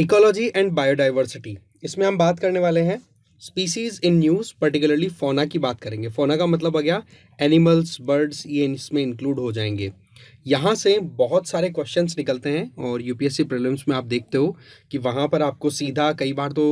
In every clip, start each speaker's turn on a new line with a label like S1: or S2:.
S1: Ecology and biodiversity इसमें हम बात करने वाले हैं स्पीसीज इन न्यूज़ पर्टिकुलरली फोना की बात करेंगे फोना का मतलब आ गया एनिमल्स बर्ड्स ये इसमें इंक्लूड हो जाएंगे यहाँ से बहुत सारे क्वेश्चंस निकलते हैं और यूपीएससी प्रॉब्लम्स में आप देखते हो कि वहाँ पर आपको सीधा कई बार तो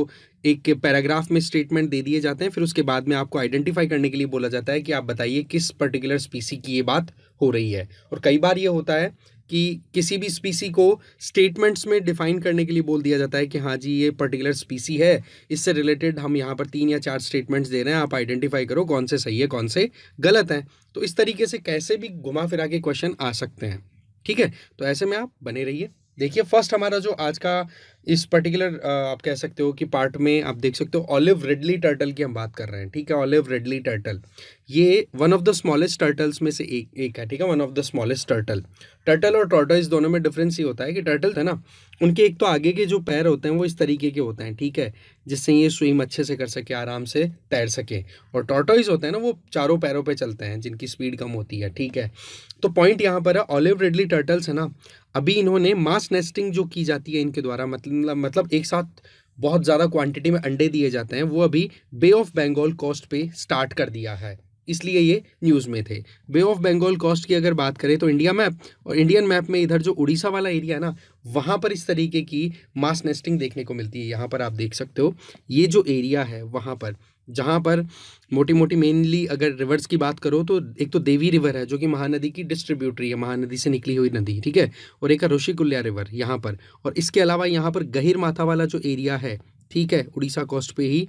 S1: एक पैराग्राफ में स्टेटमेंट दे दिए जाते हैं फिर उसके बाद में आपको आइडेंटिफाई करने के लिए बोला जाता है कि आप बताइए किस पर्टिकुलर स्पीसी की ये बात हो रही है और कई बार ये होता है कि किसी भी स्पीसी को स्टेटमेंट्स में डिफाइन करने के लिए बोल दिया जाता है कि हाँ जी ये पर्टिकुलर स्पीसी है इससे रिलेटेड हम यहाँ पर तीन या चार स्टेटमेंट्स दे रहे हैं आप आइडेंटिफाई करो कौन से सही है कौन से गलत हैं तो इस तरीके से कैसे भी घुमा फिरा के क्वेश्चन आ सकते हैं ठीक है तो ऐसे में आप बने रहिए देखिए फर्स्ट हमारा जो आज का इस पर्टिकुलर आप कह सकते हो कि पार्ट में आप देख सकते हो ऑलिव रेडली टर्टल की हम बात कर रहे हैं ठीक है ऑलिव रेडली टर्टल ये one of the smallest turtles में से एक एक है ठीक है one of the smallest turtle turtle और टॉर्टोइस दोनों में डिफरेंस ये होता है कि टर्टल है ना उनके एक तो आगे के जो पैर होते हैं वो इस तरीके के होते हैं ठीक है जिससे ये स्विम अच्छे से कर सके आराम से तैर सके और टॉर्टोइस होते हैं ना वो चारों पैरों पर चलते हैं जिनकी स्पीड कम होती है ठीक है तो पॉइंट यहाँ पर है ऑलिव रेडली टर्टल्स है ना अभी इन्होंने मास नेस्टिंग जो की जाती है इनके द्वारा मतलब मतलब एक साथ बहुत ज़्यादा क्वांटिटी में अंडे दिए जाते हैं वो अभी बे ऑफ बंगाल कॉस्ट पे स्टार्ट कर दिया है इसलिए ये न्यूज़ में थे बे ऑफ बंगाल कॉस्ट की अगर बात करें तो इंडिया मैप और इंडियन मैप में इधर जो उड़ीसा वाला एरिया है ना वहाँ पर इस तरीके की मास नेस्टिंग देखने को मिलती है यहाँ पर आप देख सकते हो ये जो एरिया है वहाँ पर जहाँ पर मोटी मोटी मेनली अगर रिवर्स की बात करो तो एक तो देवी रिवर है जो कि महानदी की डिस्ट्रीब्यूटरी है महानदी से निकली हुई नदी ठीक है और एक है ऋषिकुल्या रिवर यहाँ पर और इसके अलावा यहाँ पर गहिर माथा वाला जो एरिया है ठीक है उड़ीसा कोस्ट पे ही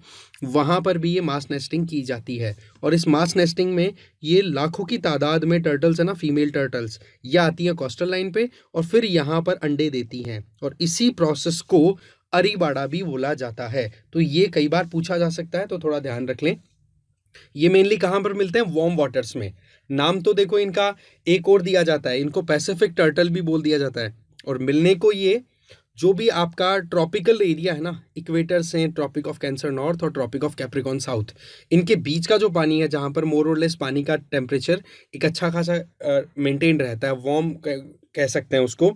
S1: वहाँ पर भी ये मास नेस्टिंग की जाती है और इस मास नेस्टिंग में ये लाखों की तादाद में टर्टल्स है ना फीमेल टर्टल्स ये आती हैं कोस्टल लाइन पे और फिर यहाँ पर अंडे देती हैं और इसी प्रोसेस को अरीबाड़ा भी बोला जाता है तो ये कई बार पूछा जा सकता है तो थोड़ा ध्यान रख लें ये मेनली कहां पर मिलते हैं वार्म वाटर्स में नाम तो देखो इनका एक और दिया जाता है इनको पैसिफिक टर्टल भी बोल दिया जाता है और मिलने को ये जो भी आपका ट्रॉपिकल एरिया है ना इक्वेटर से ट्रॉपिक ऑफ कैंसर नॉर्थ और ट्रॉपिक ऑफ कैप्रिकॉन साउथ इनके बीच का जो पानी है जहां पर मोर और लेस पानी का टेम्परेचर एक अच्छा खासा मेंटेन रहता है वार्म कह सकते हैं उसको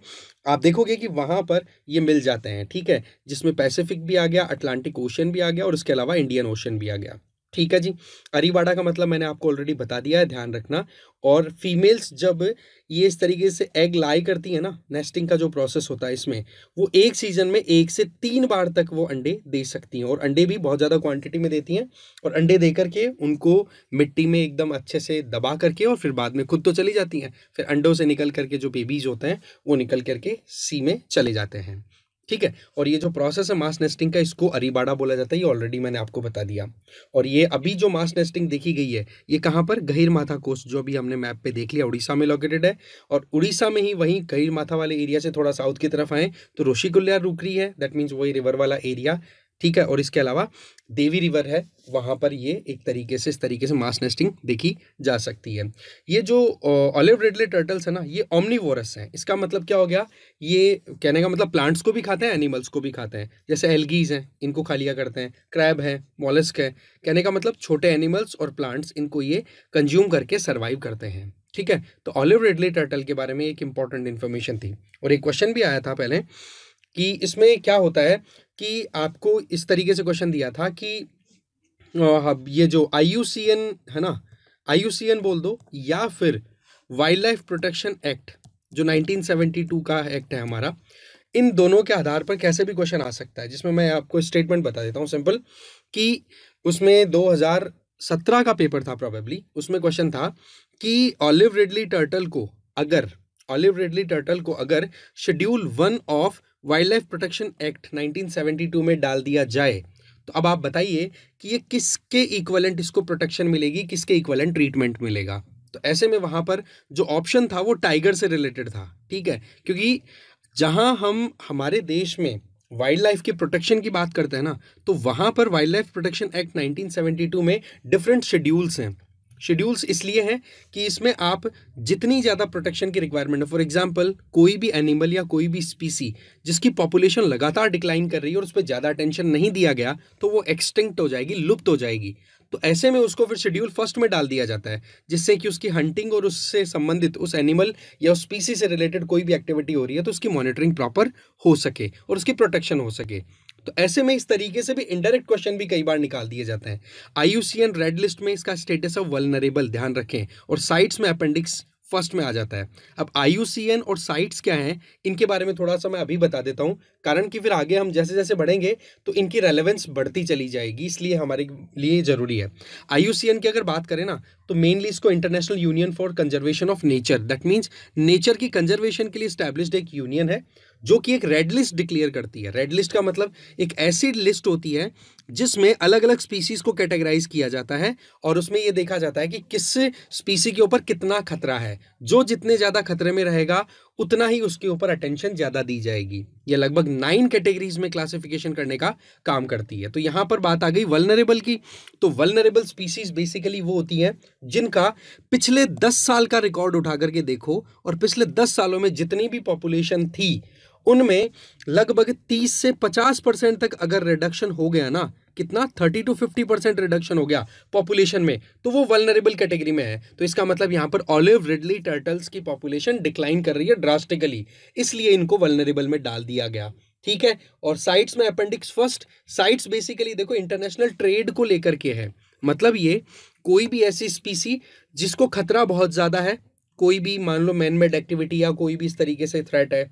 S1: आप देखोगे कि वहाँ पर ये मिल जाते हैं ठीक है जिसमें पैसिफिक भी आ गया अटलांटिक ओशन भी आ गया और उसके अलावा इंडियन ओशन भी आ गया ठीक है जी अरीवाड़ा का मतलब मैंने आपको ऑलरेडी बता दिया है ध्यान रखना और फीमेल्स जब ये इस तरीके से एग लाई करती है ना नेस्टिंग का जो प्रोसेस होता है इसमें वो एक सीजन में एक से तीन बार तक वो अंडे दे सकती हैं और अंडे भी बहुत ज़्यादा क्वांटिटी में देती हैं और अंडे दे करके उनको मिट्टी में एकदम अच्छे से दबा करके और फिर बाद में खुद तो चली जाती हैं फिर अंडों से निकल करके जो बेबीज होते हैं वो निकल करके सी में चले जाते हैं ठीक है और ये जो प्रोसेस है मास नेस्टिंग का इसको अरीबाड़ा बोला जाता है ये ऑलरेडी मैंने आपको बता दिया और ये अभी जो मास नेस्टिंग देखी गई है ये कहाँ पर गहिर माथा कोस्ट जो अभी हमने मैप पे देख लिया उड़ीसा में लोकेटेड है और उड़ीसा में ही वहीं गहिर माथा वाले एरिया से थोड़ा साउथ की तरफ आए तो रुक रही है दैट मीन्स वही रिवर वाला एरिया ठीक है और इसके अलावा देवी रिवर है वहाँ पर ये एक तरीके से इस तरीके से मास नेस्टिंग देखी जा सकती है ये जो ऑलिव रेडले टर्टल्स है ना ये ओमनीवोरस हैं इसका मतलब क्या हो गया ये कहने का मतलब प्लांट्स को भी खाते हैं एनिमल्स को भी खाते हैं जैसे एल्गीज हैं इनको खा लिया करते हैं क्रैब है मॉलस्क है कहने का मतलब छोटे एनिमल्स और प्लांट्स इनको ये कंज्यूम करके सर्वाइव करते हैं ठीक है तो ऑलिव रेडले टर्टल के बारे में एक इंपॉर्टेंट इन्फॉर्मेशन थी और एक क्वेश्चन भी आया था पहले कि इसमें क्या होता है कि आपको इस तरीके से क्वेश्चन दिया था कि ये जो आई है ना आई बोल दो या फिर वाइल्ड लाइफ प्रोटेक्शन एक्ट जो 1972 का एक्ट है हमारा इन दोनों के आधार पर कैसे भी क्वेश्चन आ सकता है जिसमें मैं आपको स्टेटमेंट बता देता हूँ सिंपल कि उसमें 2017 का पेपर था प्रोबेबली उसमें क्वेश्चन था कि ऑलिव रिडली टर्टल को अगर ऑलिव रिडली टर्टल को अगर schedule one of wild life protection act 1972 में डाल दिया जाए तो अब आप बताइए कि ये किसके इक्वलेंट इसको प्रोटेक्शन मिलेगी किसके इक्वलेंट ट्रीटमेंट मिलेगा तो ऐसे में वहाँ पर जो ऑप्शन था वो टाइगर से रिलेटेड था ठीक है क्योंकि जहाँ हम हमारे देश में वाइल्ड लाइफ के प्रोटेक्शन की बात करते हैं ना तो वहाँ पर वाइल्ड लाइफ प्रोटेक्शन एक्ट 1972 में डिफरेंट शेड्यूल्स हैं शेड्यूल्स इसलिए हैं कि इसमें आप जितनी ज़्यादा प्रोटेक्शन की रिक्वायरमेंट है फॉर एग्जांपल कोई भी एनिमल या कोई भी स्पीसी जिसकी पॉपुलेशन लगातार डिक्लाइन कर रही है और उस पर ज़्यादा अटेंशन नहीं दिया गया तो वो एक्सटिंक्ट हो जाएगी लुप्त हो जाएगी तो ऐसे में उसको फिर शेड्यूल फर्स्ट में डाल दिया जाता है जिससे कि उसकी हंटिंग और उससे संबंधित उस एनिमल या उस स्पीसी से रिलेटेड कोई भी एक्टिविटी हो रही है तो उसकी मॉनिटरिंग प्रॉपर हो सके और उसकी प्रोटेक्शन हो सके तो ऐसे में इस तरीके से भी इंडायरेक्ट क्वेश्चन भी कई बार निकाल दिए जाते हैं आईयूसीएन रेड लिस्ट में इसका स्टेटस ऑफ वलनरेबल ध्यान रखें और साइट्स में अपेंडिक्स फर्स्ट में आ जाता है अब आईयूसीएन और साइट्स क्या हैं इनके बारे में थोड़ा सा मैं अभी बता देता हूं कारण कि फिर आगे हम जैसे जैसे बढ़ेंगे तो इनकी रेलेवेंस बढ़ती चली जाएगी इसलिए हमारे लिए ज़रूरी है आईयूसीएन की अगर बात करें ना तो मेनली इसको International Union for Conservation of Nature that means nature की कंजर्वेशन के लिए स्टैब्लिश्ड एक यूनियन है जो कि एक रेड लिस्ट डिक्लेयर करती है रेड लिस्ट का मतलब एक ऐसी लिस्ट होती है जिसमें अलग अलग स्पीसीज को कैटेगराइज किया जाता है और उसमें यह देखा जाता है कि किस स्पीसी के ऊपर कितना खतरा है जो जितने ज़्यादा खतरे में रहेगा उतना ही उसके ऊपर अटेंशन ज़्यादा दी जाएगी यह लगभग नाइन कैटेगरीज में क्लासिफिकेशन करने का काम करती है तो यहां पर बात आ गई वलनरेबल की तो वलनरेबल स्पीसीज बेसिकली वो होती हैं जिनका पिछले दस साल का रिकॉर्ड उठा करके देखो और पिछले दस सालों में जितनी भी पॉपुलेशन थी उनमें लगभग 30 से 50 परसेंट तक अगर रिडक्शन हो गया ना कितना 30 टू 50 परसेंट रिडक्शन हो गया पॉपुलेशन में तो वो वलनरेबल कैटेगरी में है तो इसका मतलब यहाँ पर ऑलिव रिडली टर्टल्स की पॉपुलेशन डिक्लाइन कर रही है ड्रास्टिकली इसलिए इनको वलनरेबल में डाल दिया गया ठीक है और साइट्स में अपेंडिक्स फर्स्ट साइट्स बेसिकली देखो इंटरनेशनल ट्रेड को लेकर के है मतलब ये कोई भी ऐसी स्पीसी जिसको खतरा बहुत ज़्यादा है कोई भी मान लो मैन मेड एक्टिविटी या कोई भी इस तरीके से थ्रेट है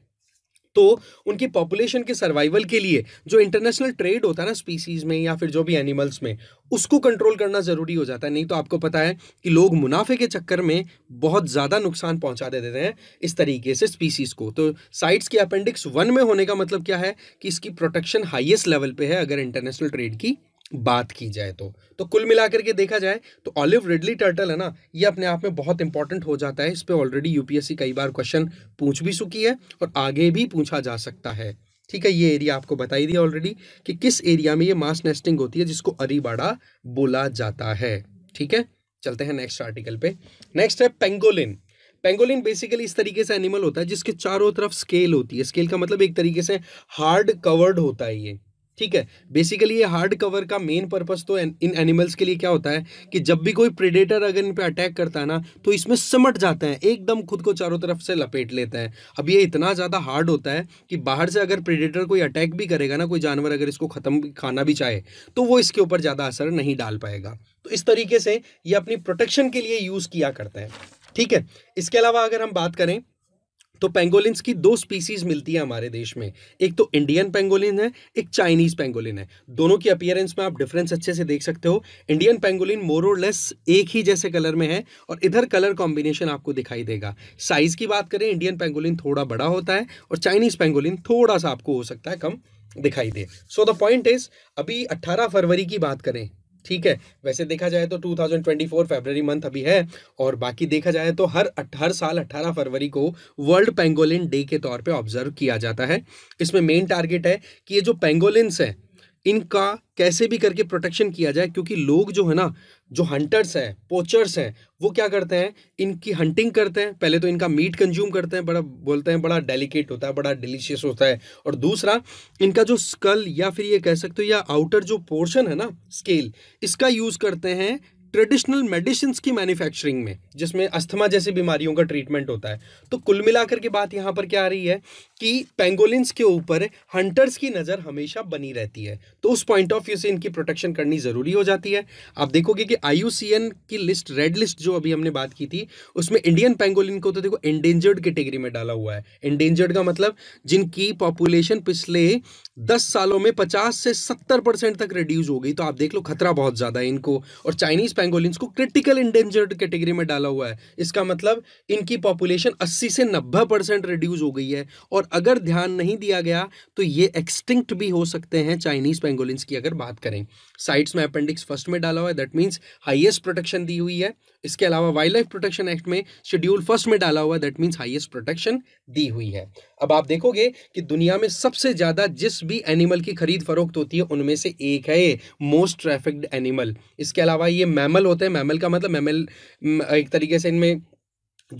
S1: तो उनकी पॉपुलेशन के सर्वाइवल के लिए जो इंटरनेशनल ट्रेड होता है ना स्पीसीज में या फिर जो भी एनिमल्स में उसको कंट्रोल करना ज़रूरी हो जाता है नहीं तो आपको पता है कि लोग मुनाफे के चक्कर में बहुत ज़्यादा नुकसान पहुंचा देते हैं इस तरीके से स्पीसीज़ को तो साइट्स के अपेंडिक्स वन में होने का मतलब क्या है कि इसकी प्रोटेक्शन हाइएस्ट लेवल पर है अगर इंटरनेशनल ट्रेड की बात की जाए तो तो कुल मिलाकर के देखा जाए तो ऑलिव रिडली टर्टल है ना ये अपने आप में बहुत इंपॉर्टेंट हो जाता है इस पर ऑलरेडी यूपीएससी कई बार क्वेश्चन पूछ भी चुकी है और आगे भी पूछा जा सकता है ठीक है ये एरिया आपको बताई दिया ऑलरेडी कि किस एरिया में ये मास नेस्टिंग होती है जिसको अरीबाड़ा बोला जाता है ठीक है चलते हैं नेक्स्ट आर्टिकल पे नेक्स्ट है पेंगोलिन पेंगोलिन बेसिकली इस तरीके से एनिमल होता है जिसके चारों तरफ स्केल होती है स्केल का मतलब एक तरीके से हार्ड कवर्ड होता है ये ठीक है बेसिकली ये हार्ड कवर का मेन पर्पज तो इन एनिमल्स के लिए क्या होता है कि जब भी कोई प्रिडेटर अगर इन पर अटैक करता है ना तो इसमें सिमट जाते हैं एकदम खुद को चारों तरफ से लपेट लेते हैं अब ये इतना ज़्यादा हार्ड होता है कि बाहर से अगर प्रिडेटर कोई अटैक भी करेगा ना कोई जानवर अगर इसको ख़त्म खाना भी चाहे तो वो इसके ऊपर ज़्यादा असर नहीं डाल पाएगा तो इस तरीके से ये अपनी प्रोटेक्शन के लिए यूज़ किया करता है ठीक है इसके अलावा अगर हम बात करें तो पेंगोलिन की दो स्पीसीज मिलती है हमारे देश में एक तो इंडियन पेंगोलिन है एक चाइनीज पेंगोलिन है दोनों की अपियरेंस में आप डिफरेंस अच्छे से देख सकते हो इंडियन पेंगोलिन मोर और लेस एक ही जैसे कलर में है और इधर कलर कॉम्बिनेशन आपको दिखाई देगा साइज की बात करें इंडियन पेंगोलिन थोड़ा बड़ा होता है और चाइनीज पेंगोलिन थोड़ा सा आपको हो सकता है कम दिखाई दे सो द पॉइंट इज अभी 18 फरवरी की बात करें ठीक है वैसे देखा जाए तो 2024 फरवरी मंथ अभी है और बाकी देखा जाए तो हर हर साल 18 फरवरी को वर्ल्ड पेंगोलिन डे के तौर पे ऑब्जर्व किया जाता है इसमें मेन टारगेट है कि ये जो पेंगोलिन्स हैं इनका कैसे भी करके प्रोटेक्शन किया जाए क्योंकि लोग जो है ना जो हंटर्स हैं पोचर्स हैं वो क्या करते हैं इनकी हंटिंग करते हैं पहले तो इनका मीट कंज्यूम करते हैं बड़ा बोलते हैं बड़ा डेलिकेट होता है बड़ा डिलीशियस होता है और दूसरा इनका जो स्कल या फिर ये कह सकते हो या आउटर जो पोर्शन है ना स्केल इसका यूज़ करते हैं ट्रेडिशनल मेडिसिन की मैन्युफैक्चरिंग में जिसमें अस्थमा जैसी बीमारियों का ट्रीटमेंट होता है तो कुल मिलाकर के बात यहाँ पर क्या आ रही है कि पेंगोलिनस के ऊपर हंटर्स की नज़र हमेशा बनी रहती है तो उस पॉइंट ऑफ व्यू से इनकी प्रोटेक्शन करनी ज़रूरी हो जाती है आप देखोगे कि आई की लिस्ट रेड लिस्ट जो अभी हमने बात की थी उसमें इंडियन पेंगोलिन को तो देखो इंडेंजर्ड कैटेगरी में डाला हुआ है इंडेंजर्ड का मतलब जिनकी पॉपुलेशन पिछले दस सालों में पचास से सत्तर तक रिड्यूज हो गई तो आप देख लो खतरा बहुत ज़्यादा है इनको और चाइनीज़ पेंगोलिन को क्रिटिकल इंडेंजर्ड कैटेगरी में डाला हुआ है इसका मतलब इनकी पॉपुलेशन 80 से 90 परसेंट रिड्यूज हो गई है और अगर ध्यान नहीं दिया गया तो ये एक्सटिंक्ट भी हो सकते हैं चाइनीज पेंगोलिन की अगर बात करें साइट्स में अपेंडिक्स फर्स्ट में डाला हुआ है दैट मीन्स हाइएस्ट प्रोटेक्शन दी हुई है इसके अलावा वाइल्ड लाइफ प्रोटेक्शन एक्ट में शेड्यूल फर्स्ट में डाला हुआ है दैट मीन्स हाइएस्ट प्रोटेक्शन दी हुई है अब आप देखोगे कि दुनिया में सबसे ज़्यादा जिस भी एनिमल की खरीद फरोख्त होती है उनमें से एक है मोस्ट ट्रैफिक्ड एनिमल इसके अलावा ये मैम मैमल होते हैं मैमल का मतलब मैमल एक तरीके से इनमें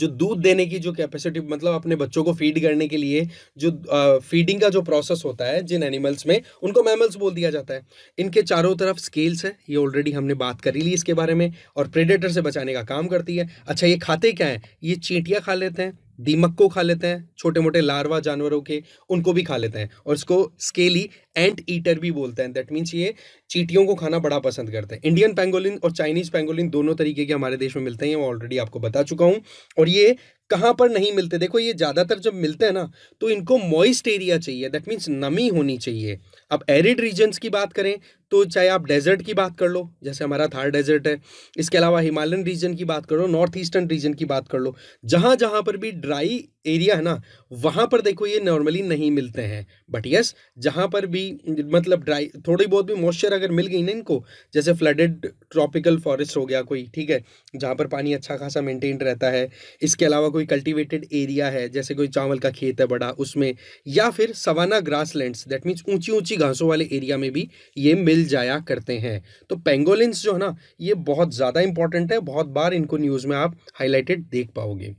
S1: जो दूध देने की जो कैपेसिटी मतलब अपने बच्चों को फीड करने के लिए जो आ, फीडिंग का जो प्रोसेस होता है जिन एनिमल्स में उनको मैमल्स बोल दिया जाता है इनके चारों तरफ स्केल्स है ये ऑलरेडी हमने बात करी ली इसके बारे में और प्रेडेटर से बचाने का काम करती है अच्छा ये खाते क्या है ये चींटियाँ खा लेते हैं दीमक को खा लेते हैं छोटे मोटे लार्वा जानवरों के उनको भी खा लेते हैं और इसको स्केली एंट ईटर भी बोलते हैं दैट मीन्स ये चीटियों को खाना बड़ा पसंद करते हैं इंडियन पेंगोलिन और चाइनीज़ पेंगोलिन दोनों तरीके के हमारे देश में मिलते हैं ऑलरेडी आपको बता चुका हूँ और ये कहाँ पर नहीं मिलते देखो ये ज़्यादातर जब मिलते हैं ना तो इनको मॉइस्ट एरिया चाहिए दैट मीन्स नमी होनी चाहिए अब एरिड रीजन्स की बात करें तो चाहे आप डेजर्ट की बात कर लो जैसे हमारा थार डेजर्ट है इसके अलावा हिमालयन रीजन की बात करो नॉर्थ ईस्टर्न रीजन की बात कर लो जहाँ जहाँ पर भी ड्राई एरिया है ना वहाँ पर देखो ये नॉर्मली नहीं मिलते हैं बट यस जहाँ पर भी मतलब ड्राई थोड़ी बहुत भी मॉइस्चर अगर मिल गई ना इनको जैसे फ्लडेड ट्रॉपिकल फॉरेस्ट हो गया कोई ठीक है जहाँ पर पानी अच्छा खासा मेंटेन रहता है इसके अलावा कोई कल्टिवेटेड एरिया है जैसे कोई चावल का खेत है बड़ा उसमें या फिर savanna grasslands that means ऊँची ऊँची घासों वाले एरिया में भी ये मिल मिल जाया करते हैं तो पेंगोलिन जो है ना ये बहुत ज़्यादा इंपॉर्टेंट है बहुत बार इनको न्यूज़ में आप हाईलाइटेड देख पाओगे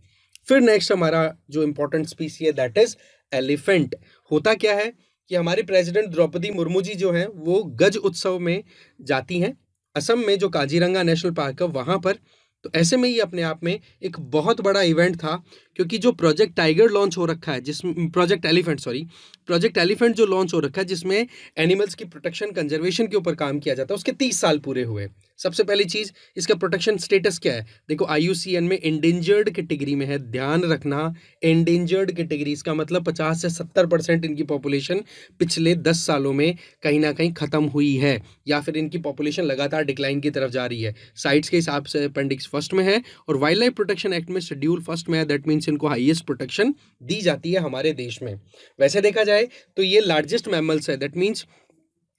S1: फिर नेक्स्ट हमारा जो इम्पोर्टेंट स्पीसी है दैट इज़ एलिफेंट होता क्या है कि हमारे प्रेसिडेंट द्रौपदी मुर्मू जी जो हैं वो गज उत्सव में जाती हैं असम में जो काजीरंगा नेशनल पार्क है वहाँ पर तो ऐसे में ये अपने आप में एक बहुत बड़ा इवेंट था क्योंकि जो प्रोजेक्ट टाइगर लॉन्च हो रखा है जिस Project Elephant sorry Project Elephant जो लॉन्च हो रखा है जिसमें एनिमल्स की प्रोटेक्शन कंजर्वेशन के ऊपर काम किया जाता है उसके तीस साल पूरे हुए सबसे पहली चीज़ इसका प्रोटेक्शन स्टेटस क्या है देखो आई में एंडेंजर्ड कैटेगरी में है ध्यान रखना एंडेंजर्ड कैटेगरी इसका मतलब पचास से सत्तर परसेंट इनकी पॉपुलेशन पिछले दस सालों में कहीं ना कहीं ख़त्म हुई है या फिर इनकी पॉपुलेशन लगातार डिक्लाइन की तरफ जा रही है साइट्स के हिसाब से अपेंडिक्स फर्स्ट में है और वाइल्ड लाइफ प्रोटेक्शन एक्ट में शेड्यूल फर्स्ट में है दैट मीन्स इनको हाइएस्ट प्रोटेक्शन दी जाती है हमारे देश में वैसे देखा जाए तो ये लार्जेस्ट मैमल्स है दैट मीन्स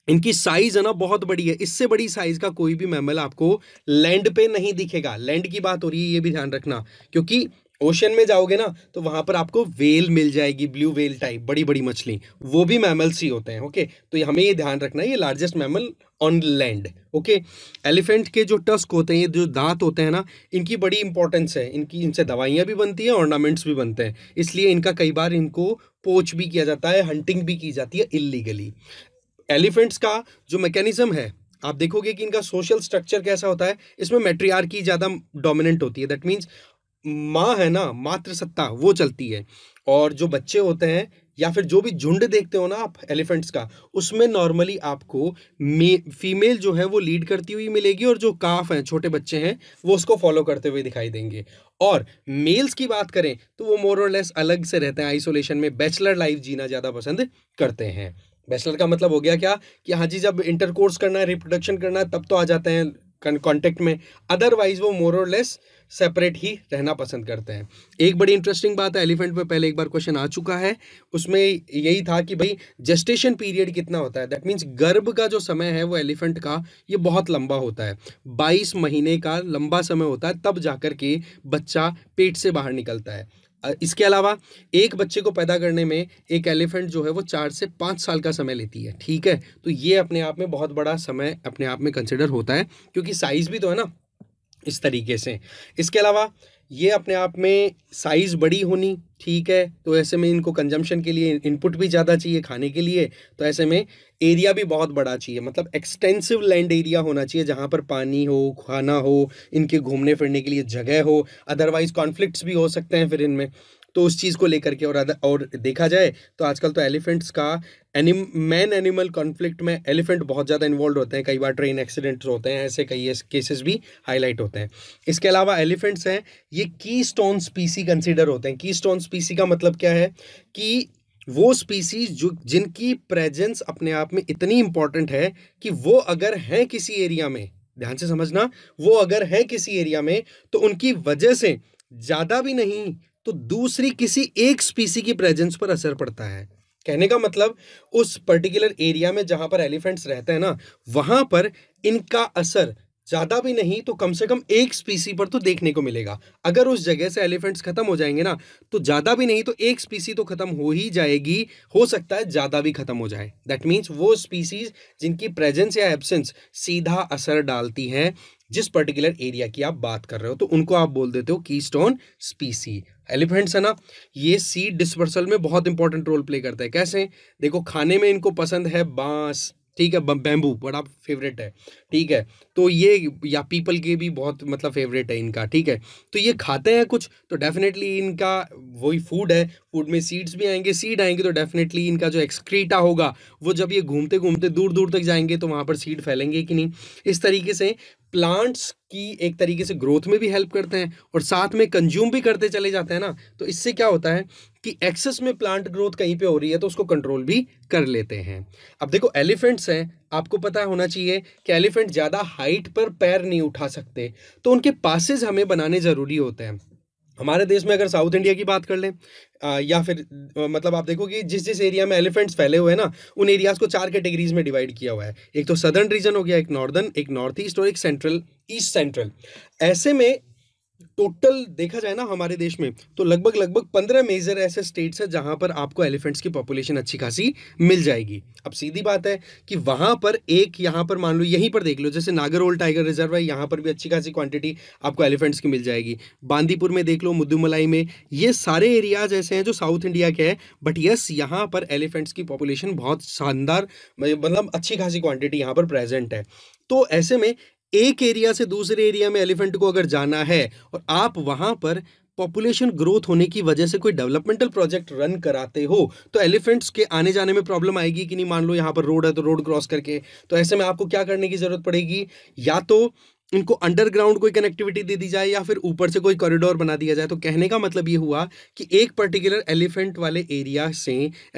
S1: इनकी साइज है ना बहुत बड़ी है इससे बड़ी साइज का कोई भी मैमल आपको लैंड पे नहीं दिखेगा लैंड की बात हो रही है ये भी ध्यान रखना क्योंकि ओशन में जाओगे ना तो वहां पर आपको वेल मिल जाएगी ब्लू वेल टाइप बड़ी बड़ी मछली वो भी मैमल्स ही होते हैं ओके तो हमें ये ध्यान रखना है ये largest mammal on land okay elephant के जो टस्क होते हैं ये जो दांत होते हैं ना इनकी बड़ी इंपॉर्टेंस है इनकी इनसे दवाइयाँ भी बनती हैं ऑर्नामेंट्स भी बनते हैं इसलिए इनका कई बार इनको पोच भी किया जाता है हंटिंग भी की जाती है इलीगली एलिफेंट्स का जो मैकेनिज्म है आप देखोगे कि इनका सोशल स्ट्रक्चर कैसा होता है इसमें मेट्रियार की ज़्यादा डोमिनेंट होती है दैट मीन्स माँ है ना मात्र सत्ता वो चलती है और जो बच्चे होते हैं या फिर जो भी झुंड देखते हो ना आप एलिफेंट्स का उसमें नॉर्मली आपको मे फीमेल जो है वो लीड करती हुई मिलेगी और जो काफ हैं छोटे बच्चे हैं वो उसको फॉलो करते हुए दिखाई देंगे और मेल्स की बात करें तो वो मोर और लेस अलग से रहते हैं आइसोलेशन में बैचलर लाइफ जीना ज़्यादा पसंद करते हैं बैचलर का मतलब हो गया क्या कि हाँ जी जब इंटरकोर्स करना है रिप्रोडक्शन करना है तब तो आ जाते हैं कॉन्टेक्ट में अदरवाइज वो मोर और लेस सेपरेट ही रहना पसंद करते हैं एक बड़ी इंटरेस्टिंग बात है एलिफेंट पे पहले एक बार क्वेश्चन आ चुका है उसमें यही था कि भाई जेस्टेशन पीरियड कितना होता है दैट मीन्स गर्भ का जो समय है वो एलिफेंट का ये बहुत लंबा होता है 22 महीने का लंबा समय होता है तब जाकर के बच्चा पेट से बाहर निकलता है इसके अलावा एक बच्चे को पैदा करने में एक एलिफेंट जो है वो चार से पाँच साल का समय लेती है ठीक है तो ये अपने आप में बहुत बड़ा समय अपने आप में कंसिडर होता है क्योंकि साइज़ भी तो है ना इस तरीके से इसके अलावा ये अपने आप में साइज़ बड़ी होनी ठीक है तो ऐसे में इनको कंजम्पशन के लिए इनपुट भी ज़्यादा चाहिए खाने के लिए तो ऐसे में एरिया भी बहुत बड़ा चाहिए मतलब एक्सटेंसिव लैंड एरिया होना चाहिए जहाँ पर पानी हो खाना हो इनके घूमने फिरने के लिए जगह हो अदरवाइज़ कॉन्फ्लिक्ट्स भी हो सकते हैं फिर इनमें तो उस चीज़ को लेकर के और और देखा जाए तो आजकल तो एलिफेंट्स का एनिम मैन एनिमल कॉन्फ्लिक्ट में एलिफेंट बहुत ज़्यादा इन्वॉल्व होते हैं कई बार ट्रेन एक्सीडेंट्स होते हैं ऐसे कई केसेस भी हाईलाइट होते हैं इसके अलावा एलिफेंट्स हैं ये की स्टोन स्पीसी कंसिडर होते हैं की स्टोन स्पीसी का मतलब क्या है कि वो स्पीसीज जो जिनकी प्रेजेंस अपने आप में इतनी इम्पॉर्टेंट है कि वो अगर हैं किसी एरिया में ध्यान से समझना वो अगर हैं किसी एरिया में तो उनकी वजह से ज़्यादा भी नहीं तो दूसरी किसी एक स्पीसी की प्रेजेंस पर असर पड़ता है कहने का मतलब उस पर्टिकुलर एरिया में जहां पर एलिफेंट्स रहते हैं ना वहां पर इनका असर ज़्यादा भी नहीं तो कम से कम एक स्पीसी पर तो देखने को मिलेगा अगर उस जगह से एलिफेंट्स ख़त्म हो जाएंगे ना तो ज़्यादा भी नहीं तो एक स्पीसी तो ख़त्म हो ही जाएगी हो सकता है ज़्यादा भी ख़त्म हो जाए दैट मीन्स वो स्पीसीज़ जिनकी प्रेजेंस या एब्सेंस सीधा असर डालती है जिस पर्टिकुलर एरिया की आप बात कर रहे हो तो उनको आप बोल देते हो की स्टोन स्पीसी एलिफेंट्स है ना ये सीड डिस्पर्सल में बहुत इंपॉर्टेंट रोल प्ले करता है कैसे देखो खाने में इनको पसंद है बांस ठीक है बैम्बू बड़ा फेवरेट है ठीक है तो ये या पीपल के भी बहुत मतलब फेवरेट है इनका ठीक है तो ये खाते हैं कुछ तो डेफिनेटली इनका वही फूड है फूड में सीड्स भी आएंगे सीड आएंगे तो डेफिनेटली इनका जो एक्सक्रीटा होगा वो जब ये घूमते घूमते दूर दूर तक जाएंगे तो वहाँ पर सीड फैलेंगे कि नहीं इस तरीके से प्लांट्स की एक तरीके से ग्रोथ में भी हेल्प करते हैं और साथ में कंज्यूम भी करते चले जाते हैं ना तो इससे क्या होता है कि एक्सेस में प्लांट ग्रोथ कहीं पे हो रही है तो उसको कंट्रोल भी कर लेते हैं अब देखो एलिफेंट्स हैं आपको पता होना चाहिए कि एलिफेंट ज़्यादा हाइट पर पैर नहीं उठा सकते तो उनके पासेज हमें बनाने ज़रूरी होते हैं हमारे देश में अगर साउथ इंडिया की बात कर लें या फिर मतलब आप देखो कि जिस जिस एरिया में एलिफेंट्स फैले हुए हैं ना उन एरियाज़ को चार कैटेगरीज में डिवाइड किया हुआ है एक तो सदर्न रीजन हो गया एक नॉर्दर्न एक नॉर्थ ईस्ट और एक सेंट्रल ईस्ट सेंट्रल ऐसे में टोटल देखा जाए ना हमारे देश में तो लगभग लगभग पंद्रह मेजर ऐसे स्टेट्स हैं जहाँ पर आपको एलिफेंट्स की पॉपुलेशन अच्छी खासी मिल जाएगी अब सीधी बात है कि वहाँ पर एक यहाँ पर मान लो यहीं पर देख लो जैसे नागरोल टाइगर रिजर्व है यहाँ पर भी अच्छी खासी क्वांटिटी आपको एलिफेंट्स की मिल जाएगी बांदीपुर में देख लो मुद्दुमलाई में ये सारे एरियाज ऐसे हैं जो साउथ इंडिया के हैं बट यस यहाँ पर एलिफेंट्स की पॉपुलेशन बहुत शानदार मतलब अच्छी खासी क्वांटिटी यहाँ पर प्रेजेंट है तो ऐसे में एक एरिया से दूसरे एरिया में एलिफेंट को अगर जाना है और आप वहां पर पॉपुलेशन ग्रोथ होने की वजह से कोई डेवलपमेंटल प्रोजेक्ट रन कराते हो तो एलिफेंट्स के आने जाने में प्रॉब्लम आएगी कि नहीं मान लो यहाँ पर रोड है तो रोड क्रॉस करके तो ऐसे में आपको क्या करने की ज़रूरत पड़ेगी या तो इनको अंडरग्राउंड कोई कनेक्टिविटी दे दी जाए या फिर ऊपर से कोई कॉरिडोर बना दिया जाए तो कहने का मतलब ये हुआ कि एक पर्टिकुलर एलिफेंट वाले एरिया से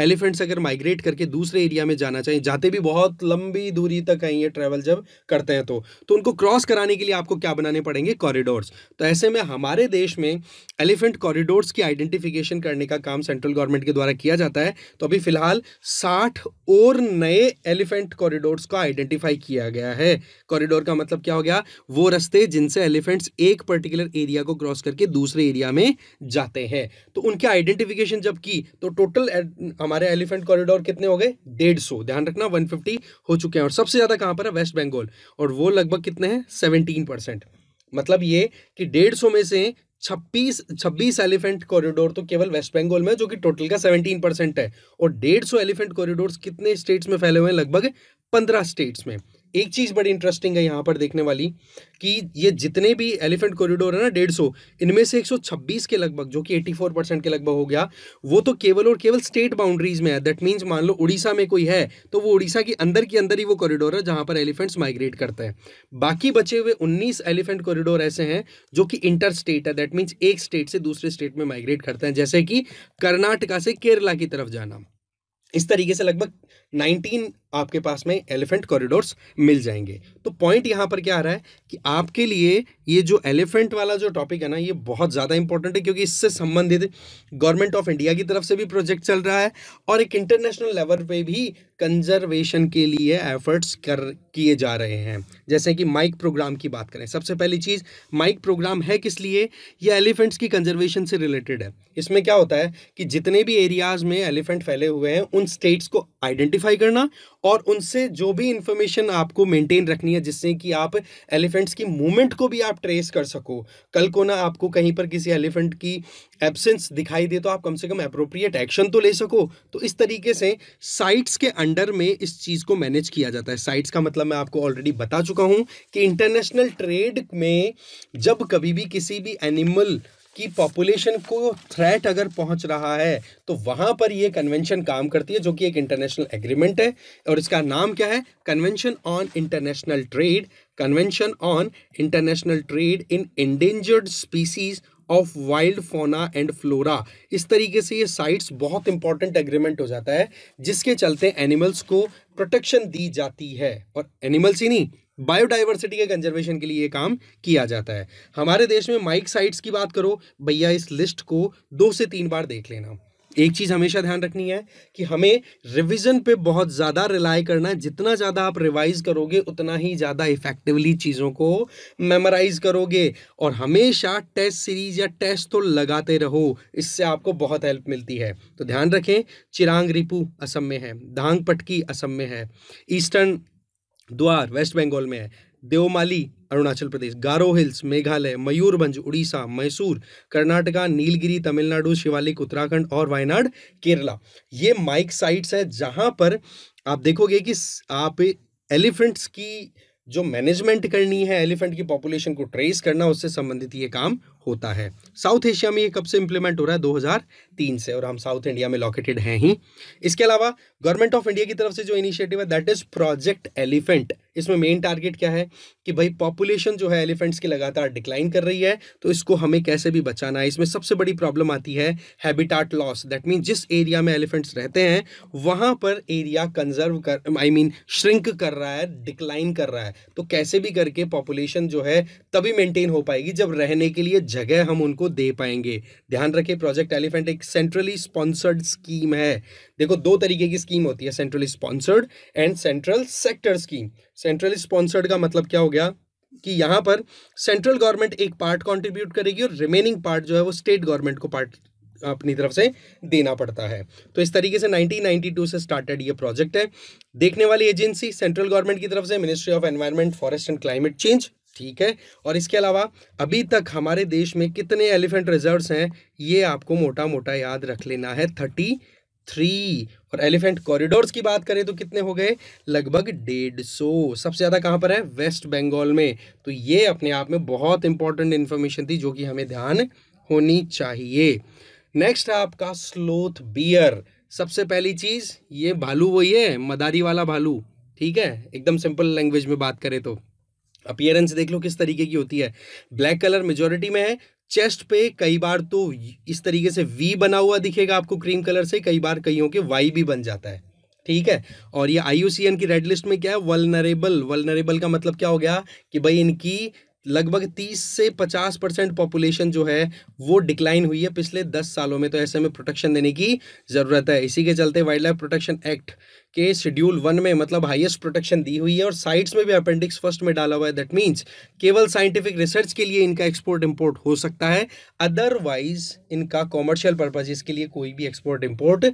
S1: एलिफेंट्स अगर माइग्रेट करके दूसरे एरिया में जाना चाहिए जाते भी बहुत लंबी दूरी तक आई ये ट्रैवल जब करते हैं तो तो उनको क्रॉस कराने के लिए आपको क्या बनाने पड़ेंगे कॉरिडोर्स तो ऐसे में हमारे देश में एलिफेंट कॉरिडोर्स की आइडेंटिफिकेशन करने का काम सेंट्रल गवर्नमेंट के द्वारा किया जाता है तो अभी फिलहाल साठ और नए एलिफेंट कॉरिडोर्स को आइडेंटिफाई किया गया है कॉरिडोर का मतलब क्या हो गया वो रस्ते जिनसे एलिफेंट्स एक पर्टिकुलर एरिया को क्रॉस करके दूसरे एरिया में जाते हैं तो उनके आइडेंटिफिकेशन जब की तो टोटल हमारे एलिफेंट कॉरिडोर कितने हो गए डेढ़ सौ ध्यान रखना वन फिफ्टी हो चुके हैं और सबसे ज़्यादा कहां पर है वेस्ट बंगाल और वो लगभग कितने हैं सेवनटीन परसेंट मतलब ये कि डेढ़ सौ में से छब्बीस छब्बीस एलिफेंट कॉरिडोर तो केवल वेस्ट बंगाल में जो कि टोटल का सेवनटीन परसेंट है और डेढ़ सौ एलिफेंट कॉरिडोर कितने स्टेट्स में फैले हुए हैं लगभग पंद्रह स्टेट्स में एक चीज़ बड़ी इंटरेस्टिंग है यहाँ पर देखने वाली कि ये जितने भी एलिफेंट कॉरिडोर है ना डेढ़ सौ इनमें से 126 के लगभग जो कि 84 परसेंट के लगभग हो गया वो तो केवल और केवल स्टेट बाउंड्रीज में है दैट मीन्स मान लो उड़ीसा में कोई है तो वो उड़ीसा के अंदर के अंदर ही वो कॉरिडोर है जहाँ पर एलिफेंट्स माइग्रेट करते हैं बाकी बचे हुए उन्नीस एलिफेंट कॉरिडोर ऐसे हैं जो कि इंटर स्टेट है दैट मीन्स एक स्टेट से दूसरे स्टेट में माइग्रेट करते हैं जैसे कि कर्नाटका से केरला की तरफ जाना इस तरीके से लगभग 19 आपके पास में एलिफेंट कॉरिडोर्स मिल जाएंगे तो पॉइंट यहाँ पर क्या आ रहा है कि आपके लिए ये जो एलिफेंट वाला जो टॉपिक है ना ये बहुत ज़्यादा इंपॉर्टेंट है क्योंकि इससे संबंधित गवर्नमेंट ऑफ इंडिया की तरफ से भी प्रोजेक्ट चल रहा है और एक इंटरनेशनल लेवल पे भी कंजर्वेशन के लिए एफर्ट्स कर किए जा रहे हैं जैसे कि माइक प्रोग्राम की बात करें सबसे पहली चीज़ माइक प्रोग्राम है किस लिए यह एलिफेंट्स की कंजर्वेशन से रिलेटेड है इसमें क्या होता है कि जितने भी एरियाज़ में एलिफेंट फैले हुए हैं उन स्टेट्स को आइडेंटिफाई करना और उनसे जो भी इंफॉर्मेशन आपको मेंटेन रखनी है जिससे कि आप एलिफेंट्स की मूवमेंट को भी आप ट्रेस कर सको कल को ना आपको कहीं पर किसी एलिफेंट की एब्सेंस दिखाई दे तो आप कम से कम अप्रोप्रिएट एक्शन तो ले सको तो इस तरीके से साइट्स के अंडर में इस चीज़ को मैनेज किया जाता है साइट्स का मतलब मैं आपको ऑलरेडी बता चुका हूँ कि इंटरनेशनल ट्रेड में जब कभी भी किसी भी एनिमल कि पॉपुलेशन को थ्रेट अगर पहुंच रहा है तो वहां पर ये कन्वेंशन काम करती है जो कि एक इंटरनेशनल एग्रीमेंट है और इसका नाम क्या है Convention on International Trade Convention on International Trade in Endangered Species of Wild Fauna and Flora इस तरीके से ये साइट्स बहुत इंपॉर्टेंट एग्रीमेंट हो जाता है जिसके चलते एनिमल्स को प्रोटेक्शन दी जाती है और एनिमल्स ही नहीं बायोडाइवर्सिटी के कंजर्वेशन के लिए ये काम किया जाता है हमारे देश में माइक साइट्स की बात करो भैया इस लिस्ट को दो से तीन बार देख लेना एक चीज़ हमेशा ध्यान रखनी है कि हमें रिवीजन पे बहुत ज़्यादा रिलाई करना है जितना ज़्यादा आप रिवाइज करोगे उतना ही ज़्यादा इफेक्टिवली चीज़ों को मेमोराइज करोगे और हमेशा टेस्ट सीरीज या टेस्ट तो लगाते रहो इससे आपको बहुत हेल्प मिलती है तो ध्यान रखें चिरांग रिपू असम में है धांग पटकी असम में है ईस्टर्न द्वार वेस्ट बंगाल में है देवमाली अरुणाचल प्रदेश गारो हिल्स मेघालय मयूरभंज उड़ीसा मैसूर कर्नाटका नीलगिरी तमिलनाडु शिवालिक उत्तराखंड और वायनाड केरला ये माइक साइट्स हैं जहाँ पर आप देखोगे कि आप एलिफेंट्स की जो मैनेजमेंट करनी है एलिफेंट की पॉपुलेशन को ट्रेस करना उससे संबंधित ये काम होता है साउथ एशिया में ये कब से इंप्लीमेंट हो रहा है 2003 से और हम साउथ इंडिया में लोकेटेड हैं ही इसके अलावा गवर्नमेंट ऑफ इंडिया की तरफ से जो इनिशिएटिव है दैट इज़ प्रोजेक्ट एलिफेंट इसमें मेन टारगेट क्या है कि भाई पॉपुलेशन जो है एलिफेंट्स की लगातार डिक्लाइन कर रही है तो इसको हमें कैसे भी बचाना है इसमें सबसे बड़ी प्रॉब्लम आती है हैबिटाट लॉस दैट मीन जिस एरिया में एलिफेंट्स रहते हैं वहां पर एरिया कंजर्व कर आई मीन श्रिंक कर रहा है डिक्लाइन कर रहा है तो कैसे भी करके पॉपुलेशन जो है तभी मेंटेन हो पाएगी जब रहने के लिए जगह हम उनको दे पाएंगे ध्यान रखें प्रोजेक्ट एलिफेंट एक सेंट्रली स्पॉन्सर्ड स्कीम है देखो दो तरीके की स्कीम होती है centrally sponsored and central sector scheme centrally sponsored का मतलब क्या हो गया कि यहाँ पर सेंट्रल गवर्नमेंट एक पार्ट कॉन्ट्रीब्यूट करेगी और रिमेनिंग पार्ट जो है वो स्टेट गवर्नमेंट को पार्ट अपनी तरफ से देना पड़ता है तो इस तरीके से 1992 से स्टार्टेड ये प्रोजेक्ट है देखने वाली एजेंसी सेंट्रल गवर्नमेंट की तरफ से Ministry of Environment Forest and Climate Change ठीक है और इसके अलावा अभी तक हमारे देश में कितने एलिफेंट रिजर्व्स हैं ये आपको मोटा मोटा याद रख लेना है थर्टी थ्री और एलिफेंट कॉरिडोर्स की बात करें तो कितने हो गए लगभग डेढ़ सौ सबसे ज़्यादा कहाँ पर है वेस्ट बंगाल में तो ये अपने आप में बहुत इंपॉर्टेंट इन्फॉर्मेशन थी जो कि हमें ध्यान होनी चाहिए नेक्स्ट है आपका स्लोथ बियर सबसे पहली चीज़ ये भालू वही है मदारी वाला भालू ठीक है एकदम सिंपल लैंग्वेज में बात करें तो अपियरेंस देख लो किस तरीके की होती है ब्लैक कलर मेजोरिटी में है चेस्ट पे कई बार तो इस तरीके से वी बना हुआ दिखेगा आपको क्रीम कलर से कई बार कईयों के वाई भी बन जाता है ठीक है और ये आईयूसीएन की रेड लिस्ट में क्या है वलनरेबल वलनरेबल का मतलब क्या हो गया कि भाई इनकी लगभग 30 से 50 परसेंट पॉपुलेशन जो है वो डिक्लाइन हुई है पिछले 10 सालों में तो ऐसे में प्रोटेक्शन देने की ज़रूरत है इसी के चलते वाइल्ड लाइफ प्रोटेक्शन एक्ट के शेड्यूल वन में मतलब हाईएस्ट प्रोटेक्शन दी हुई है और साइट्स में भी अपेंडिक्स फर्स्ट में डाला हुआ है दैट मीन्स केवल साइंटिफिक रिसर्च के लिए इनका एक्सपोर्ट इम्पोर्ट हो सकता है अदरवाइज इनका कॉमर्शियल पर्पजेज के लिए कोई भी एक्सपोर्ट इम्पोर्ट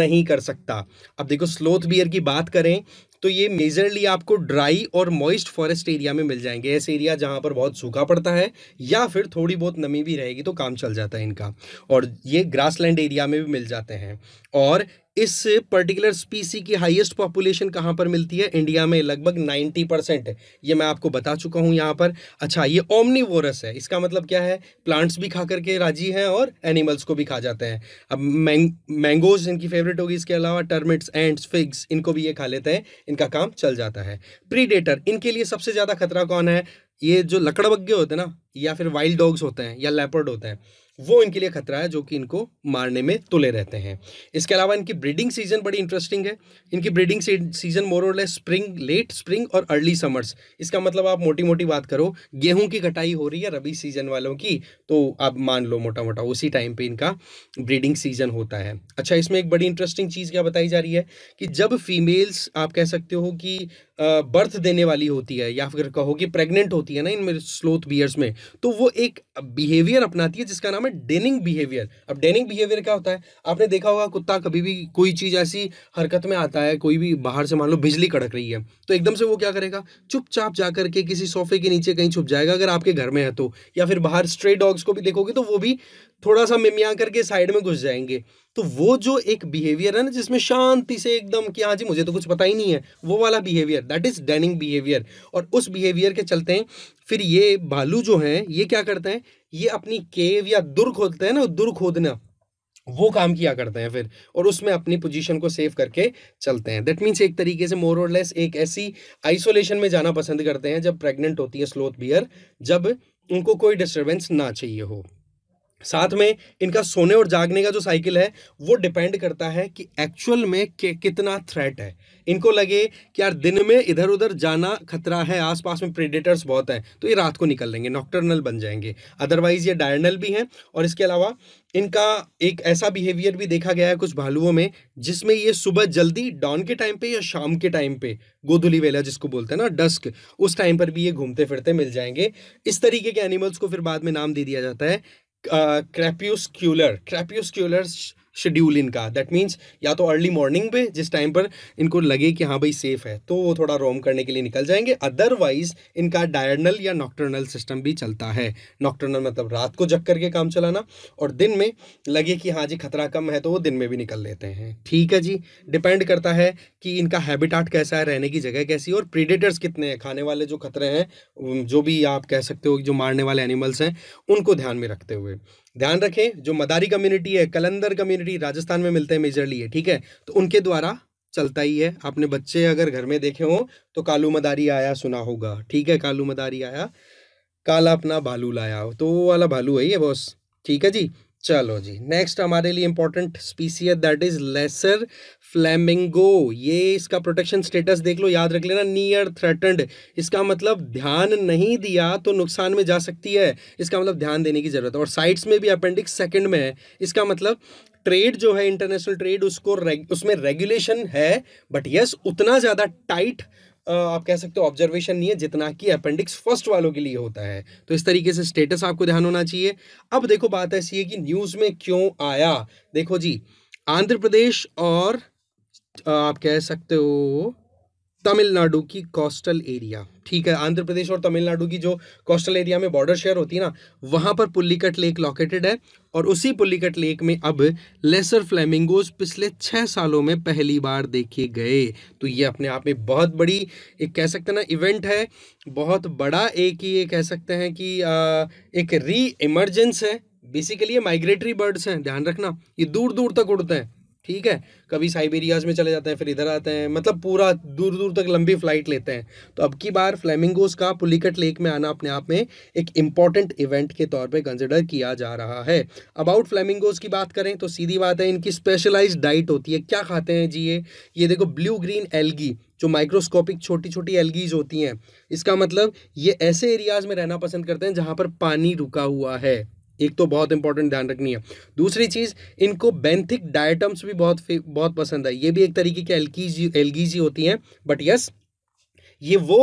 S1: नहीं कर सकता अब देखो स्लोथ बियर की बात करें तो ये मेजरली आपको ड्राई और मॉइस्ट फॉरेस्ट एरिया में मिल जाएंगे ऐसे एरिया जहाँ पर बहुत सूखा पड़ता है या फिर थोड़ी बहुत नमी भी रहेगी तो काम चल जाता है इनका और ये ग्रासलैंड एरिया में भी मिल जाते हैं और इस पर्टिकुलर स्पीसी की हाईएस्ट पॉपुलेशन कहाँ पर मिलती है इंडिया में लगभग 90 परसेंट ये मैं आपको बता चुका हूँ यहाँ पर अच्छा ये ओमनीवोरस है इसका मतलब क्या है प्लांट्स भी खा करके राजी हैं और एनिमल्स को भी खा जाते हैं अब मैंग मैंगोज इनकी फेवरेट होगी इसके अलावा टर्मिट्स एंड्स फिग्स इनको भी ये खा लेते हैं इनका काम चल जाता है प्रीडेटर इनके लिए सबसे ज़्यादा खतरा कौन है ये जो लकड़बग्गे होते हैं ना या फिर वाइल्ड डॉग्स होते हैं या लेपर्ड होते हैं वो इनके लिए खतरा है जो कि इनको मारने में तुले रहते हैं इसके अलावा इनकी ब्रीडिंग सीजन बड़ी इंटरेस्टिंग है इनकी ब्रीडिंग सीजन मोर और लेस स्प्रिंग लेट स्प्रिंग और अर्ली समर्स इसका मतलब आप मोटी मोटी बात करो गेहूं की कटाई हो रही है रबी सीजन वालों की तो आप मान लो मोटा मोटा उसी टाइम पर इनका ब्रीडिंग सीजन होता है अच्छा इसमें एक बड़ी इंटरेस्टिंग चीज़ क्या बताई जा रही है कि जब फीमेल्स आप कह सकते हो कि बर्थ देने वाली होती है या फिर कहो कि प्रेग्नेंट होती है ना इनमें स्लोथ बियर्स में तो वो एक बिहेवियर अपनाती है जिसका नाम में डेनिंग बिहेवियर अब डेनिंग बिहेवियर क्या होता है आपने देखा होगा कुत्ता कभी भी कोई चीज़ ऐसी हरकत में आता है कोई भी बाहर से मान लो बिजली कड़क रही है तो एकदम से वो क्या करेगा चुपचाप जाकर के किसी सोफे के नीचे कहीं छुप जाएगा अगर आपके घर में है तो या फिर बाहर स्ट्रे डॉग्स को भी देखोगे तो वो भी थोड़ा सा मिमिया करके साइड में घुस जाएंगे तो वो जो एक बिहेवियर है ना जिसमें शांति से एकदम कि हाँ जी मुझे तो कुछ पता ही नहीं है वो वाला behaviour that is denning behaviour और उस बिहेवियर के चलते हैं फिर ये भालू जो हैं ये क्या करते हैं ये अपनी केव या दुर्ग खोदते हैं ना दुर्ग खोदना वो काम किया करते हैं फिर और उसमें अपनी पोजीशन को सेव करके चलते हैं दैट मीन्स एक तरीके से मोर और लेस एक ऐसी आइसोलेशन में जाना पसंद करते हैं जब प्रेग्नेंट होती है स्लोथ बियर जब उनको कोई डिस्टर्बेंस ना चाहिए हो साथ में इनका सोने और जागने का जो साइकिल है वो डिपेंड करता है कि एक्चुअल में कितना थ्रेट है इनको लगे कि यार दिन में इधर उधर जाना खतरा है आसपास में प्रेडेटर्स बहुत हैं तो ये रात को निकल लेंगे नॉक्टर्नल बन जाएंगे अदरवाइज़ ये डायर्नल भी हैं और इसके अलावा इनका एक ऐसा बिहेवियर भी देखा गया है कुछ भालुओं में जिसमें ये सुबह जल्दी डॉन के टाइम पे या शाम के टाइम पे गोधुली वेला जिसको बोलते हैं ना डस्क उस टाइम पर भी ये घूमते फिरते मिल जाएंगे इस तरीके के एनिमल्स को फिर बाद में नाम दे दिया जाता है क्रैप्यूस्क्यूलर uh, क्रैप्यूस्क्यूलर शेड्यूल इनका दैट मीन्स या तो अर्ली मॉर्निंग पे जिस टाइम पर इनको लगे कि हाँ भाई सेफ़ है तो वो थोड़ा रोम करने के लिए निकल जाएंगे अदरवाइज इनका डायरनल या नॉक्टर्नल सिस्टम भी चलता है नॉक्टर्नल मतलब रात को जग करके काम चलाना और दिन में लगे कि हाँ जी खतरा कम है तो वो दिन में भी निकल लेते हैं ठीक है जी डिपेंड करता है कि इनका हैबिटाट कैसा है रहने की जगह कैसी और प्रीडेटर्स कितने हैं खाने वाले जो खतरे हैं जो भी आप कह सकते हो जो मारने वाले एनिमल्स हैं उनको ध्यान में रखते हुए ध्यान रखें जो मदारी कम्युनिटी है कलंदर कम्युनिटी राजस्थान में मिलते हैं मेजरली है ठीक है तो उनके द्वारा चलता ही है आपने बच्चे अगर घर में देखे हो तो कालू मदारी आया सुना होगा ठीक है कालू मदारी आया काला अपना भालू लाया तो वो वाला भालू है ये बॉस ठीक है जी चलो जी नेक्स्ट हमारे लिए इंपॉर्टेंट स्पीसी है दैट इज लेसर फ्लैमिंगो ये इसका प्रोटेक्शन स्टेटस देख लो याद रख लेना नियर थ्रेटन्ड इसका मतलब ध्यान नहीं दिया तो नुकसान में जा सकती है इसका मतलब ध्यान देने की ज़रूरत है और साइट्स में भी अपेंडिक्स सेकंड में है इसका मतलब ट्रेड जो है इंटरनेशनल ट्रेड उसको उसमें रेगुलेशन है बट यस उतना ज़्यादा टाइट आप कह सकते हो ऑब्जर्वेशन नहीं है जितना कि अपेंडिक्स फर्स्ट वालों के लिए होता है तो इस तरीके से स्टेटस आपको ध्यान होना चाहिए अब देखो बात ऐसी है कि न्यूज़ में क्यों आया देखो जी आंध्र प्रदेश और आप कह सकते हो तमिलनाडु की कोस्टल एरिया ठीक है आंध्र प्रदेश और तमिलनाडु की जो कोस्टल एरिया में बॉर्डर शेयर होती है ना वहाँ पर पुल्लिकट लेक लोकेटेड है और उसी पुल्लिकट लेक में अब लेसर फ्लेमिंगोज पिछले छः सालों में पहली बार देखे गए तो ये अपने आप में बहुत बड़ी एक कह सकते हैं ना इवेंट है बहुत बड़ा एक ये कह सकते हैं कि आ, एक री इमरजेंस है बेसिकली ये माइग्रेटरी बर्ड्स हैं ध्यान रखना ये दूर दूर तक उड़ते हैं ठीक है कभी साइबेरियाज में चले जाते हैं फिर इधर आते हैं मतलब पूरा दूर दूर तक लंबी फ्लाइट लेते हैं तो अब की बार फ्लेमिंगोज का पुलिकट लेक में आना अपने आप में एक इंपॉर्टेंट इवेंट के तौर पे कंसिडर किया जा रहा है अबाउट फ्लेमिंगोज की बात करें तो सीधी बात है इनकी स्पेशलाइज डाइट होती है क्या खाते हैं जी ये ये देखो ब्लू ग्रीन एलगी जो माइक्रोस्कोपिक छोटी छोटी एलगीज होती हैं इसका मतलब ये ऐसे एरियाज में रहना पसंद करते हैं जहाँ पर पानी रुका हुआ है एक तो बहुत इंपॉर्टेंट ध्यान रखनी है दूसरी चीज़ इनको बेंथिक डायटम्स भी बहुत बहुत पसंद है ये भी एक तरीके की एल्गीजी एल्गीजी होती हैं बट यस ये वो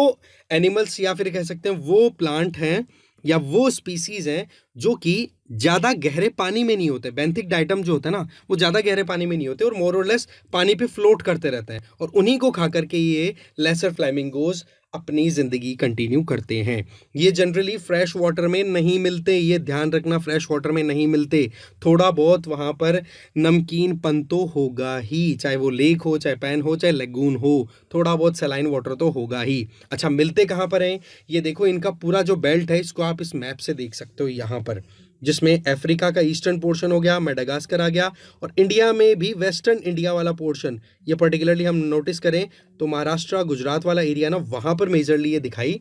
S1: एनिमल्स या फिर कह सकते हैं वो प्लांट हैं या वो स्पीसीज़ हैं जो कि ज़्यादा गहरे पानी में नहीं होते बेंथिक डाइटम जो होता है ना वो ज़्यादा गहरे पानी में नहीं होते और मोरलेस पानी पे फ्लोट करते रहते हैं और उन्हीं को खा करके ये लेसर फ्लैमिंगोज अपनी ज़िंदगी कंटिन्यू करते हैं ये जनरली फ्रेश वाटर में नहीं मिलते ये ध्यान रखना फ्रेश वाटर में नहीं मिलते थोड़ा बहुत वहाँ पर नमकीन पन तो होगा ही चाहे वो लेक हो चाहे पैन हो चाहे लेगून हो थोड़ा बहुत सलाइन वाटर तो होगा ही अच्छा मिलते कहाँ पर हैं ये देखो इनका पूरा जो बेल्ट है इसको आप इस मैप से देख सकते हो यहाँ पर जिसमें अफ्रीका का ईस्टर्न पोर्शन हो गया मेडागास्कर आ गया और इंडिया में भी वेस्टर्न इंडिया वाला पोर्शन ये पर्टिकुलरली हम नोटिस करें तो महाराष्ट्र गुजरात वाला एरिया ना वहाँ पर मेजरली ये दिखाई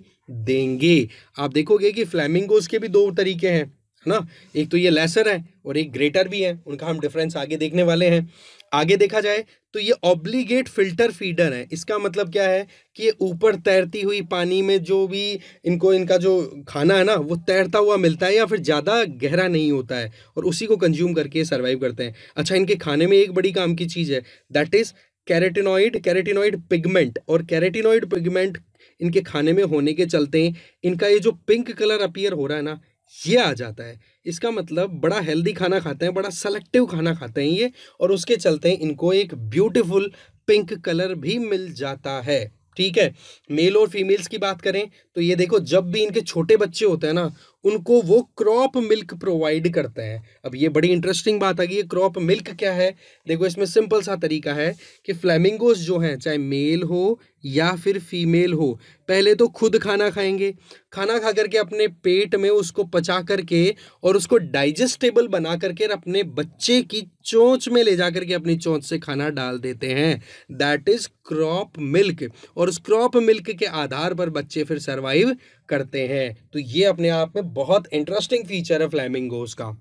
S1: देंगे आप देखोगे कि फ्लैमिंगोज के भी दो तरीके हैं है ना एक तो ये लेसर है और एक ग्रेटर भी है उनका हम डिफरेंस आगे देखने वाले हैं आगे देखा जाए तो ये ऑब्लीगेट फिल्टर फीडर है इसका मतलब क्या है कि ये ऊपर तैरती हुई पानी में जो भी इनको इनका जो खाना है ना वो तैरता हुआ मिलता है या फिर ज़्यादा गहरा नहीं होता है और उसी को कंज्यूम करके सर्वाइव करते हैं अच्छा इनके खाने में एक बड़ी काम की चीज़ है that is carotenoid carotenoid pigment और कैरेटिनॉइड पिगमेंट इनके खाने में होने के चलते इनका ये जो पिंक कलर अपीयर हो रहा है ना ये आ जाता है इसका मतलब बड़ा हेल्दी खाना खाते हैं बड़ा सेलेक्टिव खाना खाते हैं ये और उसके चलते हैं इनको एक ब्यूटीफुल पिंक कलर भी मिल जाता है ठीक है मेल और फीमेल्स की बात करें तो ये देखो जब भी इनके छोटे बच्चे होते हैं ना उनको वो क्रॉप मिल्क प्रोवाइड करते हैं अब ये बड़ी इंटरेस्टिंग बात आ गई ये क्रॉप मिल्क क्या है देखो इसमें सिंपल सा तरीका है कि फ्लैमिंगोज जो हैं चाहे मेल हो या फिर फीमेल हो पहले तो खुद खाना खाएंगे खाना खा करके अपने पेट में उसको पचा करके और उसको डाइजेस्टेबल बना करके अपने बच्चे की चोंच में ले जा करके अपनी चोंच से खाना डाल देते हैं दैट इज़ क्रॉप मिल्क और उस क्रॉप मिल्क के आधार पर बच्चे फिर सर्वाइव करते हैं तो ये अपने आप में बहुत इंटरेस्टिंग फीचर है फ्लैमिंगोज का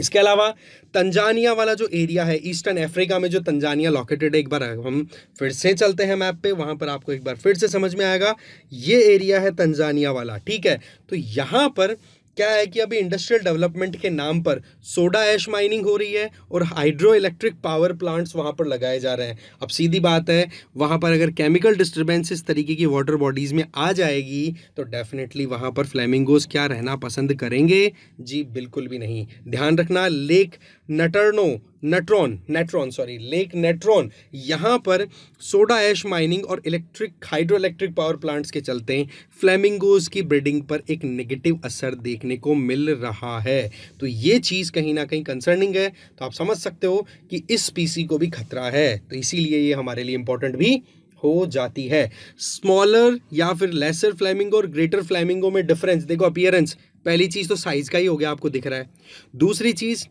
S1: इसके अलावा तंजानिया वाला जो एरिया है ईस्टर्न अफ्रीका में जो तंजानिया लोकेटेड है एक बार हम फिर से चलते हैं मैप पे वहाँ पर आपको एक बार फिर से समझ में आएगा ये एरिया है तंजानिया वाला ठीक है तो यहाँ पर क्या है कि अभी इंडस्ट्रियल डेवलपमेंट के नाम पर सोडा ऐश माइनिंग हो रही है और हाइड्रो इलेक्ट्रिक पावर प्लांट्स वहाँ पर लगाए जा रहे हैं अब सीधी बात है वहाँ पर अगर केमिकल डिस्टर्बेंस इस तरीके की वाटर बॉडीज़ में आ जाएगी तो डेफिनेटली वहाँ पर फ्लैमिंगोज क्या रहना पसंद करेंगे जी बिल्कुल भी नहीं ध्यान रखना लेक नटरनो Natron Natron sorry Lake Natron यहाँ पर सोडा ऐश माइनिंग और electric hydroelectric power plants के चलते फ्लैमिंगोज की ब्रीडिंग पर एक नेगेटिव असर देखने को मिल रहा है तो ये चीज़ कहीं ना कहीं कंसर्निंग है तो आप समझ सकते हो कि इस स्पीसी को भी खतरा है तो इसीलिए ये हमारे लिए इंपॉर्टेंट भी हो जाती है स्मॉलर या फिर लेसर फ्लैमिंगो और ग्रेटर फ्लैमिंगो में डिफरेंस देखो अपियरेंस पहली चीज़ तो साइज़ का ही हो गया आपको दिख रहा है दूसरी चीज़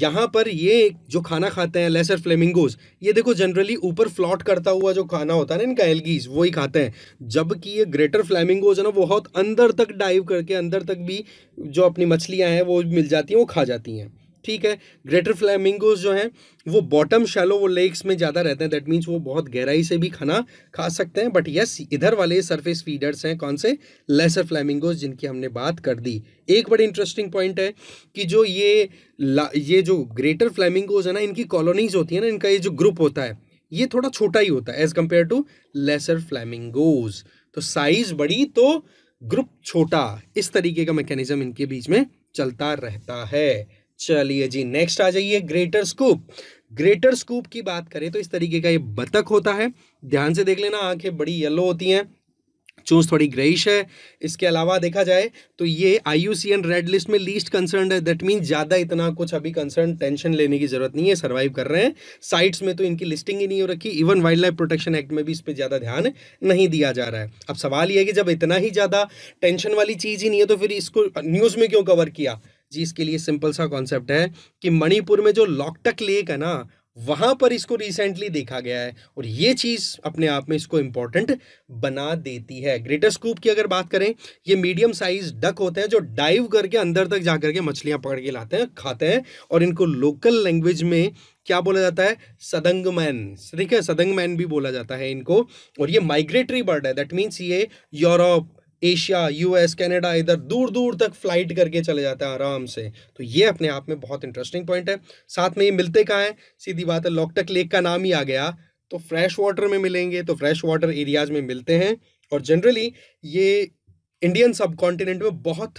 S1: यहाँ पर ये जो खाना खाते हैं लेसर फ्लेमिंगोज ये देखो जनरली ऊपर फ्लॉट करता हुआ जो खाना होता है ना इनका एलगीज वही खाते हैं जबकि ये ग्रेटर फ्लेमिंगोज है ना बहुत अंदर तक डाइव करके अंदर तक भी जो अपनी मछलियाँ हैं वो मिल जाती हैं वो खा जाती हैं ठीक है ग्रेटर फ्लैमिंगोज जो हैं वो बॉटम शैलो वो लेक्स में ज़्यादा रहते हैं दैट मीन्स वो बहुत गहराई से भी खाना खा सकते हैं बट यस इधर वाले सरफेस फीडर्स हैं कौन से लेसर फ्लैमिंगोज जिनकी हमने बात कर दी एक बड़ी इंटरेस्टिंग पॉइंट है कि जो ये ये जो ग्रेटर फ्लैमिंगोज है ना इनकी कॉलोनीज होती है ना इनका ये जो ग्रुप होता है ये थोड़ा छोटा ही होता है as compared to lesser flamingos तो साइज बड़ी तो ग्रुप छोटा इस तरीके का मैकेनिज्म इनके बीच में चलता रहता है चलिए जी नेक्स्ट आ जाइए ग्रेटर स्कूप ग्रेटर स्कूप की बात करें तो इस तरीके का ये बतख होता है ध्यान से देख लेना आंखें बड़ी येलो होती हैं चूंज थोड़ी ग्रेइश है इसके अलावा देखा जाए तो ये आई रेड लिस्ट में लीस्ट कंसर्न है दैट मीन ज़्यादा इतना कुछ अभी कंसर्न टेंशन लेने की ज़रूरत नहीं है सर्वाइव कर रहे हैं साइट्स में तो इनकी लिस्टिंग ही नहीं हो रखी even wild life protection act में भी इस पर ज़्यादा ध्यान नहीं दिया जा रहा है अब सवाल ये है कि जब इतना ही ज़्यादा टेंशन वाली चीज़ ही नहीं है तो फिर इसको न्यूज़ में क्यों कवर किया जी इसके लिए सिंपल सा कॉन्सेप्ट है कि मणिपुर में जो लॉकटक लेक है ना वहाँ पर इसको रिसेंटली देखा गया है और ये चीज़ अपने आप में इसको इंपॉर्टेंट बना देती है ग्रेटर स्कूप की अगर बात करें ये मीडियम साइज डक होते हैं जो डाइव करके अंदर तक जा करके मछलियाँ पकड़ के लाते हैं खाते हैं और इनको लोकल लैंग्वेज में क्या बोला जाता है सदंग मैन ठीक है सदंग मैन भी बोला जाता है इनको और ये माइग्रेटरी बर्ड है दैट मीन्स ये यूरोप एशिया यूएस कनाडा इधर दूर दूर तक फ्लाइट करके चले जाते हैं आराम से तो ये अपने आप में बहुत इंटरेस्टिंग पॉइंट है साथ में ये मिलते कहाँ हैं सीधी बात है लॉकटक लेक का नाम ही आ गया तो फ्रेश वाटर में मिलेंगे तो फ्रेश वाटर एरियाज में मिलते हैं और जनरली ये इंडियन सब कॉन्टिनेंट में बहुत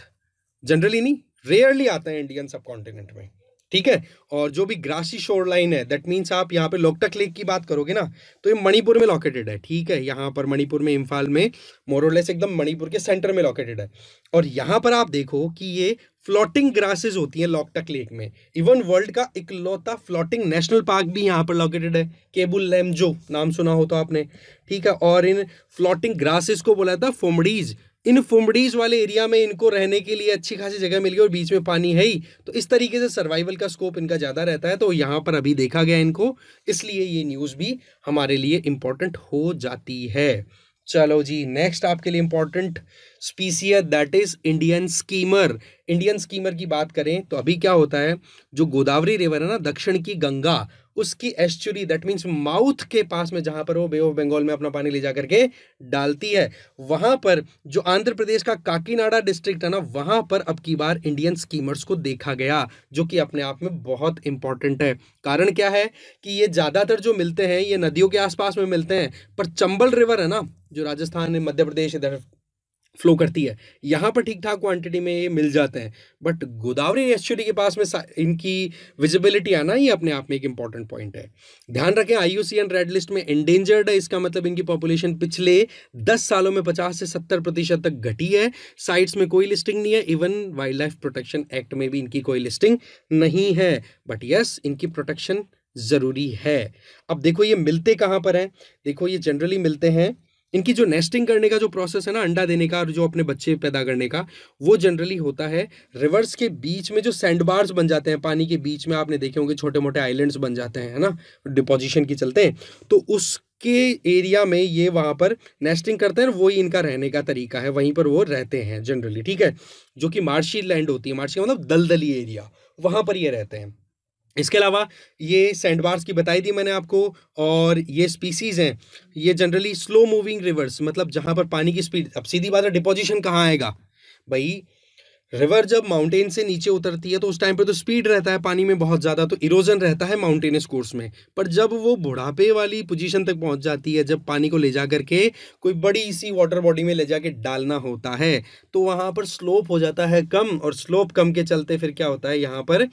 S1: जनरली नहीं रेयरली आते हैं इंडियन सब कॉन्टिनेंट में ठीक है और जो भी ग्रासी शोर लाइन है दैट मीन्स आप यहाँ पे लोकटक लेक की बात करोगे ना तो ये मणिपुर में लोकेटेड है ठीक है यहाँ पर मणिपुर में इम्फाल में मोरोलेस एकदम मणिपुर के सेंटर में लोकेटेड है और यहाँ पर आप देखो कि ये फ्लोटिंग ग्रासेस होती हैं लॉकटक लेक में इवन वर्ल्ड का इकलौता फ्लोटिंग नेशनल पार्क भी यहाँ पर लोकेटेड है केबुल लैमजो नाम सुना हो तो आपने ठीक है और इन फ्लोटिंग ग्रासेस को बोला था फोमडीज इन फुमड़ीज वाले एरिया में इनको रहने के लिए अच्छी खासी जगह मिल गई और बीच में पानी है ही तो इस तरीके से सर्वाइवल का स्कोप इनका ज़्यादा रहता है तो यहाँ पर अभी देखा गया इनको इसलिए ये न्यूज़ भी हमारे लिए इम्पोर्टेंट हो जाती है चलो जी नेक्स्ट आपके लिए important species that is Indian skimmer Indian skimmer की बात करें तो अभी क्या होता है जो गोदावरी रिवर है ना दक्षिण की गंगा उसकी एस्चुरी दैट मीन्स माउथ के पास में जहाँ पर वो बे ऑफ बंगाल में अपना पानी ले जा करके डालती है वहाँ पर जो आंध्र प्रदेश का काकीनाडा डिस्ट्रिक्ट है ना वहाँ पर अब की बार इंडियन स्कीमर्स को देखा गया जो कि अपने आप में बहुत इंपॉर्टेंट है कारण क्या है कि ये ज़्यादातर जो मिलते हैं ये नदियों के आसपास में मिलते हैं पर चंबल रिवर है ना जो राजस्थान मध्य प्रदेश इधर फ्लो करती है यहाँ पर ठीक ठाक क्वांटिटी में ये मिल जाते हैं बट गोदावरी एस्चुरी के पास में इनकी विजिबिलिटी आना ही अपने आप में एक इंपॉर्टेंट पॉइंट है ध्यान रखें आई एंड रेड लिस्ट में एंडेंजर्ड है इसका मतलब इनकी पॉपुलेशन पिछले दस सालों में पचास से सत्तर प्रतिशत तक घटी है साइट्स में कोई लिस्टिंग नहीं है even wild life protection act में भी इनकी कोई लिस्टिंग नहीं है बट यस इनकी प्रोटेक्शन ज़रूरी है अब देखो ये मिलते कहाँ पर हैं देखो ये जनरली मिलते हैं इनकी जो नेस्टिंग करने का जो प्रोसेस है ना अंडा देने का और जो अपने बच्चे पैदा करने का वो जनरली होता है रिवर्स के बीच में जो सैंडबार्स बन जाते हैं पानी के बीच में आपने देखे होंगे छोटे मोटे आइलैंड्स बन जाते हैं है ना डिपोजिशन की चलते हैं तो उस के एरिया में ये वहाँ पर नेस्टिंग करते हैं वही इनका रहने का तरीका है वहीं पर वो रहते हैं जनरली ठीक है जो कि मार्शी लैंड होती है मार्शी मतलब दलदली एरिया वहाँ पर ये रहते हैं इसके अलावा ये सैंडबार्स की बताई थी मैंने आपको और ये स्पीसीज़ हैं ये जनरली स्लो मूविंग रिवर्स मतलब जहाँ पर पानी की स्पीड अब सीधी बात है डिपोजिशन कहाँ आएगा भाई रिवर जब माउंटेन से नीचे उतरती है तो उस टाइम पे तो स्पीड रहता है पानी में बहुत ज़्यादा तो इरोजन रहता है माउंटेनस कोर्स में पर जब वो बुढ़ापे वाली पोजीशन तक पहुंच जाती है जब पानी को ले जा करके कोई बड़ी सी वाटर बॉडी में ले जाके डालना होता है तो वहाँ पर स्लोप हो जाता है कम और स्लोप कम के चलते फिर क्या होता है यहाँ पर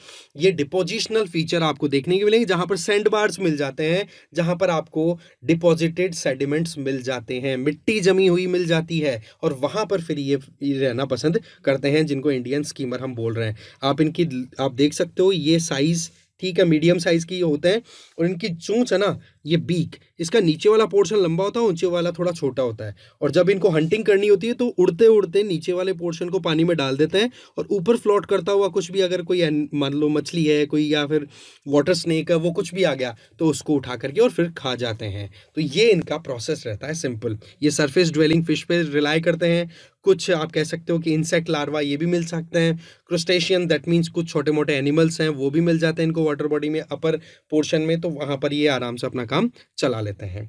S1: ये डिपोजिशनल फीचर आपको देखने के मिलेंगे जहाँ पर सेंड बार्स मिल जाते हैं जहाँ पर आपको डिपोजिटेड सेडिमेंट्स मिल जाते हैं मिट्टी जमी हुई मिल जाती है और वहाँ पर फिर ये रहना पसंद करते हैं जिनको इंडियन स्कीमर हम बोल रहे हैं आप इनकी आप देख सकते हो ये साइज़ ठीक है मीडियम साइज़ की होते हैं और इनकी चूँच है ना ये बीक इसका नीचे वाला पोर्शन लंबा होता है ऊंचे वाला थोड़ा छोटा होता है और जब इनको हंटिंग करनी होती है तो उड़ते उड़ते नीचे वाले पोर्शन को पानी में डाल देते हैं और ऊपर फ्लोट करता हुआ कुछ भी अगर कोई मान लो मछली है कोई या फिर वाटर स्नेक है वो कुछ भी आ गया तो उसको उठा करके और फिर खा जाते हैं तो ये इनका प्रोसेस रहता है सिंपल ये सरफेस ड्वेलिंग फिश पर रिलाई करते हैं कुछ आप कह सकते हो कि इंसेक्ट लार्वा ये भी मिल सकते हैं क्रुस्टेशियन दैट मीन्स कुछ छोटे मोटे एनिमल्स हैं वो भी मिल जाते हैं इनको वाटर बॉडी में अपर पोर्शन में तो वहाँ पर ये आराम से अपना काम चला लेते हैं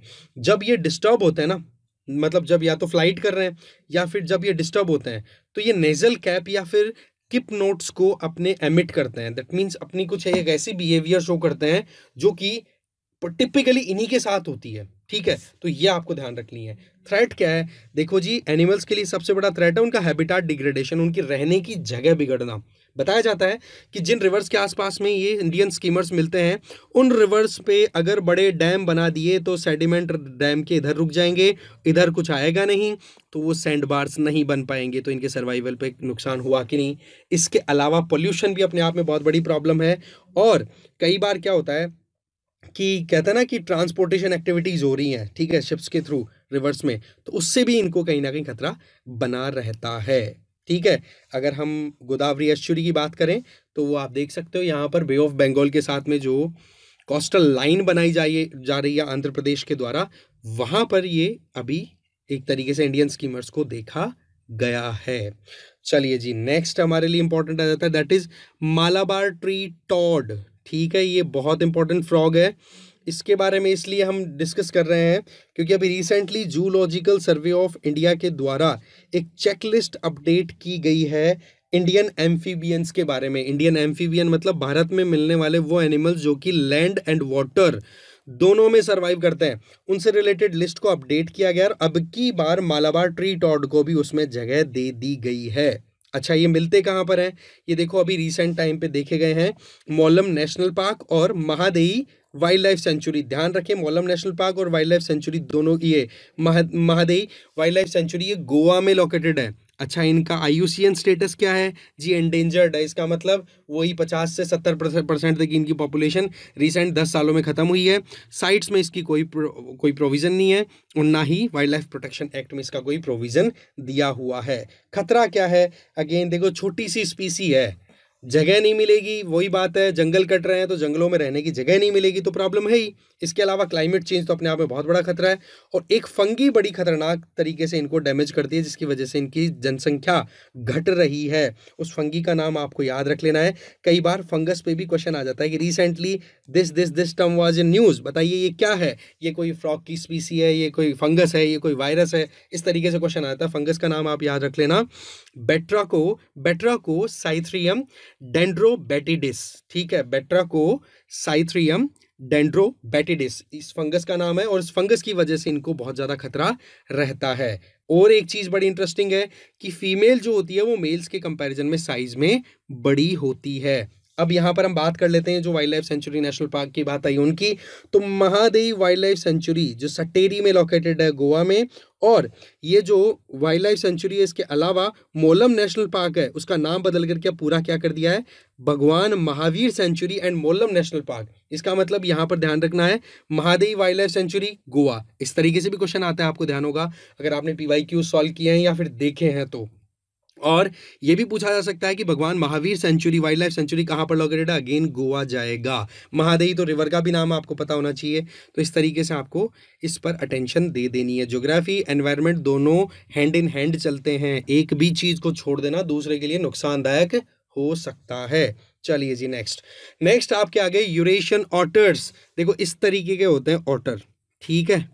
S1: जब ये डिस्टर्ब होते हैं ना मतलब जब या तो फ्लाइट कर रहे हैं या फिर जब ये डिस्टर्ब होते हैं तो ये नेजल कैप या फिर किप नोट्स को अपने एमिट करते हैं दैट मीन्स अपनी कुछ एक ऐसी बिहेवियर शो करते हैं जो कि टिपिकली इन्हीं के साथ होती है ठीक है तो ये आपको ध्यान रखनी है थ्रेट क्या है देखो जी एनिमल्स के लिए सबसे बड़ा थ्रेट है उनका हैबिटाट डिग्रेडेशन उनकी रहने की जगह बिगड़ना बताया जाता है कि जिन रिवर्स के आसपास में ये इंडियन स्कीमर्स मिलते हैं उन रिवर्स पे अगर बड़े डैम बना दिए तो सेडिमेंट डैम के इधर रुक जाएंगे इधर कुछ आएगा नहीं तो वो सैंड बार्स नहीं बन पाएंगे तो इनके सर्वाइवल पे नुकसान हुआ कि नहीं इसके अलावा पोल्यूशन भी अपने आप में बहुत बड़ी प्रॉब्लम है और कई बार क्या होता है कि कहते हैं ना कि ट्रांसपोर्टेशन एक्टिविटीज़ हो रही हैं ठीक है शिप्स के थ्रू रिवर्स में तो उससे भी इनको कहीं ना कहीं खतरा बना रहता है ठीक है अगर हम गोदावरी एश्चुरी की बात करें तो वो आप देख सकते हो यहाँ पर बे ऑफ बंगाल के साथ में जो कोस्टल लाइन बनाई जाइए जा रही है आंध्र प्रदेश के द्वारा वहाँ पर ये अभी एक तरीके से इंडियन स्कीमर्स को देखा गया है चलिए जी नेक्स्ट हमारे लिए इंपॉर्टेंट आ जाता है that is Malabar tree toad ठीक है ये बहुत इंपॉर्टेंट फ्रॉग है इसके बारे में इसलिए हम डिस्कस कर रहे हैं क्योंकि अभी recently zoological survey of India के द्वारा एक चेकलिस्ट अपडेट की गई है इंडियन एम्फीबियंस के बारे में इंडियन एम्फीबियन मतलब भारत में मिलने वाले वो एनिमल्स जो कि लैंड एंड वाटर दोनों में सर्वाइव करते हैं उनसे रिलेटेड लिस्ट को अपडेट किया गया और अब की बार मालाबार ट्री टॉड को भी उसमें जगह दे दी गई है अच्छा ये मिलते कहाँ पर हैं ये देखो अभी रिसेंट टाइम पे देखे गए हैं मोलम नेशनल पार्क और महादेही वाइल्ड लाइफ सेंचुरी ध्यान रखें मोलम नेशनल पार्क और वाइल्ड लाइफ सेंचुरी दोनों ये मह, महादेई वाइल्ड लाइफ सेंचुरी ये गोवा में लोकेटेड है अच्छा इनका आई स्टेटस क्या है जी एंडेंजर्ड है इसका मतलब वही पचास से सत्तर परसेंट तक इनकी पॉपुलेशन रिसेंट दस सालों में ख़त्म हुई है साइट्स में इसकी कोई प्रो, कोई प्रोविज़न नहीं है और ना ही वाइल्ड लाइफ प्रोटेक्शन एक्ट में इसका कोई प्रोविज़न दिया हुआ है खतरा क्या है अगेन देखो छोटी सी स्पीसी है जगह नहीं मिलेगी वही बात है जंगल कट रहे हैं तो जंगलों में रहने की जगह नहीं मिलेगी तो प्रॉब्लम है ही इसके अलावा क्लाइमेट चेंज तो अपने आप में बहुत बड़ा खतरा है और एक फंगी बड़ी खतरनाक तरीके से इनको डैमेज करती है जिसकी वजह से इनकी जनसंख्या घट रही है उस फंगी का नाम आपको याद रख लेना है कई बार फंगस पे भी क्वेश्चन आ जाता है कि recently this this this term was in news बताइए ये क्या है ये कोई फ्रॉक की स्पीसी है ये कोई फंगस है ये कोई वायरस है इस तरीके से क्वेश्चन आता है फंगस का नाम आप याद रख लेना बेट्रा को बेट्रा को साइथ्रियम डेंड्रोबेटिडिस ठीक है बेट्रा को साइथ्रियम बैटिडिस इस फंगस का नाम है और इस फंगस की वजह से इनको बहुत ज़्यादा खतरा रहता है और एक चीज़ बड़ी इंटरेस्टिंग है कि फीमेल जो होती है वो मेल्स के कंपैरिजन में साइज़ में बड़ी होती है अब यहाँ पर हम बात कर लेते हैं जो wildlife sanctuary national park की बात आई उनकी तो महादेवी वाइल्ड लाइफ सेंचुरी जो सटेरी में लोकेटेड है गोवा में और ये जो वाइल्ड लाइफ सेंचुरी है इसके अलावा मोलम नेशनल पार्क है उसका नाम बदल करके पूरा क्या कर दिया है Bhagwan Mahavir sanctuary and Mollem national park इसका मतलब यहाँ पर ध्यान रखना है Mahadevi wildlife sanctuary Goa इस तरीके से भी क्वेश्चन आता है आपको ध्यान होगा अगर आपने पी वाई सॉल्व किए हैं या फिर देखे हैं तो और ये भी पूछा जा सकता है कि Bhagwan Mahavir sanctuary wildlife sanctuary कहाँ पर लोकेटेड है अगेन गोवा जाएगा महादेही तो रिवर का भी नाम आपको पता होना चाहिए तो इस तरीके से आपको इस पर अटेंशन दे देनी है जोग्राफी एनवायरमेंट दोनों हैंड इन हैंड चलते हैं एक भी चीज़ को छोड़ देना दूसरे के लिए नुकसानदायक हो सकता है चलिए जी नेक्स्ट नेक्स्ट आपके आगे यूरेशियन ऑटर्स देखो इस तरीके के होते हैं ऑटर ठीक है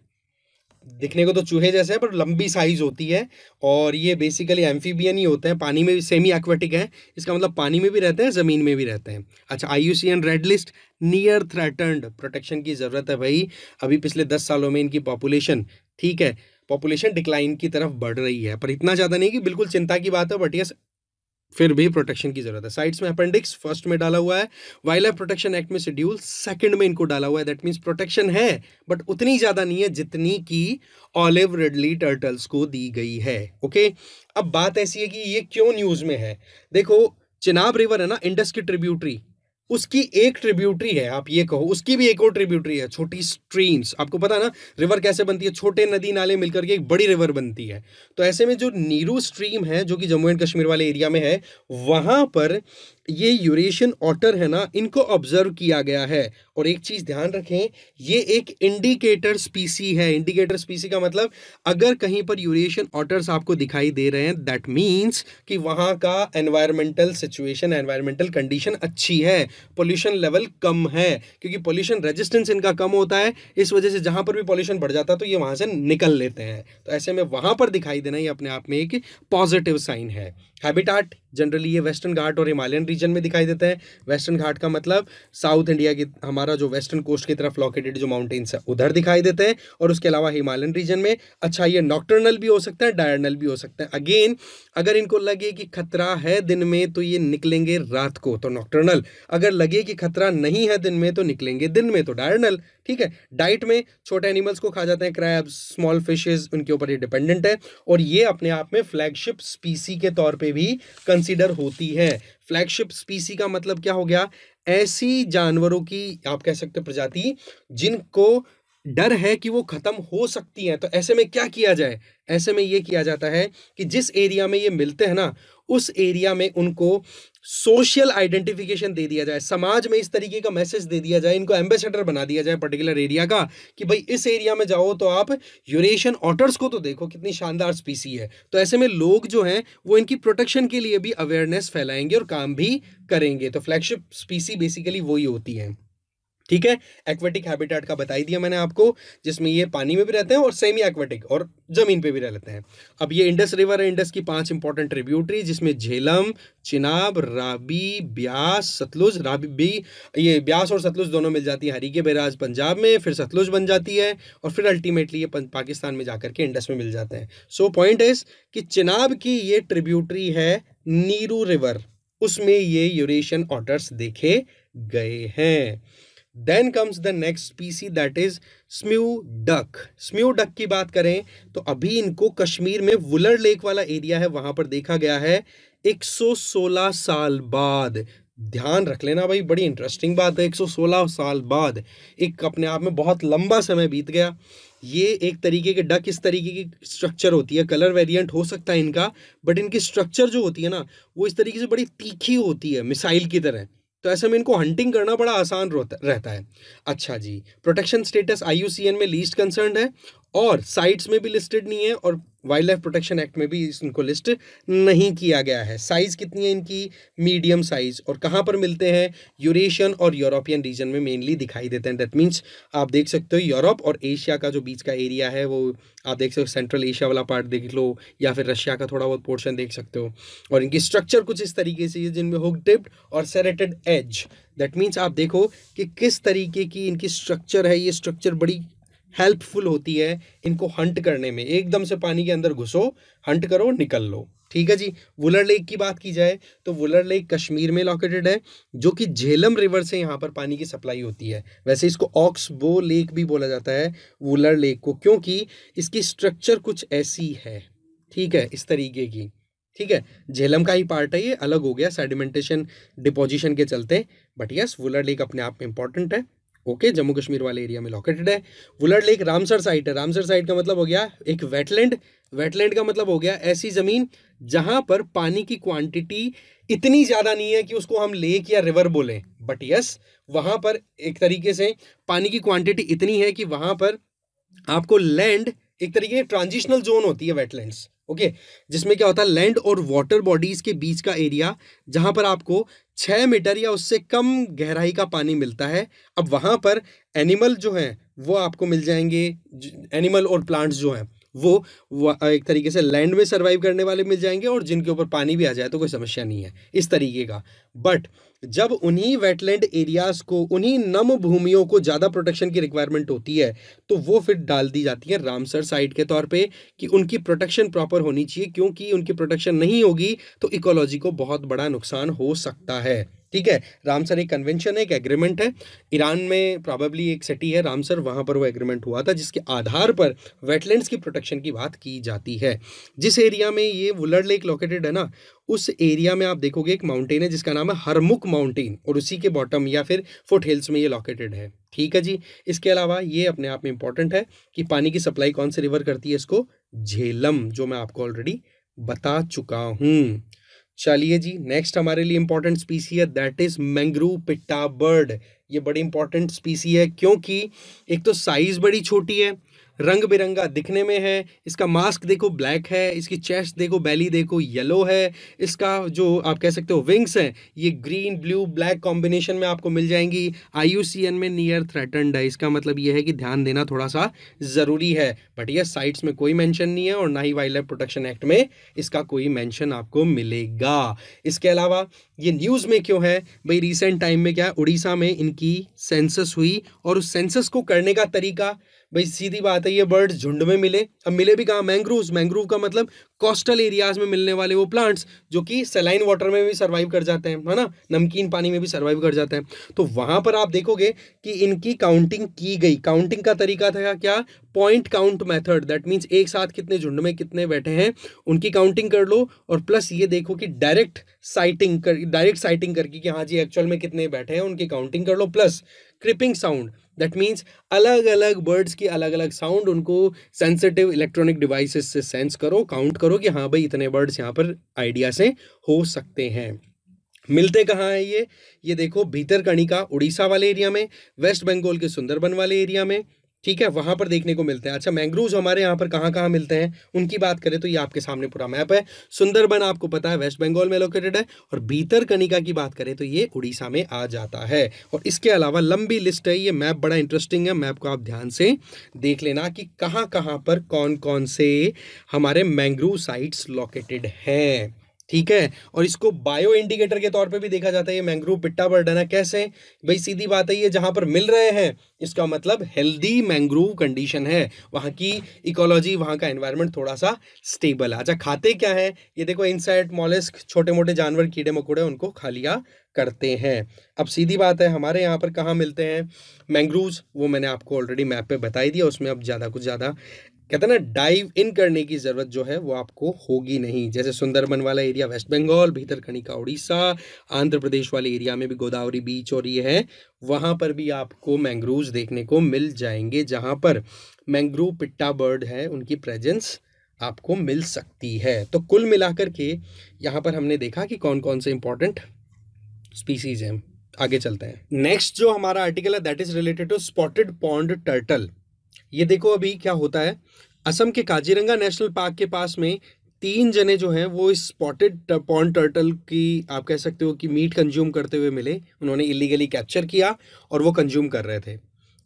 S1: दिखने को तो चूहे जैसे है पर लंबी साइज होती है और ये बेसिकली एम्फीबियन ही होते हैं पानी में भी सेमी एक्वेटिक है इसका मतलब पानी में भी रहते हैं ज़मीन में भी रहते हैं अच्छा I red list near threatened protection की ज़रूरत है भाई अभी पिछले दस सालों में इनकी पॉपुलेशन ठीक है पॉपुलेशन डिक्लाइन की तरफ बढ़ रही है पर इतना ज़्यादा नहीं कि बिल्कुल चिंता की बात है बट यस फिर भी प्रोटेक्शन की जरूरत है साइड्स में अपेंडिक्स फर्स्ट में डाला हुआ है वाइल्ड लाइफ प्रोटेक्शन एक्ट में शेड्यूल सेकंड में इनको डाला हुआ है दैट मींस प्रोटेक्शन है बट उतनी ज़्यादा नहीं है जितनी कि ऑलिव रिडली टर्टल्स को दी गई है ओके अब बात ऐसी है कि ये क्यों न्यूज़ में है देखो चिनाब रिवर है ना इंडस की ट्रिब्यूटरी उसकी एक ट्रिब्यूटरी है आप ये कहो उसकी भी एक और ट्रिब्यूटरी है छोटी स्ट्रीम्स आपको पता ना रिवर कैसे बनती है छोटे नदी नाले मिलकर के एक बड़ी रिवर बनती है तो ऐसे में जो नीरू स्ट्रीम है जो कि जम्मू एंड कश्मीर वाले एरिया में है वहां पर ये यूरेशियन ऑटर है ना इनको ऑब्जर्व किया गया है और एक चीज़ ध्यान रखें ये एक इंडिकेटर स्पीसी है इंडिकेटर स्पीसी का मतलब अगर कहीं पर यूरेशियन ऑटर्स आपको दिखाई दे रहे हैं दैट मींस कि वहां का एनवायरमेंटल सिचुएशन एनवायरमेंटल कंडीशन अच्छी है पोल्यूशन लेवल कम है क्योंकि पोल्यूशन रेजिस्टेंस इनका कम होता है इस वजह से जहां पर भी पॉल्यूशन बढ़ जाता है तो ये वहां से निकल लेते हैं तो ऐसे में वहां पर दिखाई देना ये अपने आप में एक पॉजिटिव साइन है हैबिटाट जनरली ये वेस्टर्न घाट और हिमालयन रीजन में दिखाई देते हैं वेस्टर्न घाट का मतलब साउथ इंडिया की हमारा जो वेस्टर्न कोस्ट की तरफ लोकेटेड जो माउंटेन्स है उधर दिखाई देते हैं और उसके अलावा हिमालयन रीजन में अच्छा ये नॉक्टर्नल भी हो सकता है डायरनल भी हो सकता है अगेन अगर इनको लगे कि खतरा है दिन में तो ये निकलेंगे रात को तो नॉक्टर्नल अगर लगे कि खतरा नहीं है दिन में तो निकलेंगे दिन में तो डायरनल ठीक है डाइट में छोटे एनिमल्स को खा जाते हैं क्रैब्स स्मॉल फिशेज उनके ऊपर ये डिपेंडेंट है और ये अपने आप में फ्लैगशिप स्पीसी के तौर पे भी कंसीडर होती है फ्लैगशिप स्पीसी का मतलब क्या हो गया ऐसी जानवरों की आप कह सकते प्रजाति जिनको डर है कि वो ख़त्म हो सकती हैं तो ऐसे में क्या किया जाए ऐसे में ये किया जाता है कि जिस एरिया में ये मिलते हैं ना उस एरिया में उनको सोशल आइडेंटिफिकेशन दे दिया जाए समाज में इस तरीके का मैसेज दे दिया जाए इनको एम्बेसडर बना दिया जाए पर्टिकुलर एरिया का कि भाई इस एरिया में जाओ तो आप यूरेशियन ऑटर्स को तो देखो कितनी शानदार स्पीसी है तो ऐसे में लोग जो हैं वो इनकी प्रोटेक्शन के लिए भी अवेयरनेस फैलाएंगे और काम भी करेंगे तो फ्लैगशिप स्पीसी बेसिकली वही होती है ठीक है एक्वेटिक हैबिटेट का बताई दिया मैंने आपको जिसमें ये पानी में भी रहते हैं और सेमी एक्वेटिक और जमीन पे भी रह लेते हैं अब ये इंडस रिवर है इंडस की पांच इंपॉर्टेंट ट्रिब्यूटरी जिसमें झेलम चिनाब राबी ब्यास सतलुज राबी भी ये ब्यास और सतलुज दोनों मिल जाती है हरी के बैराज पंजाब में फिर सतलुज बन जाती है और फिर अल्टीमेटली ये पाकिस्तान में जाकर के इंडस में मिल जाते हैं सो पॉइंट इज कि चिनाब की ये ट्रिब्यूटरी है नीरू रिवर उसमें ये यूरेशियन ऑटर्स देखे गए हैं then comes the next species that is smew duck smew duck की बात करें तो अभी इनको कश्मीर में वुलर लेक वाला एरिया है वहां पर देखा गया है 116 साल बाद ध्यान रख लेना भाई बड़ी इंटरेस्टिंग बात है 116 साल बाद एक अपने आप में बहुत लंबा समय बीत गया ये एक तरीके के डक इस तरीके की स्ट्रक्चर होती है कलर वेरिएंट हो सकता है इनका बट इनकी स्ट्रक्चर जो होती है ना वो इस तरीके से बड़ी तीखी होती है मिसाइल की तरह तो ऐसे में इनको हंटिंग करना बड़ा आसान रहता है अच्छा जी प्रोटेक्शन स्टेटस आई में लीस्ट कंसर्न है और साइट्स में भी लिस्टेड नहीं है और वाइल्ड लाइफ प्रोटेक्शन एक्ट में भी इनको लिस्ट नहीं किया गया है साइज़ कितनी है इनकी मीडियम साइज़ और कहाँ पर मिलते हैं यूरेशियन और यूरोपियन रीजन में मेनली दिखाई देते हैं दैट मीन्स आप देख सकते हो यूरोप और एशिया का जो बीच का एरिया है वो आप देख सकते हो सेंट्रल एशिया वाला पार्ट देख लो या फिर रशिया का थोड़ा बहुत पोर्शन देख सकते हो और इनकी स्ट्रक्चर कुछ इस तरीके से है जिनमें हुक डिप्ड और सेरेटेड एज दैट मीन्स आप देखो कि किस तरीके की इनकी स्ट्रक्चर है ये स्ट्रक्चर बड़ी हेल्पफुल होती है इनको हंट करने में एकदम से पानी के अंदर घुसो हंट करो निकल लो ठीक है जी वुलर लेक की बात की जाए तो वुलर लेक कश्मीर में लोकेटेड है जो कि झेलम रिवर से यहाँ पर पानी की सप्लाई होती है वैसे इसको ऑक्स बो लेक भी बोला जाता है वुलर लेक को क्योंकि इसकी स्ट्रक्चर कुछ ऐसी है ठीक है इस तरीके की ठीक है झेलम का ही पार्ट है ये अलग हो गया सेडिमेंटेशन डिपोजिशन के चलते बट यस वुलर लेक अपने आप में इंपॉर्टेंट है ओके जम्मू कश्मीर वाले एरिया में लोकेटेड है वुलर लेक रामसर साइट है रामसर साइट का मतलब हो गया एक वेटलैंड वेटलैंड का मतलब हो गया ऐसी ज़मीन जहां पर पानी की क्वांटिटी इतनी ज़्यादा नहीं है कि उसको हम लेक या रिवर बोलें बट यस वहां पर एक तरीके से पानी की क्वांटिटी इतनी है कि वहां पर आपको लैंड एक तरीके ट्रांजिशनल जोन होती है वेटलैंड्स ओके okay, जिसमें क्या होता है लैंड और वाटर बॉडीज़ के बीच का एरिया जहां पर आपको छः मीटर या उससे कम गहराई का पानी मिलता है अब वहाँ पर एनिमल जो हैं वो आपको मिल जाएंगे एनिमल और प्लांट्स जो हैं वो एक तरीके से लैंड में सर्वाइव करने वाले मिल जाएंगे और जिनके ऊपर पानी भी आ जाए तो कोई समस्या नहीं है इस तरीके का बट जब उन्हीं वेटलैंड एरियाज को उन्हीं नम भूमियों को ज़्यादा प्रोटेक्शन की रिक्वायरमेंट होती है तो वो फिर डाल दी जाती है रामसर साइट के तौर पे कि उनकी प्रोटेक्शन प्रॉपर होनी चाहिए क्योंकि उनकी प्रोटेक्शन नहीं होगी तो इकोलॉजी को बहुत बड़ा नुकसान हो सकता है ठीक है रामसर एक कन्वेंशन है एक एग्रीमेंट है ईरान में प्रॉबेबली एक सिटी है रामसर वहाँ पर वो एग्रीमेंट हुआ था जिसके आधार पर वेटलैंड्स की प्रोटेक्शन की बात की जाती है जिस एरिया में ये वुलर लेक लोकेटेड है ना उस एरिया में आप देखोगे एक माउंटेन है जिसका नाम है हरमुख माउंटेन और उसी के बॉटम या फिर फुट हिल्स में ये लोकेटेड है ठीक है जी इसके अलावा ये अपने आप में इंपॉर्टेंट है कि पानी की सप्लाई कौन से रिवर करती है इसको झेलम जो मैं आपको ऑलरेडी बता चुका हूँ चलिए जी नेक्स्ट हमारे लिए इंपॉर्टेंट स्पीसी है that is mangrove pitta bird ये बड़ी इंपॉर्टेंट स्पीसी है क्योंकि एक तो साइज बड़ी छोटी है रंग बिरंगा दिखने में है इसका मास्क देखो ब्लैक है इसकी चेस्ट देखो बैली देखो येलो है इसका जो आप कह सकते हो विंग्स हैं ये ग्रीन ब्लू ब्लैक कॉम्बिनेशन में आपको मिल जाएंगी आई में नियर थ्रेटनड है इसका मतलब ये है कि ध्यान देना थोड़ा सा ज़रूरी है बट ये साइट्स में कोई मैंशन नहीं है और ना ही वाइल्ड लाइफ प्रोटेक्शन एक्ट में इसका कोई मैंशन आपको मिलेगा इसके अलावा ये न्यूज़ में क्यों है भाई रिसेंट टाइम में क्या उड़ीसा में इनकी सेंसस हुई और उस सेंसस को करने का तरीका भाई सीधी बात है ये बर्ड्स झुंड में मिले अब मिले भी कहाँ मैंग्रोव मैंग्रोव का मतलब कोस्टल एरियाज में मिलने वाले वो प्लांट्स जो कि सेलाइन वाटर में भी सर्वाइव कर जाते हैं है ना नमकीन पानी में भी सर्वाइव कर जाते हैं तो वहाँ पर आप देखोगे कि इनकी काउंटिंग की गई काउंटिंग का तरीका था क्या point count method that means एक साथ कितने झुंड में कितने बैठे हैं उनकी काउंटिंग कर लो और प्लस ये देखो कि डायरेक्ट साइटिंग कर डायरेक्ट साइटिंग करके कि हाँ जी एक्चुअल में कितने बैठे हैं उनकी काउंटिंग कर लो plus creeping sound that means अलग अलग बर्ड्स की अलग अलग साउंड उनको सेंसिटिव इलेक्ट्रॉनिक डिवाइसेस से सेंस करो काउंट करो कि हाँ भाई इतने बर्ड्स यहाँ पर आइडिया से हो सकते हैं मिलते कहाँ हैं ये ये देखो भीतर कणिका उड़ीसा वाले एरिया में वेस्ट बंगाल के सुंदरबन वाले एरिया में ठीक है वहां पर देखने को मिलते हैं अच्छा मैंग्रोव हमारे यहाँ पर कहाँ कहाँ मिलते हैं उनकी बात करें तो ये आपके सामने पूरा मैप है सुंदरबन आपको पता है वेस्ट बंगाल में लोकेटेड है और भीतर कनिका की बात करें तो ये उड़ीसा में आ जाता है और इसके अलावा लंबी लिस्ट है ये मैप बड़ा इंटरेस्टिंग है मैप को आप ध्यान से देख लेना कि कहाँ कहाँ पर कौन कौन से हमारे मैंग्रोव साइट्स लोकेटेड हैं ठीक है और इसको बायो इंडिकेटर के तौर पे भी देखा जाता है ये मैंग्रोव पिट्टा है कैसे भाई सीधी बात है ये जहाँ पर मिल रहे हैं इसका मतलब हेल्दी मैंग्रोव कंडीशन है वहाँ की इकोलॉजी वहाँ का एनवायरनमेंट थोड़ा सा स्टेबल है अच्छा खाते क्या है ये देखो इंसाइट मॉलिस्क छोटे मोटे जानवर कीड़े मकोड़े उनको खा लिया करते हैं अब सीधी बात है हमारे यहाँ पर कहाँ मिलते हैं मैंग्रोव वो मैंने आपको ऑलरेडी मैप पर बताई दिया उसमें अब ज़्यादा कुछ ज़्यादा कहते हैं ना डाइव इन करने की ज़रूरत जो है वो आपको होगी नहीं जैसे सुंदरबन वाला एरिया वेस्ट बंगाल खनिका उड़ीसा आंध्र प्रदेश वाले एरिया में भी गोदावरी बीच और ये है वहां पर भी आपको मैंग्रोव देखने को मिल जाएंगे जहां पर मैंग्रोव पिट्टा बर्ड है उनकी प्रेजेंस आपको मिल सकती है तो कुल मिलाकर के यहाँ पर हमने देखा कि कौन कौन से इंपॉर्टेंट स्पीसीज हैं आगे चलते हैं नेक्स्ट जो हमारा आर्टिकल है that is related to spotted pond turtle ये देखो अभी क्या होता है असम के काजीरंगा नेशनल पार्क के पास में तीन जने जो हैं वो इस स्पॉटेड पॉन्ड टर्टल की आप कह सकते हो कि मीट कंज्यूम करते हुए मिले उन्होंने इलीगली कैप्चर किया और वो कंज्यूम कर रहे थे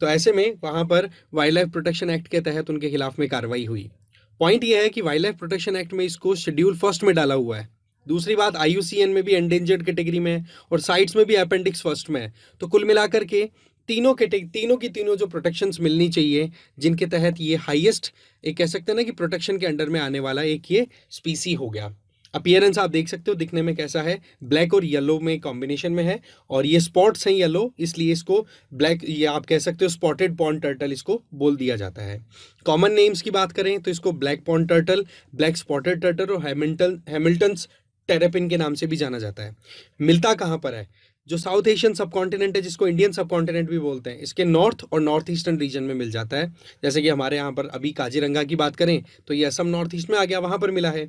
S1: तो ऐसे में वहाँ पर वाइल्ड लाइफ प्रोटेक्शन एक्ट के तहत उनके खिलाफ में कार्रवाई हुई पॉइंट ये है कि वाइल्ड लाइफ प्रोटेक्शन एक्ट में इसको शेड्यूल फर्स्ट में डाला हुआ है दूसरी बात आई में भी एंडेंजर्ड कैटेगरी में है और साइट्स में भी अपेंडिक्स फर्स्ट में है तो कुल मिलाकर के तीनों के तीनों की तीनों जो प्रोटेक्शन मिलनी चाहिए जिनके तहत ये हाइएस्ट एक कह सकते हैं ना कि प्रोटेक्शन के अंडर में आने वाला एक ये स्पीसी हो गया अपियरेंस आप देख सकते हो दिखने में कैसा है ब्लैक और येलो में कॉम्बिनेशन में है और ये स्पॉट्स हैं येलो इसलिए इसको ब्लैक ये आप कह सकते हो स्पॉटेड पॉन्ट टर्टल इसको बोल दिया जाता है कॉमन नेम्स की बात करें तो इसको black pond turtle black spotted turtle और हैमिल्टन हैमिल्टन टेरेपिन के नाम से भी जाना जाता है मिलता कहाँ पर है जो साउथ एशियन सब कॉन्टिनेंट है जिसको इंडियन सब कॉन्टिनेंट भी बोलते हैं इसके नॉर्थ और नॉर्थ ईस्टर्न रीजन में मिल जाता है जैसे कि हमारे यहाँ पर अभी काजीरंगा की बात करें तो ये असम नॉर्थ ईस्ट में आ गया वहाँ पर मिला है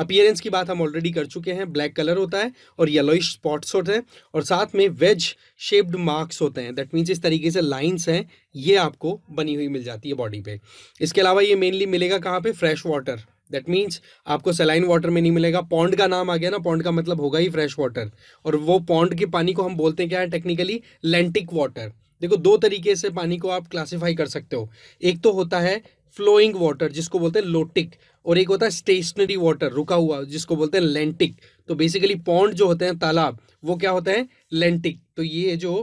S1: अपियरेंस की बात हम ऑलरेडी कर चुके हैं ब्लैक कलर होता है और येलोइश स्पॉट्स होते हैं और साथ में वेज शेप्ड मार्क्स होते हैं दैट मीन्स इस तरीके से लाइन्स हैं ये आपको बनी हुई मिल जाती है बॉडी पे इसके अलावा ये मेनली मिलेगा कहाँ पे फ्रेश वाटर दैट मीन्स आपको सलाइन वाटर में नहीं मिलेगा पॉन्ड का नाम आ गया ना पॉन्ड का मतलब होगा ही फ्रेश वाटर और वो पॉन्ड के पानी को हम बोलते हैं क्या है टेक्निकली लेंटिक वाटर देखो दो तरीके से पानी को आप क्लासीफाई कर सकते हो एक तो होता है फ्लोइंग वाटर जिसको बोलते हैं लोटिक और एक होता है स्टेशनरी वाटर रुका हुआ जिसको बोलते हैं लेंटिक तो बेसिकली पॉन्ड जो होते हैं तालाब वो क्या होते हैं लेंटिक तो ये जो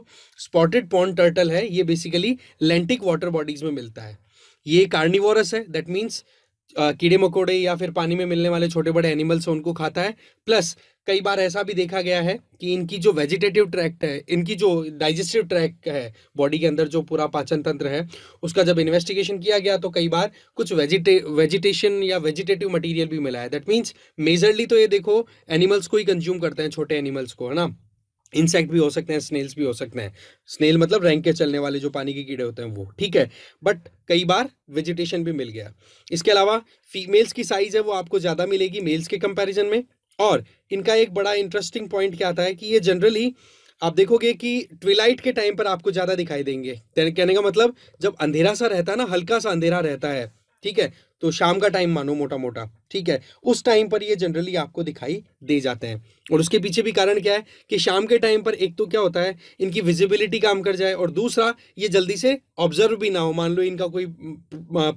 S1: स्पॉटेड पॉन्ड टर्टल है ये बेसिकली लेंटिक वाटर बॉडीज में मिलता है ये कार्निवोरस है दैट मीन्स कीड़े मकोड़े या फिर पानी में मिलने वाले छोटे बड़े एनिमल्स उनको खाता है प्लस कई बार ऐसा भी देखा गया है कि इनकी जो वेजिटेटिव ट्रैक्ट है इनकी जो डाइजेस्टिव ट्रैक्ट है बॉडी के अंदर जो पूरा पाचन तंत्र है उसका जब इन्वेस्टिगेशन किया गया तो कई बार कुछ वेजिटे वेजिटेशन या वेजिटेटिव मटेरियल भी मिला है दैट मीन्स मेजरली तो ये देखो एनिमल्स को ही कंज्यूम करते हैं छोटे एनिमल्स को है ना इंसेक्ट भी हो सकते हैं स्नेल्स भी हो सकते हैं स्नेल मतलब रैंक के चलने वाले जो पानी के कीड़े होते हैं वो ठीक है बट कई बार वेजिटेशन भी मिल गया इसके अलावा फीमेल्स की साइज़ है वो आपको ज़्यादा मिलेगी मेल्स के कंपैरिजन में और इनका एक बड़ा इंटरेस्टिंग पॉइंट क्या आता है कि ये जनरली आप देखोगे कि ट्विलाइट के टाइम पर आपको ज़्यादा दिखाई देंगे कहने का मतलब जब अंधेरा सा रहता है ना हल्का सा अंधेरा रहता है ठीक है तो शाम का टाइम मानो मोटा मोटा ठीक है उस टाइम पर ये जनरली आपको दिखाई दे जाते हैं और उसके पीछे भी कारण क्या है कि शाम के टाइम पर एक तो क्या होता है इनकी विजिबिलिटी काम कर जाए और दूसरा ये जल्दी से ऑब्जर्व भी ना हो मान लो इनका कोई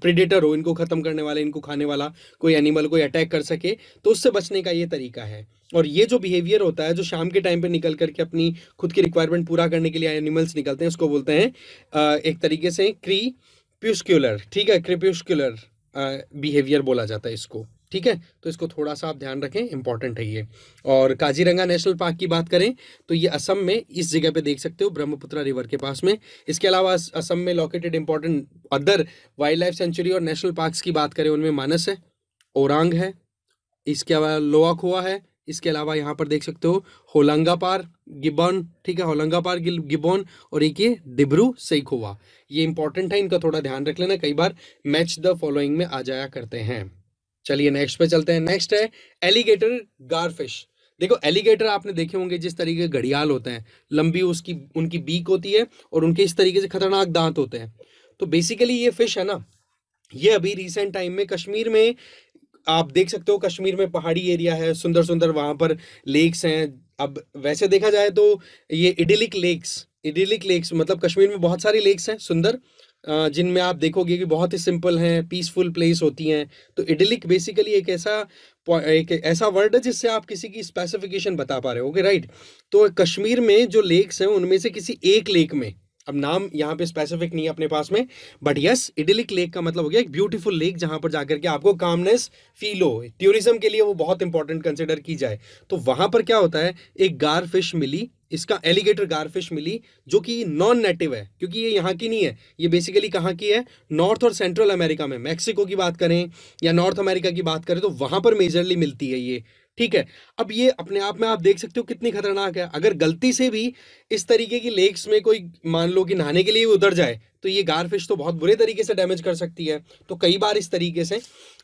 S1: प्रिडेटर हो इनको ख़त्म करने वाला इनको खाने वाला कोई एनिमल कोई अटैक कर सके तो उससे बचने का ये तरीका है और ये जो बिहेवियर होता है जो शाम के टाइम पर निकल करके अपनी खुद की रिक्वायरमेंट पूरा करने के लिए एनिमल्स निकलते हैं उसको बोलते हैं एक तरीके से क्री प्यूस्क्यूलर ठीक है क्रिप्यूस्क्यूलर बिहेवियर बोला जाता है इसको ठीक है तो इसको थोड़ा सा आप ध्यान रखें इंपॉर्टेंट है ये और काजीरंगा नेशनल पार्क की बात करें तो ये असम में इस जगह पे देख सकते हो ब्रह्मपुत्रा रिवर के पास में इसके अलावा असम में located important other wildlife sanctuary और नेशनल पार्क्स की बात करें उनमें मानस है औरंग है इसके अलावा लोआखोआ है इसके अलावा यहाँ पर देख सकते हो होलंगापार गिबोन ठीक है होलंगापार गिबोन और एक ये डिब्रू सईखोवा ये इंपॉर्टेंट है इनका थोड़ा ध्यान रख लेना कई बार मैच द फॉलोइंग में आ जाया करते हैं चलिए नेक्स्ट पे चलते हैं नेक्स्ट है एलिगेटर गारफिश देखो एलिगेटर आपने देखे होंगे जिस तरीके घड़ियाल होते हैं लंबी उसकी उनकी बीक होती है और उनके इस तरीके से खतरनाक दांत होते हैं तो बेसिकली ये फिश है ना ये अभी रिसेंट टाइम में कश्मीर में आप देख सकते हो कश्मीर में पहाड़ी एरिया है सुंदर सुंदर वहाँ पर लेक्स हैं अब वैसे देखा जाए तो ये इडिलिक लेक्स इडिलिक लेक्स मतलब कश्मीर में बहुत सारी लेक्स हैं सुंदर जिनमें आप देखोगे कि बहुत ही सिंपल हैं पीसफुल प्लेस होती हैं तो इडलिक बेसिकली एक ऐसा एक ऐसा वर्ड है जिससे आप किसी की स्पेसिफिकेशन बता पा रहे हो ओके राइट तो कश्मीर में जो लेक्स हैं उनमें से किसी एक लेक में अब नाम यहाँ पे स्पेसिफिक नहीं है अपने पास में बट यस इडिलिक लेक का मतलब हो गया एक ब्यूटीफुल लेक जहां पर जाकर के आपको कामनेस फील हो टूरिज्म के लिए वो बहुत इंपॉर्टेंट कंसिडर की जाए तो वहां पर क्या होता है एक गार फिश मिली इसका एलिगेटर गार फिश मिली जो कि नॉन नेटिव है क्योंकि ये यहाँ की नहीं है ये बेसिकली कहाँ की है नॉर्थ और सेंट्रल अमेरिका में मैक्सिको की बात करें या नॉर्थ अमेरिका की बात करें तो वहाँ पर मेजरली मिलती है ये ठीक है अब ये अपने आप में आप देख सकते हो कितनी खतरनाक है अगर गलती से भी इस तरीके की लेक्स में कोई मान लो कि नहाने के लिए उतर जाए तो ये गार फिश तो बहुत बुरे तरीके से डैमेज कर सकती है तो कई बार इस तरीके से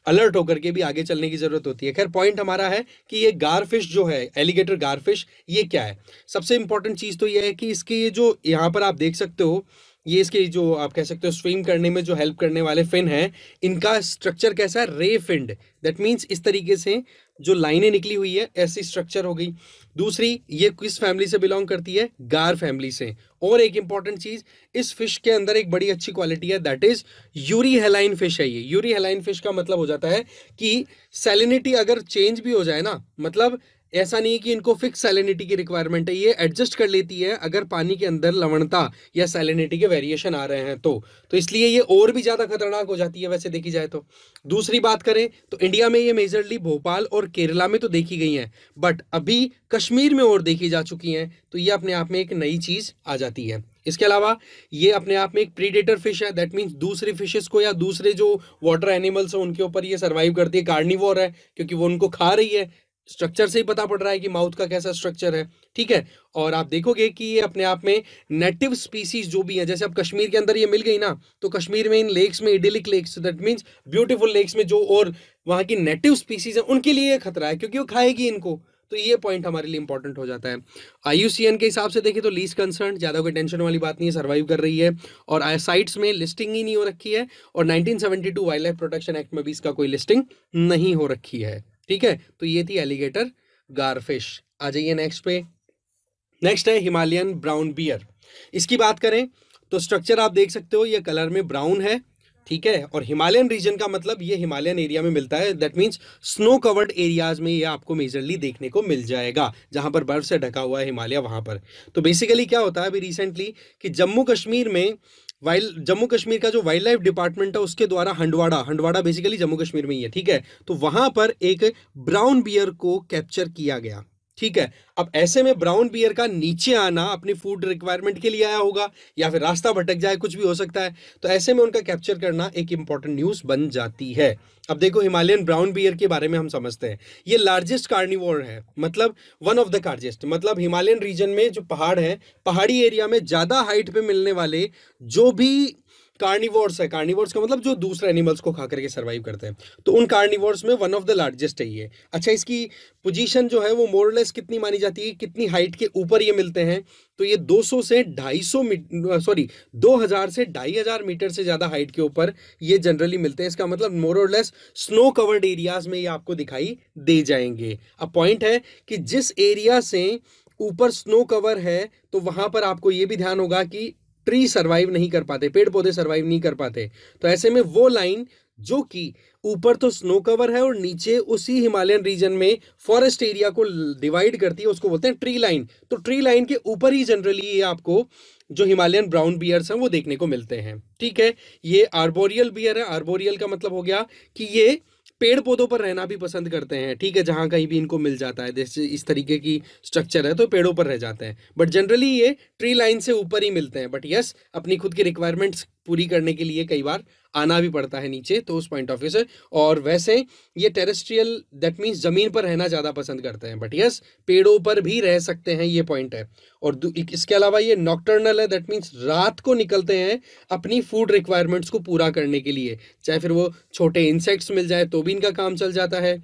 S1: अलर्ट होकर के भी आगे चलने की ज़रूरत होती है खैर पॉइंट हमारा है कि ये गार फिश जो है एलिगेटर फिश ये क्या है सबसे इंपॉर्टेंट चीज़ तो ये है कि इसके ये जो यहाँ पर आप देख सकते हो ये इसके जो आप कह सकते हो स्विम करने में जो हेल्प करने वाले फिन हैं इनका स्ट्रक्चर कैसा है रे फिंड दैट मीन्स इस तरीके से जो लाइनें निकली हुई है ऐसी स्ट्रक्चर हो गई दूसरी ये किस फैमिली से बिलोंग करती है गार फैमिली से और एक इंपॉर्टेंट चीज़ इस फिश के अंदर एक बड़ी अच्छी क्वालिटी है that is euryhaline fish है ये यूरी हेलाइन फिश का मतलब हो जाता है कि सेलिनिटी अगर चेंज भी हो जाए ना मतलब ऐसा नहीं कि इनको फिक्स सैलिनिटी की रिक्वायरमेंट है ये एडजस्ट कर लेती है अगर पानी के अंदर लवणता या सैलिनिटी के वेरिएशन आ रहे हैं तो तो इसलिए ये और भी ज़्यादा खतरनाक हो जाती है वैसे देखी जाए तो दूसरी बात करें तो इंडिया में ये मेजरली भोपाल और केरला में तो देखी गई हैं बट अभी कश्मीर में और देखी जा चुकी हैं तो ये अपने आप में एक नई चीज़ आ जाती है इसके अलावा ये अपने आप में एक प्रीडेटर फिश है दैट मीन्स दूसरी फिशेस को या दूसरे जो वाटर एनिमल्स हैं उनके ऊपर ये सर्वाइव करती है कार्निवोर है क्योंकि वो उनको खा रही है स्ट्रक्चर से ही पता पड़ रहा है कि माउथ का कैसा स्ट्रक्चर है ठीक है और आप देखोगे कि ये अपने आप में नेटिव स्पीसीज जो भी हैं जैसे अब कश्मीर के अंदर ये मिल गई ना तो कश्मीर में इन लेक्स में idyllic lakes that means beautiful lakes में जो और वहां की नेटिव स्पीसीज है उनके लिए ये खतरा है क्योंकि वो खाएगी इनको तो ये पॉइंट हमारे लिए इंपॉर्टेंट हो जाता है आई के हिसाब से देखें तो लीज कंसर्न ज़्यादा कोई टेंशन वाली बात नहीं है सर्वाइव कर रही है और साइट्स में लिस्टिंग ही नहीं हो रखी है और 1972 वाइल्ड लाइफ प्रोटेक्शन एक्ट में भी इसका कोई लिस्टिंग नहीं हो रखी है ठीक है तो ये थी एलिगेटर गारफिश आ जाइए नेक्स्ट पे नेक्स्ट है हिमालयन ब्राउन बियर इसकी बात करें तो स्ट्रक्चर आप देख सकते हो ये कलर में ब्राउन है ठीक है और हिमालयन रीजन का मतलब ये हिमालयन एरिया में मिलता है that means snow covered areas में ये आपको मेजरली देखने को मिल जाएगा जहां पर बर्फ से ढका हुआ है हिमालय वहां पर तो बेसिकली क्या होता है अभी रिसेंटली कि जम्मू कश्मीर में वाइल्ड जम्मू कश्मीर का जो वाइल्ड लाइफ डिपार्टमेंट है उसके द्वारा हंडवाड़ा हंडवाड़ा बेसिकली जम्मू कश्मीर में ही है ठीक है तो वहां पर एक ब्राउन बियर को कैप्चर किया गया ठीक है अब ऐसे में ब्राउन बियर का नीचे आना अपनी फूड रिक्वायरमेंट के लिए आया होगा या फिर रास्ता भटक जाए कुछ भी हो सकता है तो ऐसे में उनका कैप्चर करना एक इंपॉर्टेंट न्यूज़ बन जाती है अब देखो हिमालयन ब्राउन बियर के बारे में हम समझते हैं ये लार्जेस्ट कार्निवोर है मतलब वन ऑफ द कार्जेस्ट मतलब हिमालयन रीजन में जो पहाड़ है पहाड़ी एरिया में ज़्यादा हाइट पे मिलने वाले जो भी कार्निवर्स है कार्निवर्स का मतलब जो दूसरे एनिमल्स को खा करके सर्वाइव करते हैं तो उन कार्निवोर्स में वन ऑफ द लार्जेस्ट है ये अच्छा इसकी पोजीशन जो है वो मोरलेस कितनी मानी जाती है कितनी हाइट के ऊपर ये मिलते हैं तो ये 200 से 250 सॉरी 2000 से 2500 मीटर से ज़्यादा हाइट के ऊपर ये जनरली मिलते हैं इसका मतलब मोरलेस स्नो कवर्ड एरियाज में ये आपको दिखाई दे जाएंगे अब पॉइंट है कि जिस एरिया से ऊपर स्नो कवर है तो वहां पर आपको ये भी ध्यान होगा कि ट्री सर्वाइव नहीं कर पाते पेड़ पौधे सर्वाइव नहीं कर पाते तो ऐसे में वो लाइन जो कि ऊपर तो स्नो कवर है और नीचे उसी हिमालयन रीजन में फॉरेस्ट एरिया को डिवाइड करती है उसको बोलते हैं ट्री लाइन तो ट्री लाइन के ऊपर ही जनरली ये आपको जो हिमालयन ब्राउन बियर्स हैं वो देखने को मिलते हैं ठीक है ये आर्बोरियल बियर है आर्बोरियल का मतलब हो गया कि ये पेड़ पौधों पर रहना भी पसंद करते हैं ठीक है जहाँ कहीं भी इनको मिल जाता है जैसे इस तरीके की स्ट्रक्चर है तो पेड़ों पर रह जाते हैं बट जनरली ये ट्री लाइन से ऊपर ही मिलते हैं बट यस अपनी खुद की रिक्वायरमेंट्स पूरी करने के लिए कई बार आना भी पड़ता है नीचे तो उस पॉइंट ऑफ व्यू से और वैसे ये टेरेस्ट्रियल दैट मीन्स ज़मीन पर रहना ज़्यादा पसंद करते हैं बट यस पेड़ों पर भी रह सकते हैं ये पॉइंट है और इसके अलावा ये नॉक्टर्नल है दैट मीन्स रात को निकलते हैं अपनी फूड रिक्वायरमेंट्स को पूरा करने के लिए चाहे फिर वो छोटे इंसेक्ट्स मिल जाए तो भी इनका काम चल जाता है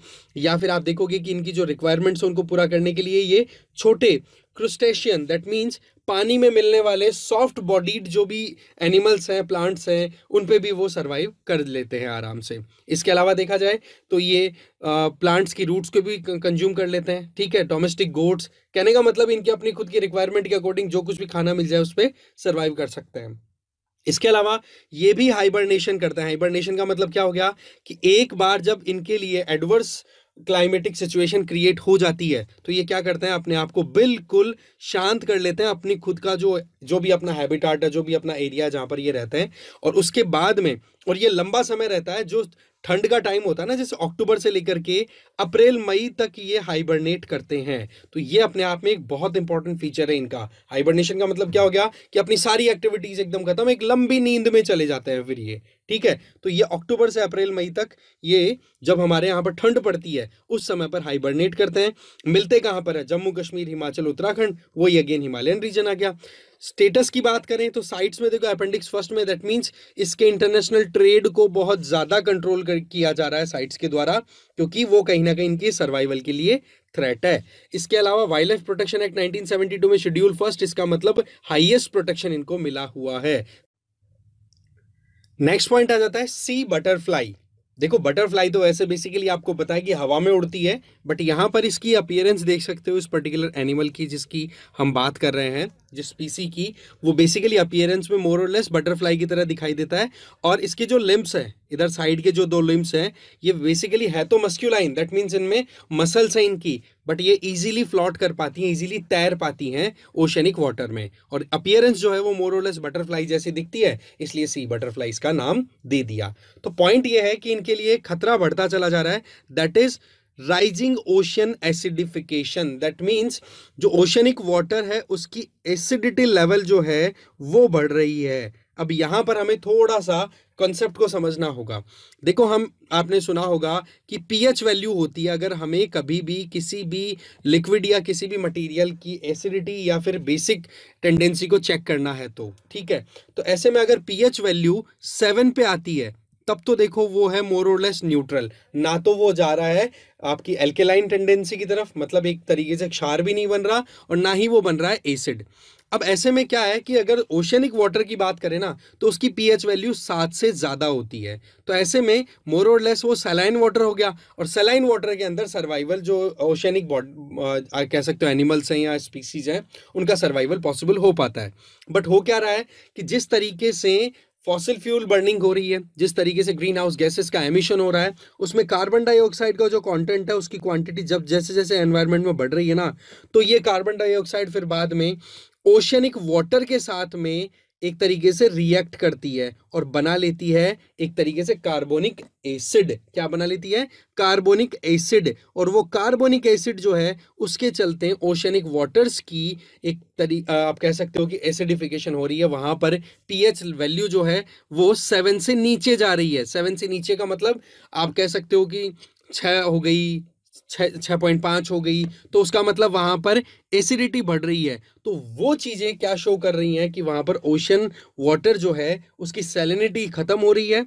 S1: या फिर आप देखोगे कि इनकी जो रिक्वायरमेंट्स हैं उनको पूरा करने के लिए ये छोटे क्रुस्टेशियन दैट मीन्स पानी में मिलने वाले सॉफ्ट बॉडीड जो भी एनिमल्स हैं प्लांट्स हैं उन पे भी वो सरवाइव कर लेते हैं आराम से इसके अलावा देखा जाए तो ये आ, प्लांट्स की रूट्स को भी कंज्यूम कर लेते हैं ठीक है डोमेस्टिक गोट्स कहने का मतलब इनके अपनी खुद की रिक्वायरमेंट के अकॉर्डिंग जो कुछ भी खाना मिल जाए उस पर सर्वाइव कर सकते हैं इसके अलावा ये भी हाइबरनेशन करते हैं हाइबरनेशन का मतलब क्या हो गया कि एक बार जब इनके लिए एडवर्स क्लाइमेटिक सिचुएशन क्रिएट हो जाती है तो ये क्या करते हैं अपने आप को बिल्कुल शांत कर लेते हैं अपनी खुद का जो जो भी अपना हैबिटाट है जो भी अपना एरिया जहाँ पर ये रहते हैं और उसके बाद में और ये लंबा समय रहता है जो ठंड का टाइम होता है ना जैसे अक्टूबर से लेकर के अप्रैल मई तक ये हाइबरनेट करते हैं तो ये अपने आप में एक बहुत इंपॉर्टेंट फीचर है इनका हाइबरनेशन का मतलब क्या हो गया कि अपनी सारी एक्टिविटीज एकदम खत्म एक लंबी नींद में चले जाते हैं फिर ये ठीक है तो ये अक्टूबर से अप्रैल मई तक ये जब हमारे यहाँ पर ठंड पड़ती है उस समय पर हाइबरनेट करते हैं मिलते कहाँ पर है जम्मू कश्मीर हिमाचल उत्तराखंड वही अगेन हिमालयन रीजन आ गया स्टेटस की बात करें तो साइट्स में देखो अपेंडिक्स फर्स्ट में दैट मींस इसके इंटरनेशनल ट्रेड को बहुत ज़्यादा कंट्रोल कर किया जा रहा है साइट्स के द्वारा क्योंकि वो कहीं ना कहीं इनकी सर्वाइवल के लिए थ्रेट है इसके अलावा wild life protection act nineteen में शेड्यूल फर्स्ट इसका मतलब हाइएस्ट प्रोटेक्शन इनको मिला हुआ है नेक्स्ट पॉइंट आ जाता है सी बटरफ्लाई देखो बटरफ्लाई तो वैसे बेसिकली आपको पता है कि हवा में उड़ती है बट यहाँ पर इसकी अपियरेंस देख सकते हो इस पर्टिकुलर एनिमल की जिसकी हम बात कर रहे हैं जिस स्पीसी की वो बेसिकली अपियरेंस में मोर और लेस बटरफ्लाई की तरह दिखाई देता है और इसके जो लिम्स है इधर साइड के जो दो लिम्स हैं ये बेसिकली है तो मस्क्यूलाइन दैट मीन्स इनमें मसल्स हैं इनकी बट ये इजीली फ्लॉट कर पाती हैं इजीली तैर पाती हैं ओशनिक वाटर में और अपियरेंस जो है वो मोरोलेस बटरफ्लाई जैसी दिखती है इसलिए सी बटरफ्लाई इसका नाम दे दिया तो पॉइंट ये है कि इनके लिए खतरा बढ़ता चला जा रहा है that is rising ocean acidification that means जो ओशनिक वाटर है उसकी एसिडिटी लेवल जो है वो बढ़ रही है अब यहां पर हमें थोड़ा सा कॉन्सेप्ट को समझना होगा देखो हम आपने सुना होगा कि पीएच वैल्यू होती है अगर हमें कभी भी किसी भी लिक्विड या किसी भी मटेरियल की एसिडिटी या फिर बेसिक टेंडेंसी को चेक करना है तो ठीक है तो ऐसे में अगर पीएच वैल्यू सेवन पे आती है तब तो देखो वो है मोर और लेस न्यूट्रल ना तो वो जा रहा है आपकी एल्केलाइन टेंडेंसी की तरफ मतलब एक तरीके से क्षार भी नहीं बन रहा और ना ही वो बन रहा है एसिड अब ऐसे में क्या है कि अगर ओशनिक वाटर की बात करें ना तो उसकी पीएच वैल्यू सात से ज़्यादा होती है तो ऐसे में मोर और लेस वो सेलाइन वाटर हो गया और सेलाइन वाटर के अंदर सर्वाइवल जो ओशनिक कह सकते हो एनिमल्स हैं या स्पीसीज हैं उनका सर्वाइवल पॉसिबल हो पाता है बट हो क्या रहा है कि जिस तरीके से फॉसिल फ्यूल बर्निंग हो रही है जिस तरीके से ग्रीन हाउस गैसेस का एमिशन हो रहा है उसमें कार्बन डाइऑक्साइड का जो कंटेंट है उसकी क्वांटिटी जब जैसे जैसे एनवायरनमेंट में बढ़ रही है ना तो ये कार्बन डाइऑक्साइड फिर बाद में ओशनिक वाटर के साथ में एक तरीके से रिएक्ट करती है और बना लेती है एक तरीके से कार्बोनिक एसिड क्या बना लेती है कार्बोनिक एसिड और वो कार्बोनिक एसिड जो है उसके चलते ओशनिक वाटर्स की एक तरी आप कह सकते हो कि एसिडिफिकेशन हो रही है वहां पर पीएच वैल्यू जो है वो सेवन से नीचे जा रही है सेवन से नीचे का मतलब आप कह सकते हो कि छ हो गई छः पॉइंट पाँच हो गई तो उसका मतलब वहाँ पर एसिडिटी बढ़ रही है तो वो चीज़ें क्या शो कर रही हैं कि वहाँ पर ओशन वाटर जो है उसकी सेलिनिटी ख़त्म हो रही है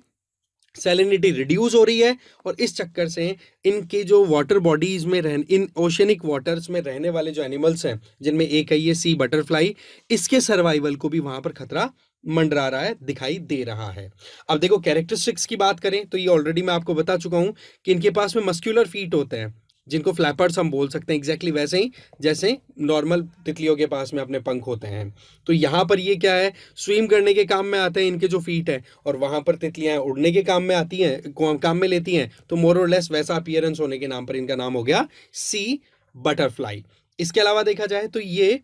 S1: सेलिनिटी रिड्यूस हो रही है और इस चक्कर से इनके जो वाटर बॉडीज़ में रह इन ओशनिक वाटर्स में रहने वाले जो एनिमल्स हैं जिनमें एक है ये सी बटरफ्लाई इसके सर्वाइवल को भी वहाँ पर खतरा मंडरा रहा है दिखाई दे रहा है अब देखो कैरेक्टरिस्टिक्स की बात करें तो ये ऑलरेडी मैं आपको बता चुका हूँ कि इनके पास में मस्क्यूलर फीट होते हैं जिनको फ्लैपर्स हम बोल सकते हैं एग्जैक्टली exactly वैसे ही जैसे नॉर्मल तितलियों के पास में अपने पंख होते हैं तो यहाँ पर ये क्या है स्विम करने के काम में आते हैं इनके जो फीट है और वहाँ पर तितलियाँ उड़ने के काम में आती हैं काम में लेती हैं तो मोर और लेस वैसा अपियरेंस होने के नाम पर इनका नाम हो गया सी बटरफ्लाई इसके अलावा देखा जाए तो ये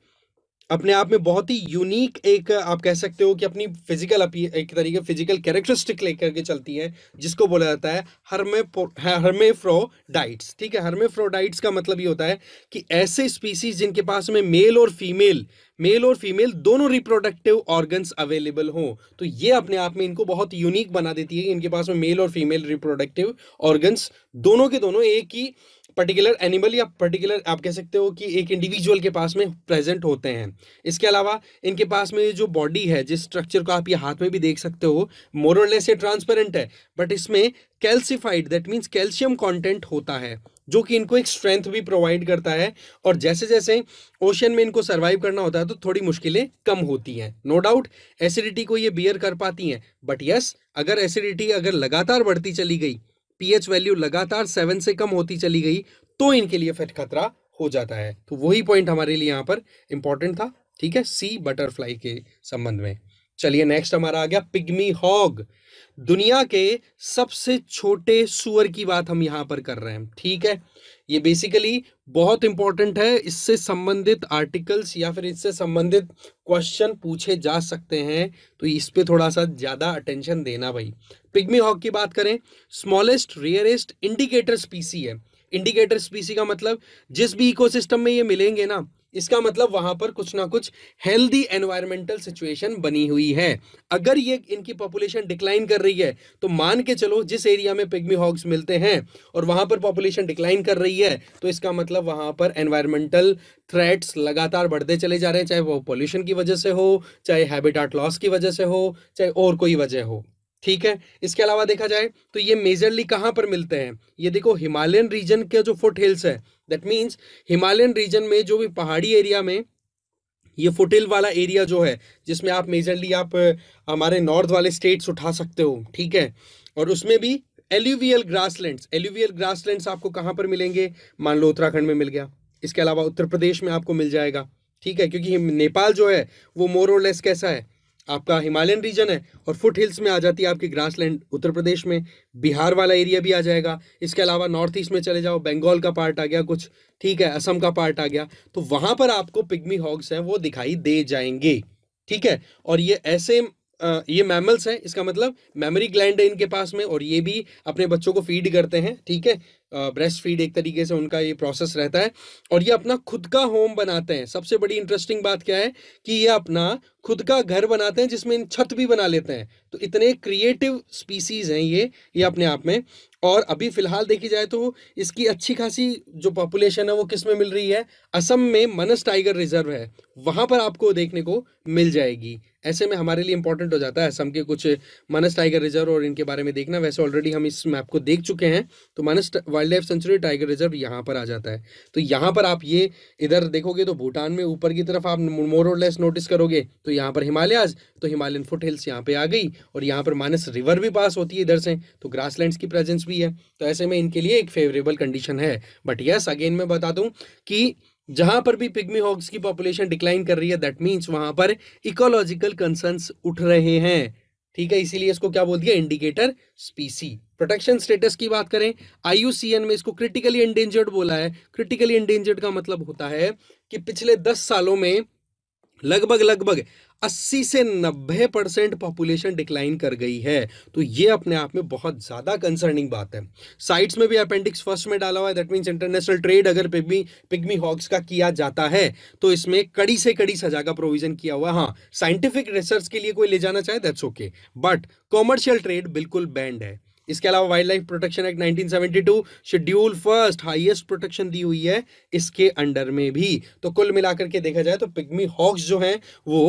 S1: अपने आप में बहुत ही यूनिक एक आप कह सकते हो कि अपनी फिजिकल एक तरीके फिजिकल कैरेक्टरिस्टिक लेकर के चलती है जिसको बोला जाता है हरमे हरमे फ्रोडाइट्स ठीक है हरमे फ्रोडाइट्स का मतलब ये होता है कि ऐसे स्पीसीज जिनके पास में मेल और फीमेल मेल और फीमेल दोनों रिप्रोडक्टिव ऑर्गन्स अवेलेबल हों तो ये अपने आप में इनको बहुत यूनिक बना देती है कि इनके पास में मेल और फीमेल रिप्रोडक्टिव ऑर्गन्स दोनों के दोनों एक ही पर्टिकुलर एनिमल या पर्टिकुलर आप कह सकते हो कि एक इंडिविजुअल के पास में प्रेजेंट होते हैं इसके अलावा इनके पास में जो बॉडी है जिस स्ट्रक्चर को आप ये हाथ में भी देख सकते हो मोरलेस ये ट्रांसपेरेंट है बट इसमें calcified that means calcium content होता है जो कि इनको एक स्ट्रेंथ भी प्रोवाइड करता है और जैसे जैसे ओशन में इनको सर्वाइव करना होता है तो थोड़ी मुश्किलें कम होती हैं नो डाउट एसिडिटी को ये बियर कर पाती हैं बट यस अगर एसिडिटी अगर लगातार बढ़ती चली गई पीएच वैल्यू लगातार सेवन से कम होती चली गई तो इनके लिए फिर खतरा हो जाता है तो वही पॉइंट हमारे लिए यहां पर इंपॉर्टेंट था ठीक है सी बटरफ्लाई के संबंध में चलिए नेक्स्ट हमारा आ गया पिग्मी हॉग दुनिया के सबसे छोटे सुअर की बात हम यहां पर कर रहे हैं ठीक है ये बेसिकली बहुत इंपॉर्टेंट है इससे संबंधित आर्टिकल्स या फिर इससे संबंधित क्वेश्चन पूछे जा सकते हैं तो इस पर थोड़ा सा ज़्यादा अटेंशन देना भाई पिग्मी हॉक की बात करें स्मॉलेस्ट रेयरेस्ट इंडिकेटर स्पीसी है इंडिकेटर स्पीसी का मतलब जिस भी इकोसिस्टम में ये मिलेंगे ना इसका मतलब वहां पर कुछ ना कुछ हेल्दी एनवायरमेंटल सिचुएशन बनी हुई है अगर ये इनकी पॉपुलेशन डिक्लाइन कर रही है तो मान के चलो जिस एरिया में पिग्मी हॉग्स मिलते हैं और वहां पर पॉपुलेशन डिक्लाइन कर रही है तो इसका मतलब वहां पर एनवायरमेंटल थ्रेट्स लगातार बढ़ते चले जा रहे हैं चाहे वो पॉल्यूशन की वजह से हो चाहे हैबिटाट लॉस की वजह से हो चाहे और कोई वजह हो ठीक है इसके अलावा देखा जाए तो ये मेजरली कहाँ पर मिलते हैं ये देखो हिमालयन रीजन के जो फुट हिल्स है दैट मीन्स हिमालयन रीजन में जो भी पहाड़ी एरिया में ये फुटिल वाला एरिया जो है जिसमें आप मेजरली आप हमारे नॉर्थ वाले स्टेट्स उठा सकते हो ठीक है और उसमें भी एल्यूवियल ग्रासलैंड्स एल्यूवियल ग्रासलैंड्स आपको कहाँ पर मिलेंगे मान लो उत्तराखंड में मिल गया इसके अलावा उत्तर प्रदेश में आपको मिल जाएगा ठीक है क्योंकि नेपाल जो है वो मोर और लेस कैसा है आपका हिमालयन रीजन है और फुट हिल्स में आ जाती है आपकी ग्रासलैंड उत्तर प्रदेश में बिहार वाला एरिया भी आ जाएगा इसके अलावा नॉर्थ ईस्ट में चले जाओ बंगाल का पार्ट आ गया कुछ ठीक है असम का पार्ट आ गया तो वहां पर आपको पिग्मी हॉग्स हैं वो दिखाई दे जाएंगे ठीक है और ये ऐसे ये मैमल्स हैं इसका मतलब मेमोरी ग्लैंड है इनके पास में और ये भी अपने बच्चों को फीड करते हैं ठीक है ब्रेस्ट फीड एक तरीके से उनका ये प्रोसेस रहता है और ये अपना खुद का होम बनाते हैं सबसे बड़ी इंटरेस्टिंग बात क्या है कि ये अपना खुद का घर बनाते हैं जिसमें इन छत भी बना लेते हैं तो इतने क्रिएटिव स्पीसीज हैं ये ये अपने आप में और अभी फ़िलहाल देखी जाए तो इसकी अच्छी खासी जो पॉपुलेशन है वो किस में मिल रही है असम में मनस टाइगर रिजर्व है वहाँ पर आपको देखने को मिल जाएगी ऐसे में हमारे लिए इंपॉर्टेंट हो जाता है असम के कुछ मानस टाइगर रिजर्व और इनके बारे में देखना वैसे ऑलरेडी हम इस मैप को देख चुके हैं तो Manas wildlife sanctuary tiger reserve यहाँ पर आ जाता है तो यहाँ पर आप ये इधर देखोगे तो भूटान में ऊपर की तरफ आप मोर और लेस नोटिस करोगे तो यहाँ पर हिमालयाज तो हिमालयन फुट हिल्स यहाँ पर आ गई और यहाँ पर मानस रिवर भी पास होती है इधर से तो ग्रास की प्रेजेंस भी है तो ऐसे में इनके लिए एक फेवरेबल कंडीशन है बट यस अगेन मैं बता दूँ कि जहां पर भी पिग्मी हॉग्स की पॉपुलेशन डिक्लाइन कर रही है दैट मीन्स वहां पर इकोलॉजिकल कंसर्न उठ रहे हैं ठीक है इसीलिए इसको क्या बोल दिया इंडिकेटर स्पीसी प्रोटेक्शन स्टेटस की बात करें आईयूसीएन में इसको क्रिटिकली एंडेंजर्ड बोला है क्रिटिकली एंडेंजर्ड का मतलब होता है कि पिछले दस सालों में लगभग लगभग अस्सी से नब्बे परसेंट पॉपुलेशन डिक्लाइन कर गई है तो ये अपने आप में बहुत ज़्यादा कंसर्निंग बात है साइट्स में भी अपेंडिक्स फर्स्ट में डाला हुआ है दैट मीन्स इंटरनेशनल ट्रेड अगर पिग्मी पिग्मी हॉक्स का किया जाता है तो इसमें कड़ी से कड़ी सजा का प्रोविजन किया हुआ हाँ साइंटिफिक रिसर्च के लिए कोई ले जाना चाहे that's okay but commercial trade बिल्कुल बैंड है इसके अलावा wild life protection act 1972 schedule first highest protection दी हुई है इसके अंडर में भी तो कुल मिलाकर के देखा जाए तो पिग्मी हॉक्स जो हैं वो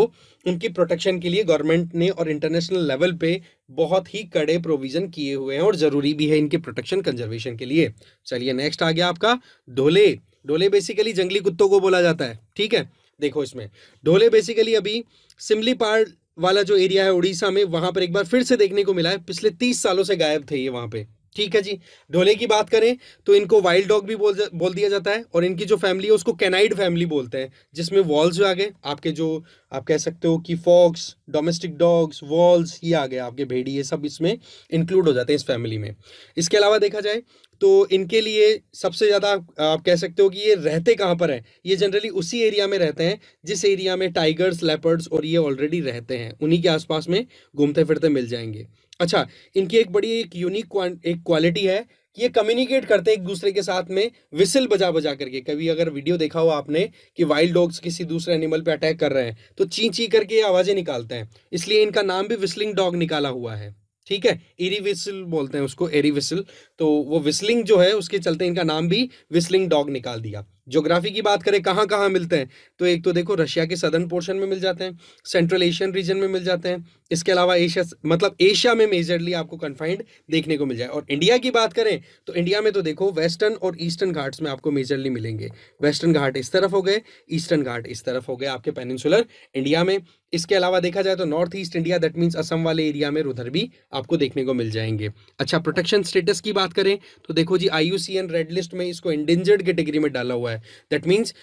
S1: उनकी प्रोटेक्शन के लिए गवर्नमेंट ने और इंटरनेशनल लेवल पे बहुत ही कड़े प्रोविजन किए हुए हैं और ज़रूरी भी है इनके प्रोटेक्शन कंजर्वेशन के लिए चलिए नेक्स्ट आ गया आपका ढोले ढोले बेसिकली जंगली कुत्तों को बोला जाता है ठीक है देखो इसमें ढोले बेसिकली अभी सिमली पार्ट वाला जो एरिया है उड़ीसा में वहां पर एक बार फिर से देखने को मिला है पिछले तीस सालों से गायब थे ये वहां पे ठीक है जी ढोले की बात करें तो इनको वाइल्ड डॉग भी बोल बोल दिया जाता है और इनकी जो फैमिली है उसको कैनाइड फैमिली बोलते हैं जिसमें वॉल्स आ गए आपके जो आप कह सकते हो कि फॉक्स डोमेस्टिक डॉग्स वॉल्स ये आ गए आपके भेड़ी ये सब इसमें इंक्लूड हो जाते हैं इस फैमिली में इसके अलावा देखा जाए तो इनके लिए सबसे ज़्यादा आप कह सकते हो कि ये रहते कहाँ पर हैं ये जनरली उसी एरिया में रहते हैं जिस एरिया में टाइगर्स लेपर्ड्स और ये ऑलरेडी रहते हैं उन्हीं के आसपास में घूमते फिरते मिल जाएंगे अच्छा इनकी एक बड़ी एक यूनिक एक क्वालिटी है ये कम्युनिकेट करते हैं एक दूसरे के साथ में विसिल बजा बजा करके कभी अगर वीडियो देखा हो आपने कि वाइल्ड डॉग्स किसी दूसरे एनिमल पे अटैक कर रहे हैं तो ची ची करके आवाज़ें निकालते हैं इसलिए इनका नाम भी विसलिंग डॉग निकाला हुआ है ठीक है इरी विसल बोलते हैं उसको एरी विसल तो वो विस्लिंग जो है उसके चलते इनका नाम भी विसलिंग डॉग निकाल दिया ज्योग्राफी की बात करें कहाँ कहाँ मिलते हैं तो एक तो देखो रशिया के सदर्न पोर्शन में मिल जाते हैं सेंट्रल एशियन रीजन में मिल जाते हैं इसके अलावा एशिया मतलब एशिया में मेजरली आपको कन्फाइंड देखने को मिल जाए और इंडिया की बात करें तो इंडिया में तो देखो वेस्टर्न और ईस्टर्न घाट्स में आपको मेजरली मिलेंगे वेस्टर्न घाट इस तरफ हो गए ईस्टर्न घाट इस तरफ हो गए आपके पेनिनसुलर इंडिया में इसके अलावा देखा जाए तो north east India that means Assam वाले एरिया में उधर भी आपको देखने को मिल जाएंगे अच्छा प्रोटेक्शन स्टेटस की बात करें तो देखो जी आई रेड लिस्ट में इसको इंडेंजर्ड कैटेगरी में डाला हुआ है है दैट मीन्स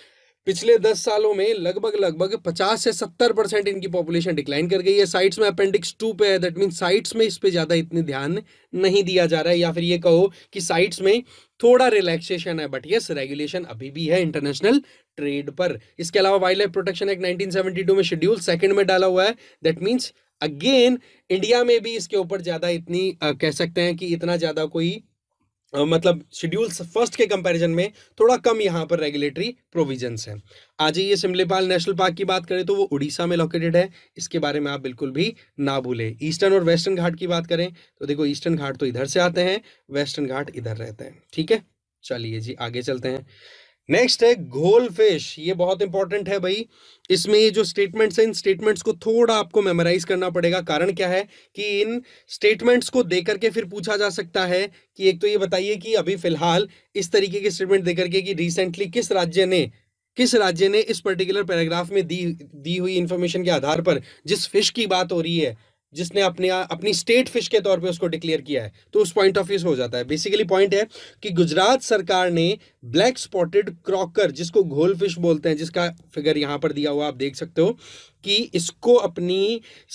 S1: पिछले दस सालों में लगभग लगभग पचास से सत्तर परसेंट इनकी पॉपुलेशन डिक्लाइन कर गई है साइट्स में अपेंडिक्स टू पे है दैट मीन साइट्स में इस पे ज़्यादा इतने ध्यान नहीं दिया जा रहा है या फिर ये कहो कि साइट्स में थोड़ा रिलैक्सेशन है बट यस रेगुलेशन अभी भी है इंटरनेशनल ट्रेड पर इसके अलावा wild life protection act nineteen में शेड्यूल सेकंड में डाला हुआ है दैट मीन्स अगेन इंडिया में भी इसके ऊपर ज़्यादा इतनी आ, कह सकते हैं कि इतना ज़्यादा कोई मतलब शेड्यूल फर्स्ट के कंपैरिजन में थोड़ा कम यहाँ पर रेगुलेटरी प्रोविजंस हैं आ जाइए सिमलीपाल नेशनल पार्क की बात करें तो वो उड़ीसा में लोकेटेड है इसके बारे में आप बिल्कुल भी ना भूलें ईस्टर्न और वेस्टर्न घाट की बात करें तो देखो ईस्टर्न घाट तो इधर से आते हैं वेस्टर्न घाट इधर रहते हैं ठीक है चलिए जी आगे चलते हैं नेक्स्ट है घोल फिश ये बहुत इंपॉर्टेंट है भाई इसमें ये जो स्टेटमेंट्स हैं इन स्टेटमेंट्स को थोड़ा आपको मेमोराइज करना पड़ेगा कारण क्या है कि इन स्टेटमेंट्स को देकर के फिर पूछा जा सकता है कि एक तो ये बताइए कि अभी फिलहाल इस तरीके के स्टेटमेंट देकर के कि रिसेंटली किस राज्य ने किस राज्य ने इस पर्टिकुलर पैराग्राफ में दी दी हुई इन्फॉर्मेशन के आधार पर जिस फिश की बात हो रही है जिसने अपने अपनी स्टेट फिश के तौर पे उसको डिक्लेयर किया है तो उस पॉइंट ऑफ व्यू हो जाता है बेसिकली पॉइंट है कि गुजरात सरकार ने ब्लैक स्पॉटेड क्रॉकर जिसको घोल फिश बोलते हैं जिसका फिगर यहाँ पर दिया हुआ आप देख सकते हो कि इसको अपनी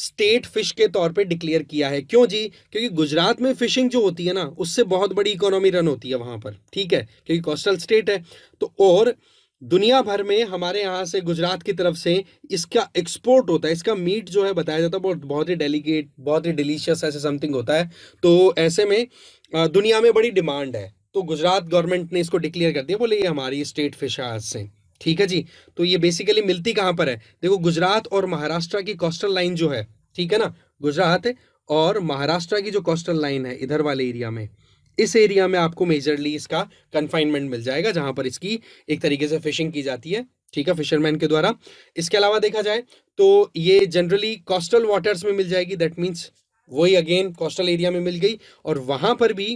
S1: स्टेट फिश के तौर पे डिक्लेयर किया है क्यों जी क्योंकि गुजरात में फिशिंग जो होती है ना उससे बहुत बड़ी इकोनॉमी रन होती है वहां पर ठीक है क्योंकि कोस्टल स्टेट है तो और दुनिया भर में हमारे यहाँ से गुजरात की तरफ से इसका एक्सपोर्ट होता है इसका मीट जो है बताया जाता है बहुत बहुत ही डेलीकेट बहुत ही डिलीशियस ऐसे समथिंग होता है तो ऐसे में दुनिया में बड़ी डिमांड है तो गुजरात गवर्नमेंट ने इसको डिक्लेयर कर दिया बोले ये हमारी स्टेट फिश है आज से ठीक है जी तो ये बेसिकली मिलती कहाँ पर है देखो गुजरात और महाराष्ट्र की कोस्टल लाइन जो है ठीक है ना गुजरात और महाराष्ट्र की जो कोस्टल लाइन है इधर वाले एरिया में इस एरिया में आपको मेजरली इसका कन्फाइनमेंट मिल जाएगा जहां पर इसकी एक तरीके से फिशिंग की जाती है ठीक है फिशरमैन के द्वारा इसके अलावा देखा जाए तो ये जनरली कोस्टल वाटर्स में मिल जाएगी दैट मीन्स वही अगेन कोस्टल एरिया में मिल गई और वहां पर भी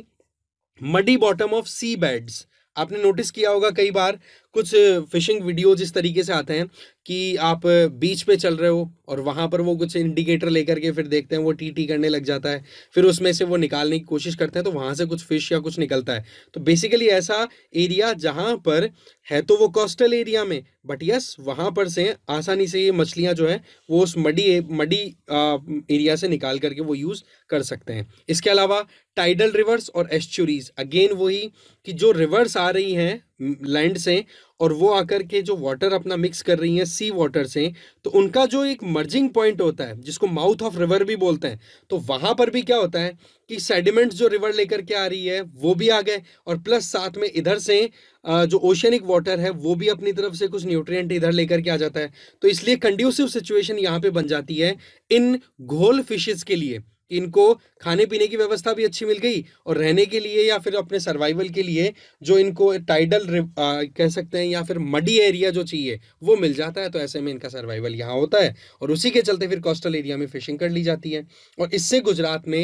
S1: muddy bottom of sea beds आपने नोटिस किया होगा कई बार कुछ फिशिंग वीडियोज इस तरीके से आते हैं कि आप बीच पे चल रहे हो और वहाँ पर वो कुछ इंडिकेटर लेकर के फिर देखते हैं वो टी टी करने लग जाता है फिर उसमें से वो निकालने की कोशिश करते हैं तो वहाँ से कुछ फिश या कुछ निकलता है तो बेसिकली ऐसा एरिया जहाँ पर है तो वो कोस्टल एरिया में बट यस वहाँ पर से आसानी से ये मछलियाँ जो है वो उस मडी मडी एरिया से निकाल करके वो यूज़ कर सकते हैं इसके अलावा टाइडल रिवर्स और एस्चुरीज अगेन वही कि जो रिवर्स आ रही हैं लैंड से और वो आकर के जो वाटर अपना मिक्स कर रही हैं सी वाटर से तो उनका जो एक मर्जिंग पॉइंट होता है जिसको माउथ ऑफ रिवर भी बोलते हैं तो वहां पर भी क्या होता है कि सेडिमेंट्स जो रिवर लेकर के आ रही है वो भी आ गए और प्लस साथ में इधर से जो ओशनिक वाटर है वो भी अपनी तरफ से कुछ न्यूट्रियट इधर लेकर के आ जाता है तो इसलिए कंड्यूसिव सिचुएशन यहाँ पे बन जाती है इन घोल फिशेज़ के लिए इनको खाने पीने की व्यवस्था भी अच्छी मिल गई और रहने के लिए या फिर अपने सर्वाइवल के लिए जो इनको टाइडल कह सकते हैं या फिर मडी एरिया जो चाहिए वो मिल जाता है तो ऐसे में इनका सर्वाइवल यहाँ होता है और उसी के चलते फिर कोस्टल एरिया में फिशिंग कर ली जाती है और इससे गुजरात में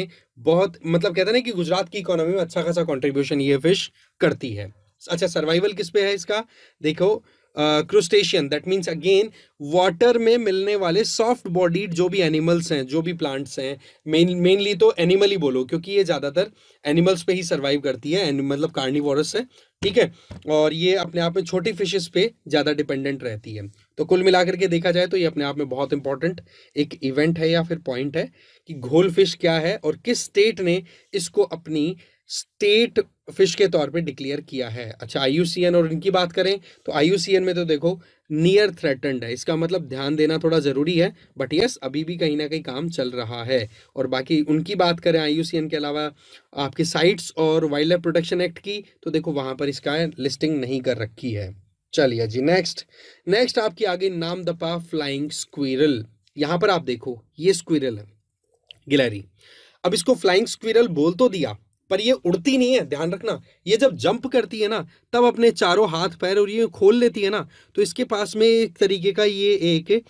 S1: बहुत मतलब कहते हैं ना कि गुजरात की इकोनॉमी में अच्छा खासा कॉन्ट्रीब्यूशन ये फिश करती है अच्छा सर्वाइवल किस पे है इसका देखो crustacean that means again water में मिलने वाले सॉफ्ट बॉडीड जो भी एनिमल्स हैं जो भी प्लांट्स हैं मेन मेनली तो एनिमल ही बोलो क्योंकि ये ज़्यादातर एनिमल्स पे ही सर्वाइव करती है मतलब कार्निवोरस है ठीक है और ये अपने आप में छोटी फिशेस पे ज़्यादा डिपेंडेंट रहती है तो कुल मिलाकर के देखा जाए तो ये अपने आप में बहुत इंपॉर्टेंट एक इवेंट है या फिर पॉइंट है कि घोल फिश क्या है और किस स्टेट ने इसको अपनी स्टेट फिश के तौर पे डिक्लेयर किया है अच्छा आई और इनकी बात करें तो आई में तो देखो नियर थ्रेटेंड है इसका मतलब ध्यान देना थोड़ा ज़रूरी है बट यस अभी भी कहीं ना कहीं काम चल रहा है और बाकी उनकी बात करें आई के अलावा आपके साइट्स और वाइल्ड लाइफ प्रोटेक्शन एक्ट की तो देखो वहाँ पर इसका लिस्टिंग नहीं कर रखी है चलिए जी नेक्स्ट नेक्स्ट आपकी आगे नाम दपा फ्लाइंग स्क्विरल यहाँ पर आप देखो ये स्क्विरल है गिलहरी अब इसको फ्लाइंग स्क्विरल बोल तो दिया पर ये उड़ती नहीं है ध्यान रखना ये जब जंप करती है ना तब अपने चारों हाथ पैर और ये खोल लेती है ना तो इसके पास में एक तरीके का ये एक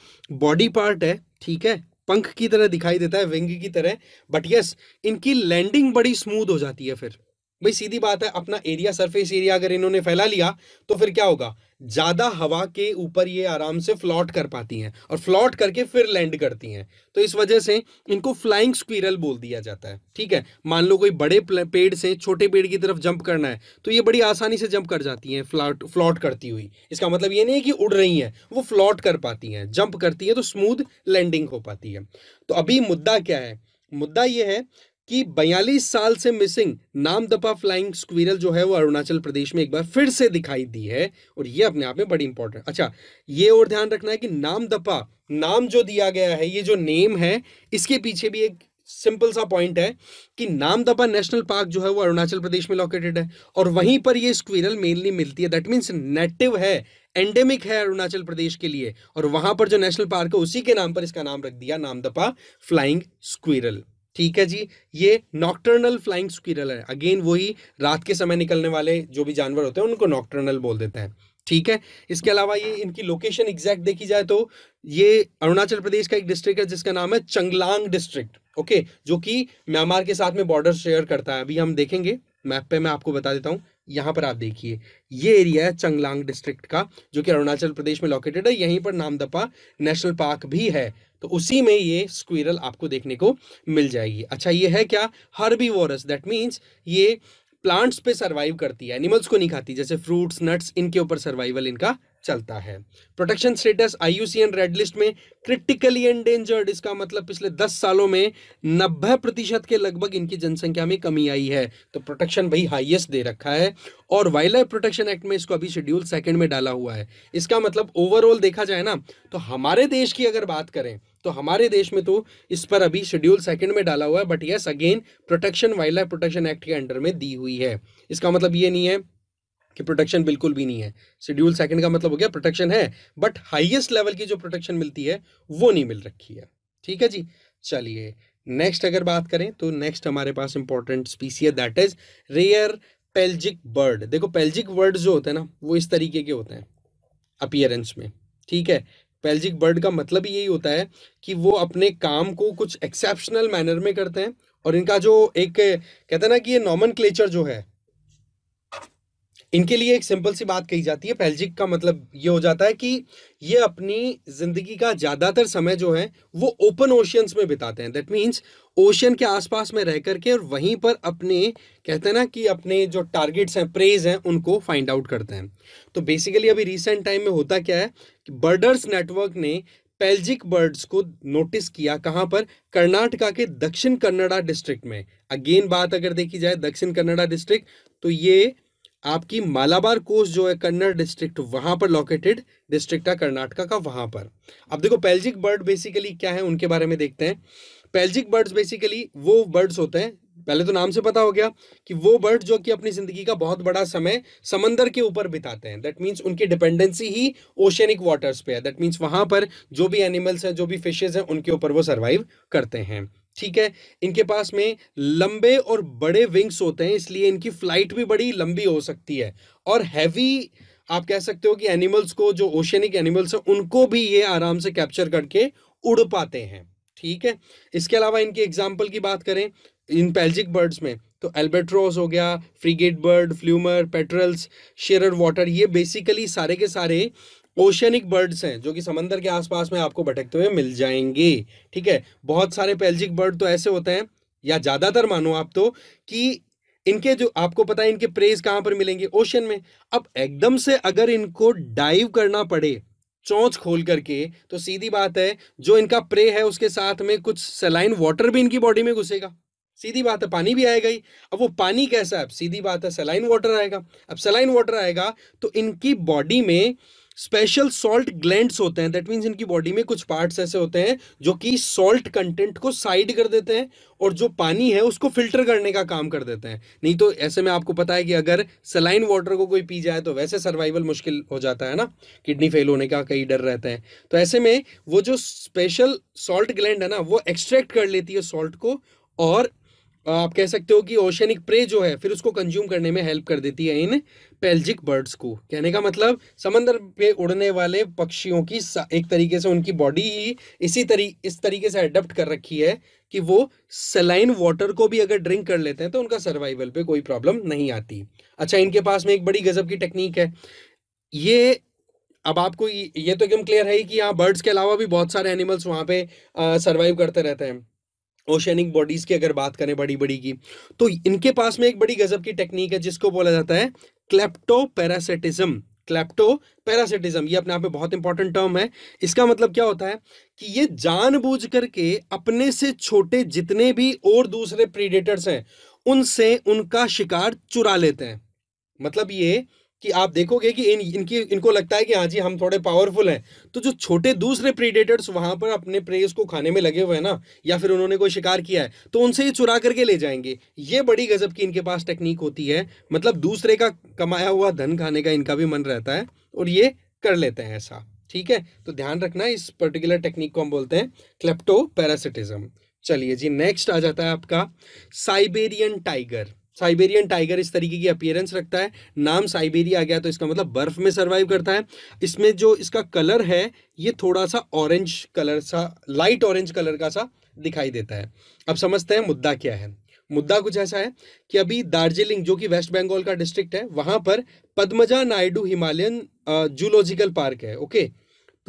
S1: बॉडी पार्ट है ठीक है पंख की तरह दिखाई देता है विंग की तरह बट यस इनकी लैंडिंग बड़ी स्मूथ हो जाती है फिर भाई सीधी बात है अपना एरिया सरफेस एरिया अगर इन्होंने फैला लिया तो फिर क्या होगा ज़्यादा हवा के ऊपर ये आराम से फ्लॉट कर पाती हैं और फ्लॉट करके फिर लैंड करती हैं तो इस वजह से इनको फ्लाइंग स्क्वीरल बोल दिया जाता है ठीक है मान लो कोई बड़े पेड़ से छोटे पेड़ की तरफ जंप करना है तो ये बड़ी आसानी से जंप कर जाती हैं फ्लॉट फ्लॉट करती हुई इसका मतलब ये नहीं है कि उड़ रही हैं वो फ्लॉट कर पाती हैं जंप करती है तो स्मूद लैंडिंग हो पाती है तो अभी मुद्दा क्या है मुद्दा ये है कि 42 साल से मिसिंग नाम फ्लाइंग स्क्वीरल जो है वो अरुणाचल प्रदेश में एक बार फिर से दिखाई दी है और ये अपने आप में बड़ी इंपॉर्टेंट अच्छा ये और ध्यान रखना है कि नाम नाम जो दिया गया है ये जो नेम है इसके पीछे भी एक सिंपल सा पॉइंट है कि नामदफा नेशनल पार्क जो है वो अरुणाचल प्रदेश में लोकेटेड है और वहीं पर ये स्क्वीरल मेनली मिलती है दैट मीन्स नेटिव है एंडेमिक है अरुणाचल प्रदेश के लिए और वहां पर जो नेशनल पार्क है उसी के नाम पर इसका नाम रख दिया नामदफा फ्लाइंग स्क्वीरल ठीक है जी ये नॉक्टर्नल फ्लाइंग स्क्विरल है अगेन वही रात के समय निकलने वाले जो भी जानवर होते हैं उनको नॉक्टर्नल बोल देते हैं ठीक है इसके अलावा ये इनकी लोकेशन एग्जैक्ट देखी जाए तो ये अरुणाचल प्रदेश का एक डिस्ट्रिक्ट है जिसका नाम है चंगलांग डिस्ट्रिक्ट ओके जो कि म्यांमार के साथ में बॉर्डर शेयर करता है अभी हम देखेंगे मैप पे मैं आपको बता देता हूँ यहाँ पर आप देखिए ये एरिया है चंगलांग डिस्ट्रिक्ट का जो कि अरुणाचल प्रदेश में लोकेटेड है यहीं पर नामदपा नेशनल पार्क भी है तो उसी में ये स्क्विरल आपको देखने को मिल जाएगी अच्छा ये है क्या हर्बी वोरस दैट मीन्स ये प्लांट्स पे सर्वाइव करती है एनिमल्स को नहीं खाती जैसे फ्रूट्स नट्स इनके ऊपर सर्वाइवल इनका चलता है protection status IUCN red list में क्रिटिकली एंडेंजर्ड इसका मतलब पिछले 10 सालों में 90 प्रतिशत के लगभग इनकी जनसंख्या में कमी आई है तो प्रोटेक्शन भाई हाईएस्ट दे रखा है और वाइल्ड लाइफ प्रोटेक्शन एक्ट में इसको अभी शेड्यूल सेकंड में डाला हुआ है इसका मतलब ओवरऑल देखा जाए ना तो हमारे देश की अगर बात करें तो हमारे देश में तो इस पर अभी शेड्यूल सेकंड में डाला हुआ है but yes again protection wild life protection act के अंडर में दी हुई है इसका मतलब ये नहीं है कि प्रोटेक्शन बिल्कुल भी नहीं है शेड्यूल सेकंड का मतलब हो गया प्रोटेक्शन है बट हाईएस्ट लेवल की जो प्रोटेक्शन मिलती है वो नहीं मिल रखी है ठीक है जी चलिए नेक्स्ट अगर बात करें तो नेक्स्ट हमारे पास इंपॉर्टेंट स्पीसी है that is rare pelagic bird देखो पेल्जिक बर्ड जो होते हैं ना वो इस तरीके के होते हैं अपियरेंस में ठीक है पेल्जिक बर्ड का मतलब यही होता है कि वो अपने काम को कुछ एक्सेप्शनल मैनर में करते हैं और इनका जो एक कहते हैं ना कि ये नॉमन क्लेचर जो है इनके लिए एक सिंपल सी बात कही जाती है पेल्जिक का मतलब ये हो जाता है कि ये अपनी ज़िंदगी का ज़्यादातर समय जो है वो ओपन ओशियंस में बिताते हैं दैट मीन्स ओशन के आसपास में रह करके और वहीं पर अपने कहते हैं ना कि अपने जो टारगेट्स हैं प्रेज हैं उनको फाइंड आउट करते हैं तो बेसिकली अभी रिसेंट टाइम में होता क्या है कि बर्डर्स नेटवर्क ने पेल्जिक बर्ड्स को नोटिस किया कहाँ पर कर्नाटका के दक्षिण कन्नड़ा डिस्ट्रिक्ट में अगेन बात अगर देखी जाए दक्षिण कन्नड़ा डिस्ट्रिक्ट तो ये आपकी मालाबार कोस्ट जो है कन्नड़ डिस्ट्रिक्ट वहां पर लोकेटेड डिस्ट्रिक्ट है कर्नाटका का वहां पर अब देखो पेल्जिक बर्ड बेसिकली क्या है उनके बारे में देखते हैं पेल्जिक बर्ड्स बेसिकली वो बर्ड्स होते हैं पहले तो नाम से पता हो गया कि वो बर्ड जो कि अपनी ज़िंदगी का बहुत बड़ा समय समंदर के ऊपर बिताते हैं दैट मीन्स उनकी डिपेंडेंसी ही ओशनिक वाटर्स पे है दैट मीन्स वहां पर जो भी एनिमल्स हैं जो भी फिशेज हैं उनके ऊपर वो सर्वाइव करते हैं ठीक है इनके पास में लंबे और बड़े विंग्स होते हैं इसलिए इनकी फ्लाइट भी बड़ी लंबी हो सकती है और हैवी आप कह सकते हो कि एनिमल्स को जो ओशनिक एनिमल्स हैं उनको भी ये आराम से कैप्चर करके उड़ पाते हैं ठीक है इसके अलावा इनकी एग्जाम्पल की बात करें इन पेल्जिक बर्ड्स में तो एल्बेट्रोस हो गया frigate bird fulmar petrels shearwater ये बेसिकली सारे के सारे ओशनिक बर्ड्स हैं जो कि समंदर के आसपास में आपको भटकते हुए मिल जाएंगे ठीक है बहुत सारे पेल्जिक बर्ड तो ऐसे होते हैं या ज़्यादातर मानो आप तो कि इनके जो आपको पता है इनके प्रेज कहां पर मिलेंगे ओशन में अब एकदम से अगर इनको डाइव करना पड़े चौंच खोल करके तो सीधी बात है जो इनका प्रे है उसके साथ में कुछ सलाइन वाटर भी इनकी बॉडी में घुसेगा सीधी बात है पानी भी आएगा ही अब वो पानी कैसा है सीधी बात है सलाइन वाटर आएगा अब सलाइन वाटर आएगा तो इनकी बॉडी में स्पेशल सॉल्ट ग्लैंड होते हैं दैट मीन्स इनकी बॉडी में कुछ पार्ट ऐसे होते हैं जो कि सॉल्ट कंटेंट को साइड कर देते हैं और जो पानी है उसको फिल्टर करने का काम कर देते हैं नहीं तो ऐसे में आपको पता है कि अगर सलाइन वाटर को कोई पी जाए तो वैसे सर्वाइवल मुश्किल हो जाता है ना किडनी फेल होने का कई डर रहते हैं तो ऐसे में वो जो स्पेशल सॉल्ट ग्लैंड है ना वो एक्सट्रैक्ट कर लेती है सॉल्ट को और आप कह सकते हो कि ओशनिक प्रे जो है फिर उसको कंज्यूम करने में हेल्प कर देती है इन पेल्जिक बर्ड्स को कहने का मतलब समंदर पे उड़ने वाले पक्षियों की एक तरीके से उनकी बॉडी ही इसी तरी इस तरीके से अडेप्ट कर रखी है कि वो सलाइन वाटर को भी अगर ड्रिंक कर लेते हैं तो उनका सर्वाइवल पे कोई प्रॉब्लम नहीं आती अच्छा इनके पास में एक बड़ी गजब की टेक्निक है ये अब आपको ये तो एकदम क्लियर है कि यहाँ बर्ड्स के अलावा भी बहुत सारे एनिमल्स वहाँ पे सर्वाइव करते रहते हैं ओशनिक बॉडीज की अगर बात करें बड़ी बड़ी की तो इनके पास में एक बड़ी गजब की टेक्निक है जिसको बोला जाता है क्लेप्टो पैरासिटिज्म क्लेप्टो पैरासिटिज्म ये अपने आप में बहुत इंपॉर्टेंट टर्म है इसका मतलब क्या होता है कि ये जानबूझ करके अपने से छोटे जितने भी और दूसरे प्रीडेटर्स हैं उनसे उनका शिकार चुरा लेते हैं मतलब ये कि आप देखोगे कि इन इनकी इनको लगता है कि हाँ जी हम थोड़े पावरफुल हैं तो जो छोटे दूसरे प्रीडेटर्स वहाँ पर अपने प्रेस को खाने में लगे हुए हैं ना या फिर उन्होंने कोई शिकार किया है तो उनसे ही चुरा करके ले जाएंगे ये बड़ी गजब की इनके पास टेक्निक होती है मतलब दूसरे का कमाया हुआ धन खाने का इनका भी मन रहता है और ये कर लेते हैं ऐसा ठीक है तो ध्यान रखना इस पर्टिकुलर टेक्निक को हम बोलते हैं क्लेप्टो पैरासिटिज्म चलिए जी नेक्स्ट आ जाता है आपका साइबेरियन टाइगर साइबेरियन टाइगर इस तरीके की अपियरेंस रखता है नाम साइबेरिया आ गया तो इसका मतलब बर्फ में सर्वाइव करता है इसमें जो इसका कलर है ये थोड़ा सा ऑरेंज कलर सा लाइट ऑरेंज कलर का सा दिखाई देता है अब समझते हैं मुद्दा क्या है मुद्दा कुछ ऐसा है कि अभी दार्जिलिंग जो कि वेस्ट बंगाल का डिस्ट्रिक्ट है वहां पर Padmaja Naidu Himalayan zoological park okay ओके okay?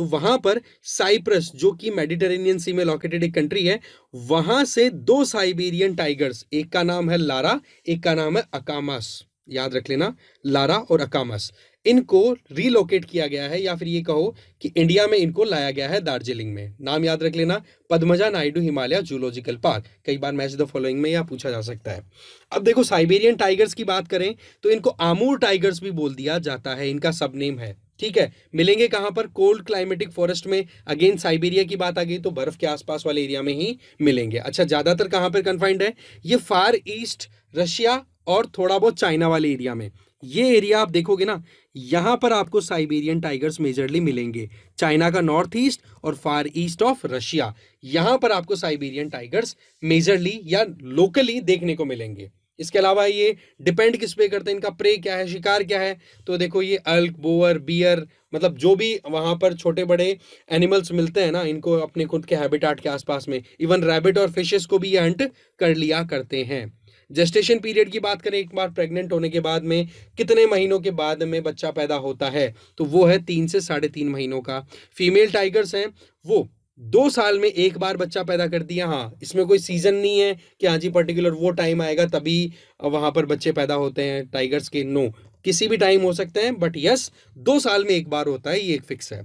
S1: तो वहां पर साइप्रस जो कि मेडिटेरेनियन सी में लोकेटेड एक कंट्री है वहां से दो साइबेरियन टाइगर्स एक का नाम है लारा एक का नाम है अकामस याद रख लेना लारा और अकामस इनको रिलोकेट किया गया है या फिर ये कहो कि इंडिया में इनको लाया गया है दार्जिलिंग में नाम याद रख लेना पद्मजा नायडू हिमालय जूलॉजिकल पार्क कई बार मैच द फॉलोइंग में यह पूछा जा सकता है अब देखो साइबेरियन टाइगर्स की बात करें तो इनको आमूर टाइगर्स भी बोल दिया जाता है इनका सब नेम है ठीक है मिलेंगे कहां पर कोल्ड क्लाइमेटिक फॉरेस्ट में अगेन साइबेरिया की बात आ गई तो बर्फ के आसपास वाले एरिया में ही मिलेंगे अच्छा ज्यादातर कहां पर कन्फाइंड है ये फार ईस्ट रशिया और थोड़ा बहुत चाइना वाले एरिया में ये एरिया आप देखोगे ना यहां पर आपको साइबेरियन टाइगर्स मेजरली मिलेंगे चाइना का नॉर्थ ईस्ट और फार ईस्ट ऑफ रशिया यहां पर आपको साइबेरियन टाइगर्स मेजरली या लोकली देखने को मिलेंगे इसके अलावा ये डिपेंड किस पे करते हैं इनका प्रे क्या है शिकार क्या है तो देखो ये अल्क बोअर बियर मतलब जो भी वहाँ पर छोटे बड़े एनिमल्स मिलते हैं ना इनको अपने खुद के हैबिटाट के आसपास में इवन रैबिट और फिशेस को भी ये हंट कर लिया करते हैं जेस्टेशन पीरियड की बात करें एक बार प्रेग्नेंट होने के बाद में कितने महीनों के बाद में बच्चा पैदा होता है तो वो है तीन से साढ़े तीन महीनों का फीमेल टाइगर्स हैं वो दो साल में एक बार बच्चा पैदा कर दिया हाँ इसमें कोई सीजन नहीं है कि हाँ जी पर्टिकुलर वो टाइम आएगा तभी वहां पर बच्चे पैदा होते हैं टाइगर्स के नो किसी भी टाइम हो सकते हैं बट यस दो साल में एक बार होता है ये एक फिक्स है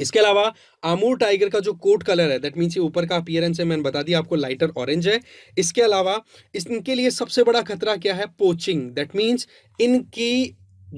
S1: इसके अलावा आमूर टाइगर का जो कोट कलर है दैट मीन्स ये ऊपर का अपियरेंस है मैंने बता दिया आपको लाइटर ऑरेंज है इसके अलावा इनके लिए सबसे बड़ा खतरा क्या है पोचिंग दैट मीन्स इनकी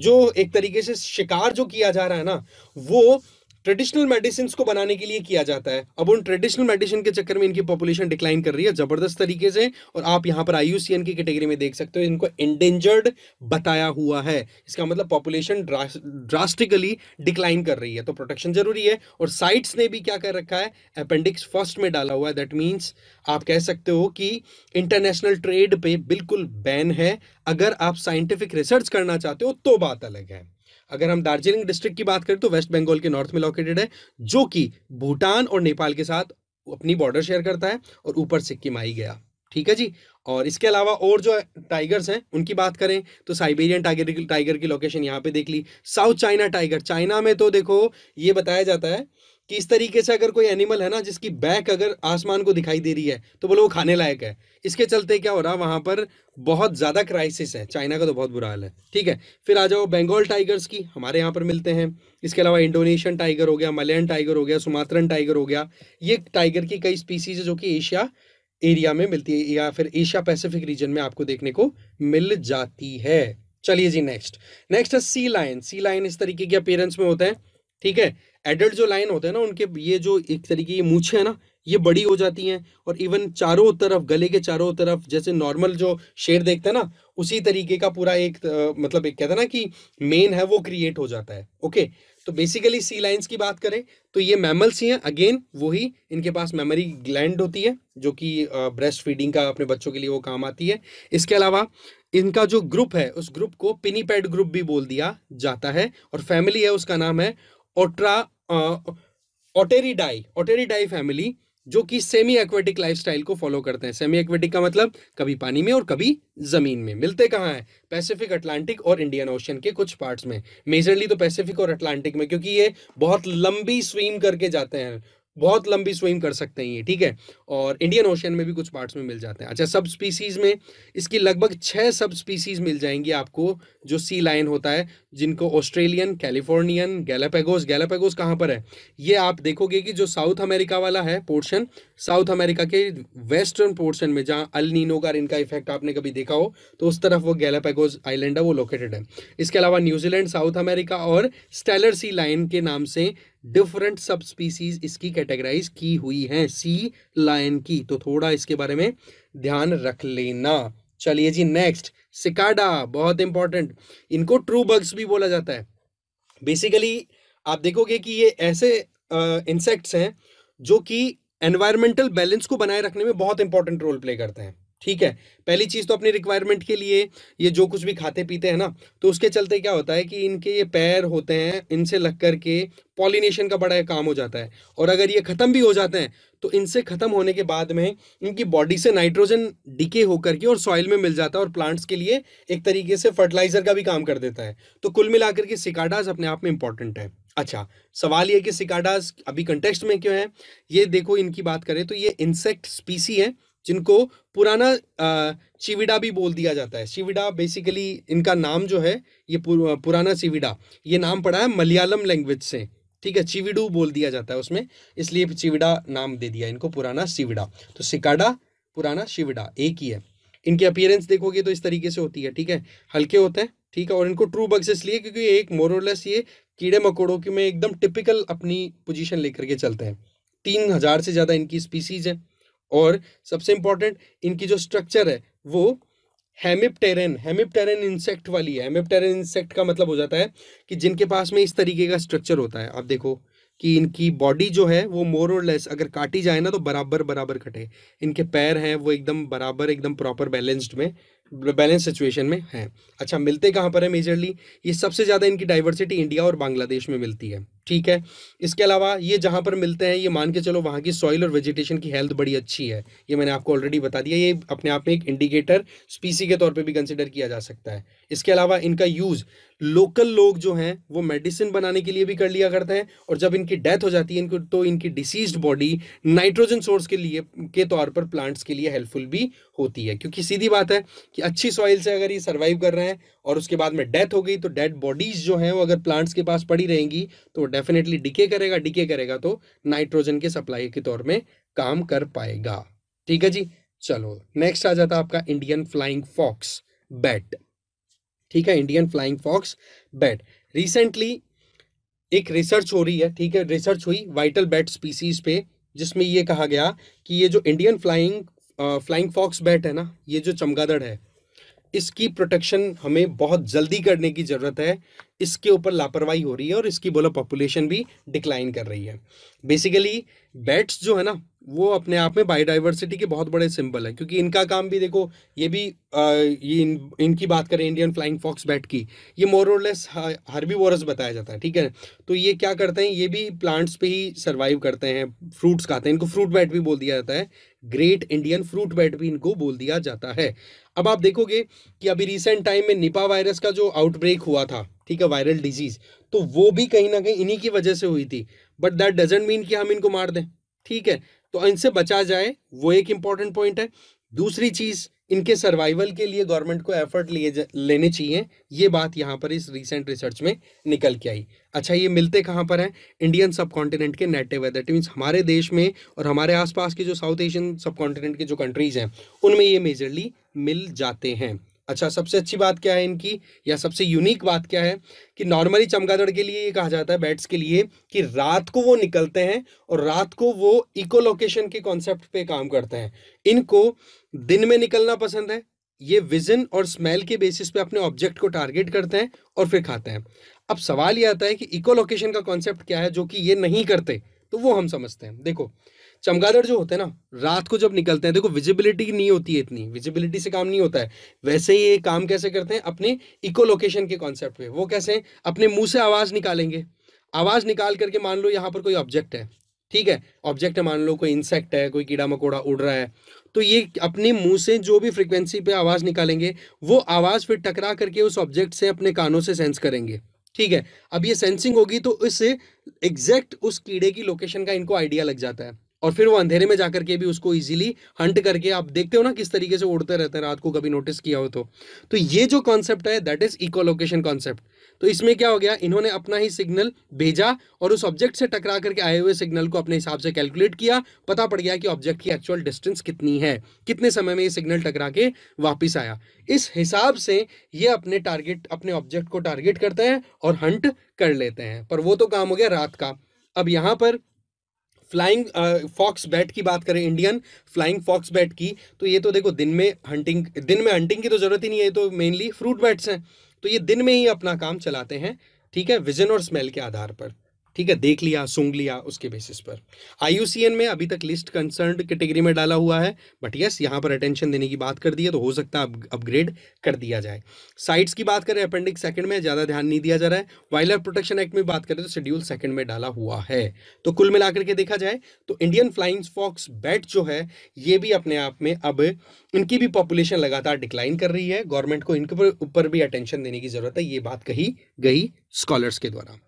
S1: जो एक तरीके से शिकार जो किया जा रहा है ना वो ट्रेडिशनल मेडिसिन को बनाने के लिए किया जाता है अब उन ट्रेडिशनल मेडिसिन के चक्कर में इनकी पॉपुलेशन डिक्लाइन कर रही है जबरदस्त तरीके से और आप यहाँ पर आईयूसीएन की कैटेगरी में देख सकते हो इनको इंडेंजर्ड बताया हुआ है इसका मतलब पॉपुलेशन ड्रास्टिकली डिक्लाइन कर रही है तो प्रोटेक्शन जरूरी है और साइट्स ने भी क्या कर रखा है अपेंडिक्स फर्स्ट में डाला हुआ है दैट मीन्स आप कह सकते हो कि इंटरनेशनल ट्रेड पे बिल्कुल बैन है अगर आप साइंटिफिक रिसर्च करना चाहते हो तो बात अलग है अगर हम दार्जिलिंग डिस्ट्रिक्ट की बात करें तो वेस्ट बंगाल के नॉर्थ में लोकेटेड है जो कि भूटान और नेपाल के साथ अपनी बॉर्डर शेयर करता है और ऊपर सिक्किम आई गया ठीक है जी और इसके अलावा और जो टाइगर्स हैं उनकी बात करें तो साइबेरियन टाइगर टाइगर की लोकेशन यहाँ पे देख ली साउथ चाइना टाइगर चाइना में तो देखो ये बताया जाता है कि इस तरीके से अगर कोई एनिमल है ना जिसकी बैक अगर आसमान को दिखाई दे रही है तो बोलो वो खाने लायक है इसके चलते क्या हो रहा वहां पर बहुत ज़्यादा क्राइसिस है चाइना का तो बहुत बुरा हाल है ठीक है फिर आ जाओ बंगाल टाइगर्स की हमारे यहाँ पर मिलते हैं इसके अलावा इंडोनेशियन टाइगर हो गया मलयन टाइगर हो गया सुमात्रन टाइगर हो गया ये टाइगर की कई स्पीसीज है जो कि एशिया एरिया में मिलती है या फिर एशिया पैसिफिक रीजन में आपको देखने को मिल जाती है चलिए जी नेक्स्ट नेक्स्ट है सी लाइन सी लाइन इस तरीके के अपेयरेंस में होते हैं ठीक है एडल्ट जो लाइन होते हैं ना उनके ये जो एक तरीके की मूछे है ना ये बड़ी हो जाती हैं और इवन चारों तरफ गले के चारों तरफ जैसे नॉर्मल जो शेर देखते हैं ना उसी तरीके का पूरा एक आ, मतलब एक कहते हैं ना कि मेन है वो क्रिएट हो जाता है ओके तो बेसिकली सी लाइन्स की बात करें तो ये मैमल्स ही हैं अगेन वही इनके पास मेमोरी ग्लैंड होती है जो कि ब्रेस्ट फीडिंग का अपने बच्चों के लिए वो काम आती है इसके अलावा इनका जो ग्रुप है उस ग्रुप को पिनीपैड ग्रुप भी बोल दिया जाता है और फैमिली है उसका नाम है ओट्रा ओटेरिडाई ओटेरिडाई फैमिली जो कि सेमी एक्वेटिक लाइफस्टाइल को फॉलो करते हैं सेमी एक्वेटिक का मतलब कभी पानी में और कभी जमीन में मिलते कहाँ हैं पैसिफिक अटलांटिक और इंडियन ओशन के कुछ पार्ट्स में मेजरली तो पैसिफिक और अटलांटिक में क्योंकि ये बहुत लंबी स्विम करके जाते हैं बहुत लंबी स्विम कर सकते हैं ये ठीक है और इंडियन ओशन में भी कुछ पार्ट्स में मिल जाते हैं अच्छा सब स्पीसीज में इसकी लगभग छः सब स्पीसीज मिल जाएंगी आपको जो सी लाइन होता है जिनको ऑस्ट्रेलियन कैलिफोर्नियन गैलापेगोस गैलापेगोस कहाँ पर है ये आप देखोगे कि जो साउथ अमेरिका वाला है पोर्शन साउथ अमेरिका के वेस्टर्न पोर्शन में जहाँ अल नीनो का इनका इफेक्ट आपने कभी देखा हो तो उस तरफ वो गैलापेगोस आइलैंड है वो लोकेटेड है इसके अलावा न्यूजीलैंड साउथ अमेरिका और स्टेलर सी लाइन के नाम से डिफरेंट सब स्पीसीज इसकी कैटेगराइज की हुई है सी लाइन की तो थोड़ा इसके बारे में ध्यान रख लेना चलिए जी नेक्स्ट सिकाडा बहुत इंपॉर्टेंट इनको ट्रू बग्स भी बोला जाता है बेसिकली आप देखोगे कि ये ऐसे इंसेक्ट्स हैं जो कि एनवायरमेंटल बैलेंस को बनाए रखने में बहुत इंपॉर्टेंट रोल प्ले करते हैं ठीक है पहली चीज़ तो अपनी रिक्वायरमेंट के लिए ये जो कुछ भी खाते पीते हैं ना तो उसके चलते क्या होता है कि इनके ये पैर होते हैं इनसे लग कर के पॉलिनेशन का बड़ा काम हो जाता है और अगर ये ख़त्म भी हो जाते हैं तो इनसे ख़त्म होने के बाद में इनकी बॉडी से नाइट्रोजन डिके होकर के और सॉइल में मिल जाता है और प्लांट्स के लिए एक तरीके से फर्टिलाइज़र का भी काम कर देता है तो कुल मिलाकर के सिकाडाज अपने आप में इंपॉर्टेंट है अच्छा सवाल ये कि सिकाडाज अभी कंटेक्स्ट में क्यों है ये देखो इनकी बात करें तो ये इंसेक्ट स्पीसी है जिनको पुराना चिविडा भी बोल दिया जाता है शिविडा बेसिकली इनका नाम जो है ये पुराना चिविडा ये नाम पड़ा है मलयालम लैंग्वेज से ठीक है चिविडू बोल दिया जाता है उसमें इसलिए चिविडा नाम दे दिया इनको पुराना सिविडा तो सिकाडा पुराना शिविडा एक ही है इनकी अपियरेंस देखोगे तो इस तरीके से होती है ठीक है हल्के होते हैं ठीक है और इनको ट्रू बग्स इसलिए क्योंकि एक मोरलेस ये कीड़े मकोड़ों की में एकदम टिपिकल अपनी पोजीशन लेकर के चलते हैं तीन हज़ार से ज़्यादा इनकी स्पीसीज है और सबसे इंपॉर्टेंट इनकी जो स्ट्रक्चर है वो हेमिप्टेरन हेमिपटेरन इंसेक्ट वाली है हेमिपटेरन इंसेक्ट का मतलब हो जाता है कि जिनके पास में इस तरीके का स्ट्रक्चर होता है आप देखो कि इनकी बॉडी जो है वो मोर और लेस अगर काटी जाए ना तो बराबर बराबर कटे इनके पैर हैं वो एकदम बराबर एकदम प्रॉपर बैलेंस्ड में बैलेंस सिचुएशन में हैं अच्छा मिलते कहाँ पर है मेजरली ये सबसे ज़्यादा इनकी डाइवर्सिटी इंडिया और बांग्लादेश में मिलती है ठीक है इसके अलावा ये जहाँ पर मिलते हैं ये मान के चलो वहाँ की सॉइल और वेजिटेशन की हेल्थ बड़ी अच्छी है ये मैंने आपको ऑलरेडी बता दिया ये अपने आप में एक इंडिकेटर स्पीसी के तौर पे भी कंसिडर किया जा सकता है इसके अलावा इनका यूज़ लोकल लोग जो हैं वो मेडिसिन बनाने के लिए भी कर लिया करते हैं और जब इनकी डेथ हो जाती है इनको तो इनकी डिसीज बॉडी नाइट्रोजन सोर्स के लिए के तौर पर प्लांट्स के लिए हेल्पफुल भी होती है क्योंकि सीधी बात है कि अच्छी सॉइल से अगर ये सर्वाइव कर रहे हैं और उसके बाद में डेथ हो गई तो डेड बॉडीज जो हैं वो अगर प्लांट्स के पास पड़ी रहेंगी तो डेफिनेटली डिके करेगा डिके करेगा तो नाइट्रोजन के सप्लाई के तौर में काम कर पाएगा ठीक है जी चलो नेक्स्ट आ जाता आपका इंडियन फ्लाइंग फॉक्स बैट ठीक है Indian flying fox bat recently एक रिसर्च हो रही है ठीक है रिसर्च हुई वाइटल बैट स्पीसीज पे जिसमें ये कहा गया कि ये जो Indian flying flying fox bat है ना ये जो चमगादड़ है इसकी प्रोटेक्शन हमें बहुत जल्दी करने की ज़रूरत है इसके ऊपर लापरवाही हो रही है और इसकी बोलो पॉपुलेशन भी डिक्लाइन कर रही है बेसिकली बैट्स जो है ना वो अपने आप में बायोडाइवर्सिटी के बहुत बड़े सिंबल है क्योंकि इनका काम भी देखो ये भी आ, ये इन, इनकी बात करें इंडियन फ्लाइंग फॉक्स बैट की ये मोरलेस भी वोरस बताया जाता है ठीक है तो ये क्या करते हैं ये भी प्लांट्स पे ही सर्वाइव करते हैं फ्रूट्स खाते हैं इनको फ्रूट बैट भी बोल दिया जाता है ग्रेट इंडियन फ्रूट बैट भी इनको बोल दिया जाता है अब आप देखोगे कि अभी रिसेंट टाइम में निपा वायरस का जो आउटब्रेक हुआ था ठीक है वायरल डिजीज़ तो वो भी कहीं ना कहीं इन्हीं की वजह से हुई थी बट दैट डजेंट मीन कि हम इनको मार दें ठीक है तो इनसे बचा जाए वो एक इंपॉर्टेंट पॉइंट है दूसरी चीज इनके सर्वाइवल के लिए गवर्नमेंट को एफर्ट लिए लेने चाहिए ये बात यहाँ पर इस रिसेंट रिसर्च में निकल के आई अच्छा ये मिलते कहाँ पर हैं इंडियन सब कॉन्टिनेंट के नेटिव है दैट मीन्स हमारे देश में और हमारे आसपास के जो साउथ एशियन सब कॉन्टिनेंट के जो कंट्रीज़ हैं उनमें ये मेजरली मिल जाते हैं अच्छा सबसे अच्छी बात क्या है इनकी या सबसे यूनिक बात क्या है कि नॉर्मली चमगादड़ के लिए ये कहा जाता है बैट्स के लिए कि रात को वो निकलते हैं और रात को वो इको लोकेशन के कॉन्सेप्ट पे काम करते हैं इनको दिन में निकलना पसंद है ये विजन और स्मेल के बेसिस पे अपने ऑब्जेक्ट को टारगेट करते हैं और फिर खाते हैं अब सवाल ये आता है कि इको लोकेशन का कॉन्सेप्ट क्या है जो कि ये नहीं करते तो वो हम समझते हैं देखो चमगादड़ जो होते हैं ना रात को जब निकलते हैं देखो विजिबिलिटी नहीं होती है इतनी विजिबिलिटी से काम नहीं होता है वैसे ही ये काम कैसे करते हैं अपने इको लोकेशन के कॉन्सेप्ट वो कैसे हैं अपने मुंह से आवाज़ निकालेंगे आवाज़ निकाल करके मान लो यहाँ पर कोई ऑब्जेक्ट है ठीक है ऑब्जेक्ट है मान लो कोई इंसेक्ट है कोई कीड़ा मकोड़ा उड़ रहा है तो ये अपने मुंह से जो भी फ्रिक्वेंसी पे आवाज़ निकालेंगे वो आवाज़ फिर टकरा करके उस ऑब्जेक्ट से अपने कानों से सेंस करेंगे ठीक है अब ये सेंसिंग होगी तो इससे एग्जैक्ट उस कीड़े की लोकेशन का इनको आइडिया लग जाता है और फिर वो अंधेरे में जाकर के भी उसको इजीली हंट करके आप देखते हो ना किस तरीके से उड़ते रहते हैं रात को कभी नोटिस किया हो तो तो ये जो कॉन्सेप्ट है दैट इज इकोलोकेशन कॉन्सेप्ट तो इसमें क्या हो गया इन्होंने अपना ही सिग्नल भेजा और उस ऑब्जेक्ट से टकरा करके आए हुए सिग्नल को अपने हिसाब से कैलकुलेट किया पता पड़ गया कि ऑब्जेक्ट की एक्चुअल डिस्टेंस कितनी है कितने समय में ये सिग्नल टकरा के वापिस आया इस हिसाब से ये अपने टारगेट अपने ऑब्जेक्ट को टारगेट करते हैं और हंट कर लेते हैं पर वो तो काम हो गया रात का अब यहाँ पर फ्लाइंग फॉक्स बैट की बात करें इंडियन फ्लाइंग फॉक्स बैट की तो ये तो देखो दिन में हंटिंग दिन में हंटिंग की तो ज़रूरत ही नहीं है ये तो मेनली फ्रूट बैट्स हैं तो ये दिन में ही अपना काम चलाते हैं ठीक है विजन और स्मेल के आधार पर ठीक है देख लिया सूंघ लिया उसके बेसिस पर आईयूसीएन में अभी तक लिस्ट कंसर्न कैटेगरी में डाला हुआ है बट यस यहाँ पर अटेंशन देने की बात कर दी है तो हो सकता है अपग्रेड कर दिया जाए साइट्स की बात करें अपेंडिक्स सेकंड में ज़्यादा ध्यान नहीं दिया जा रहा है वाइल्ड लाइफ प्रोटेक्शन एक्ट में बात करें तो शेड्यूल सेकंड में डाला हुआ है तो कुल मिलाकर के देखा जाए तो इंडियन फ्लाइंग फॉक्स बैट जो है ये भी अपने आप में अब इनकी भी पॉपुलेशन लगातार डिक्लाइन कर रही है गवर्नमेंट को इनके ऊपर भी अटेंशन देने की ज़रूरत है ये बात कही गई स्कॉलर्स के द्वारा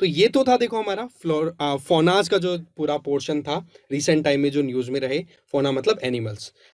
S1: तो ये तो था देखो हमारा फ्लोर फोनाज का जो पूरा पोर्शन था रिसेंट टाइम में जो न्यूज़ में रहे फोना मतलब एनिमल्स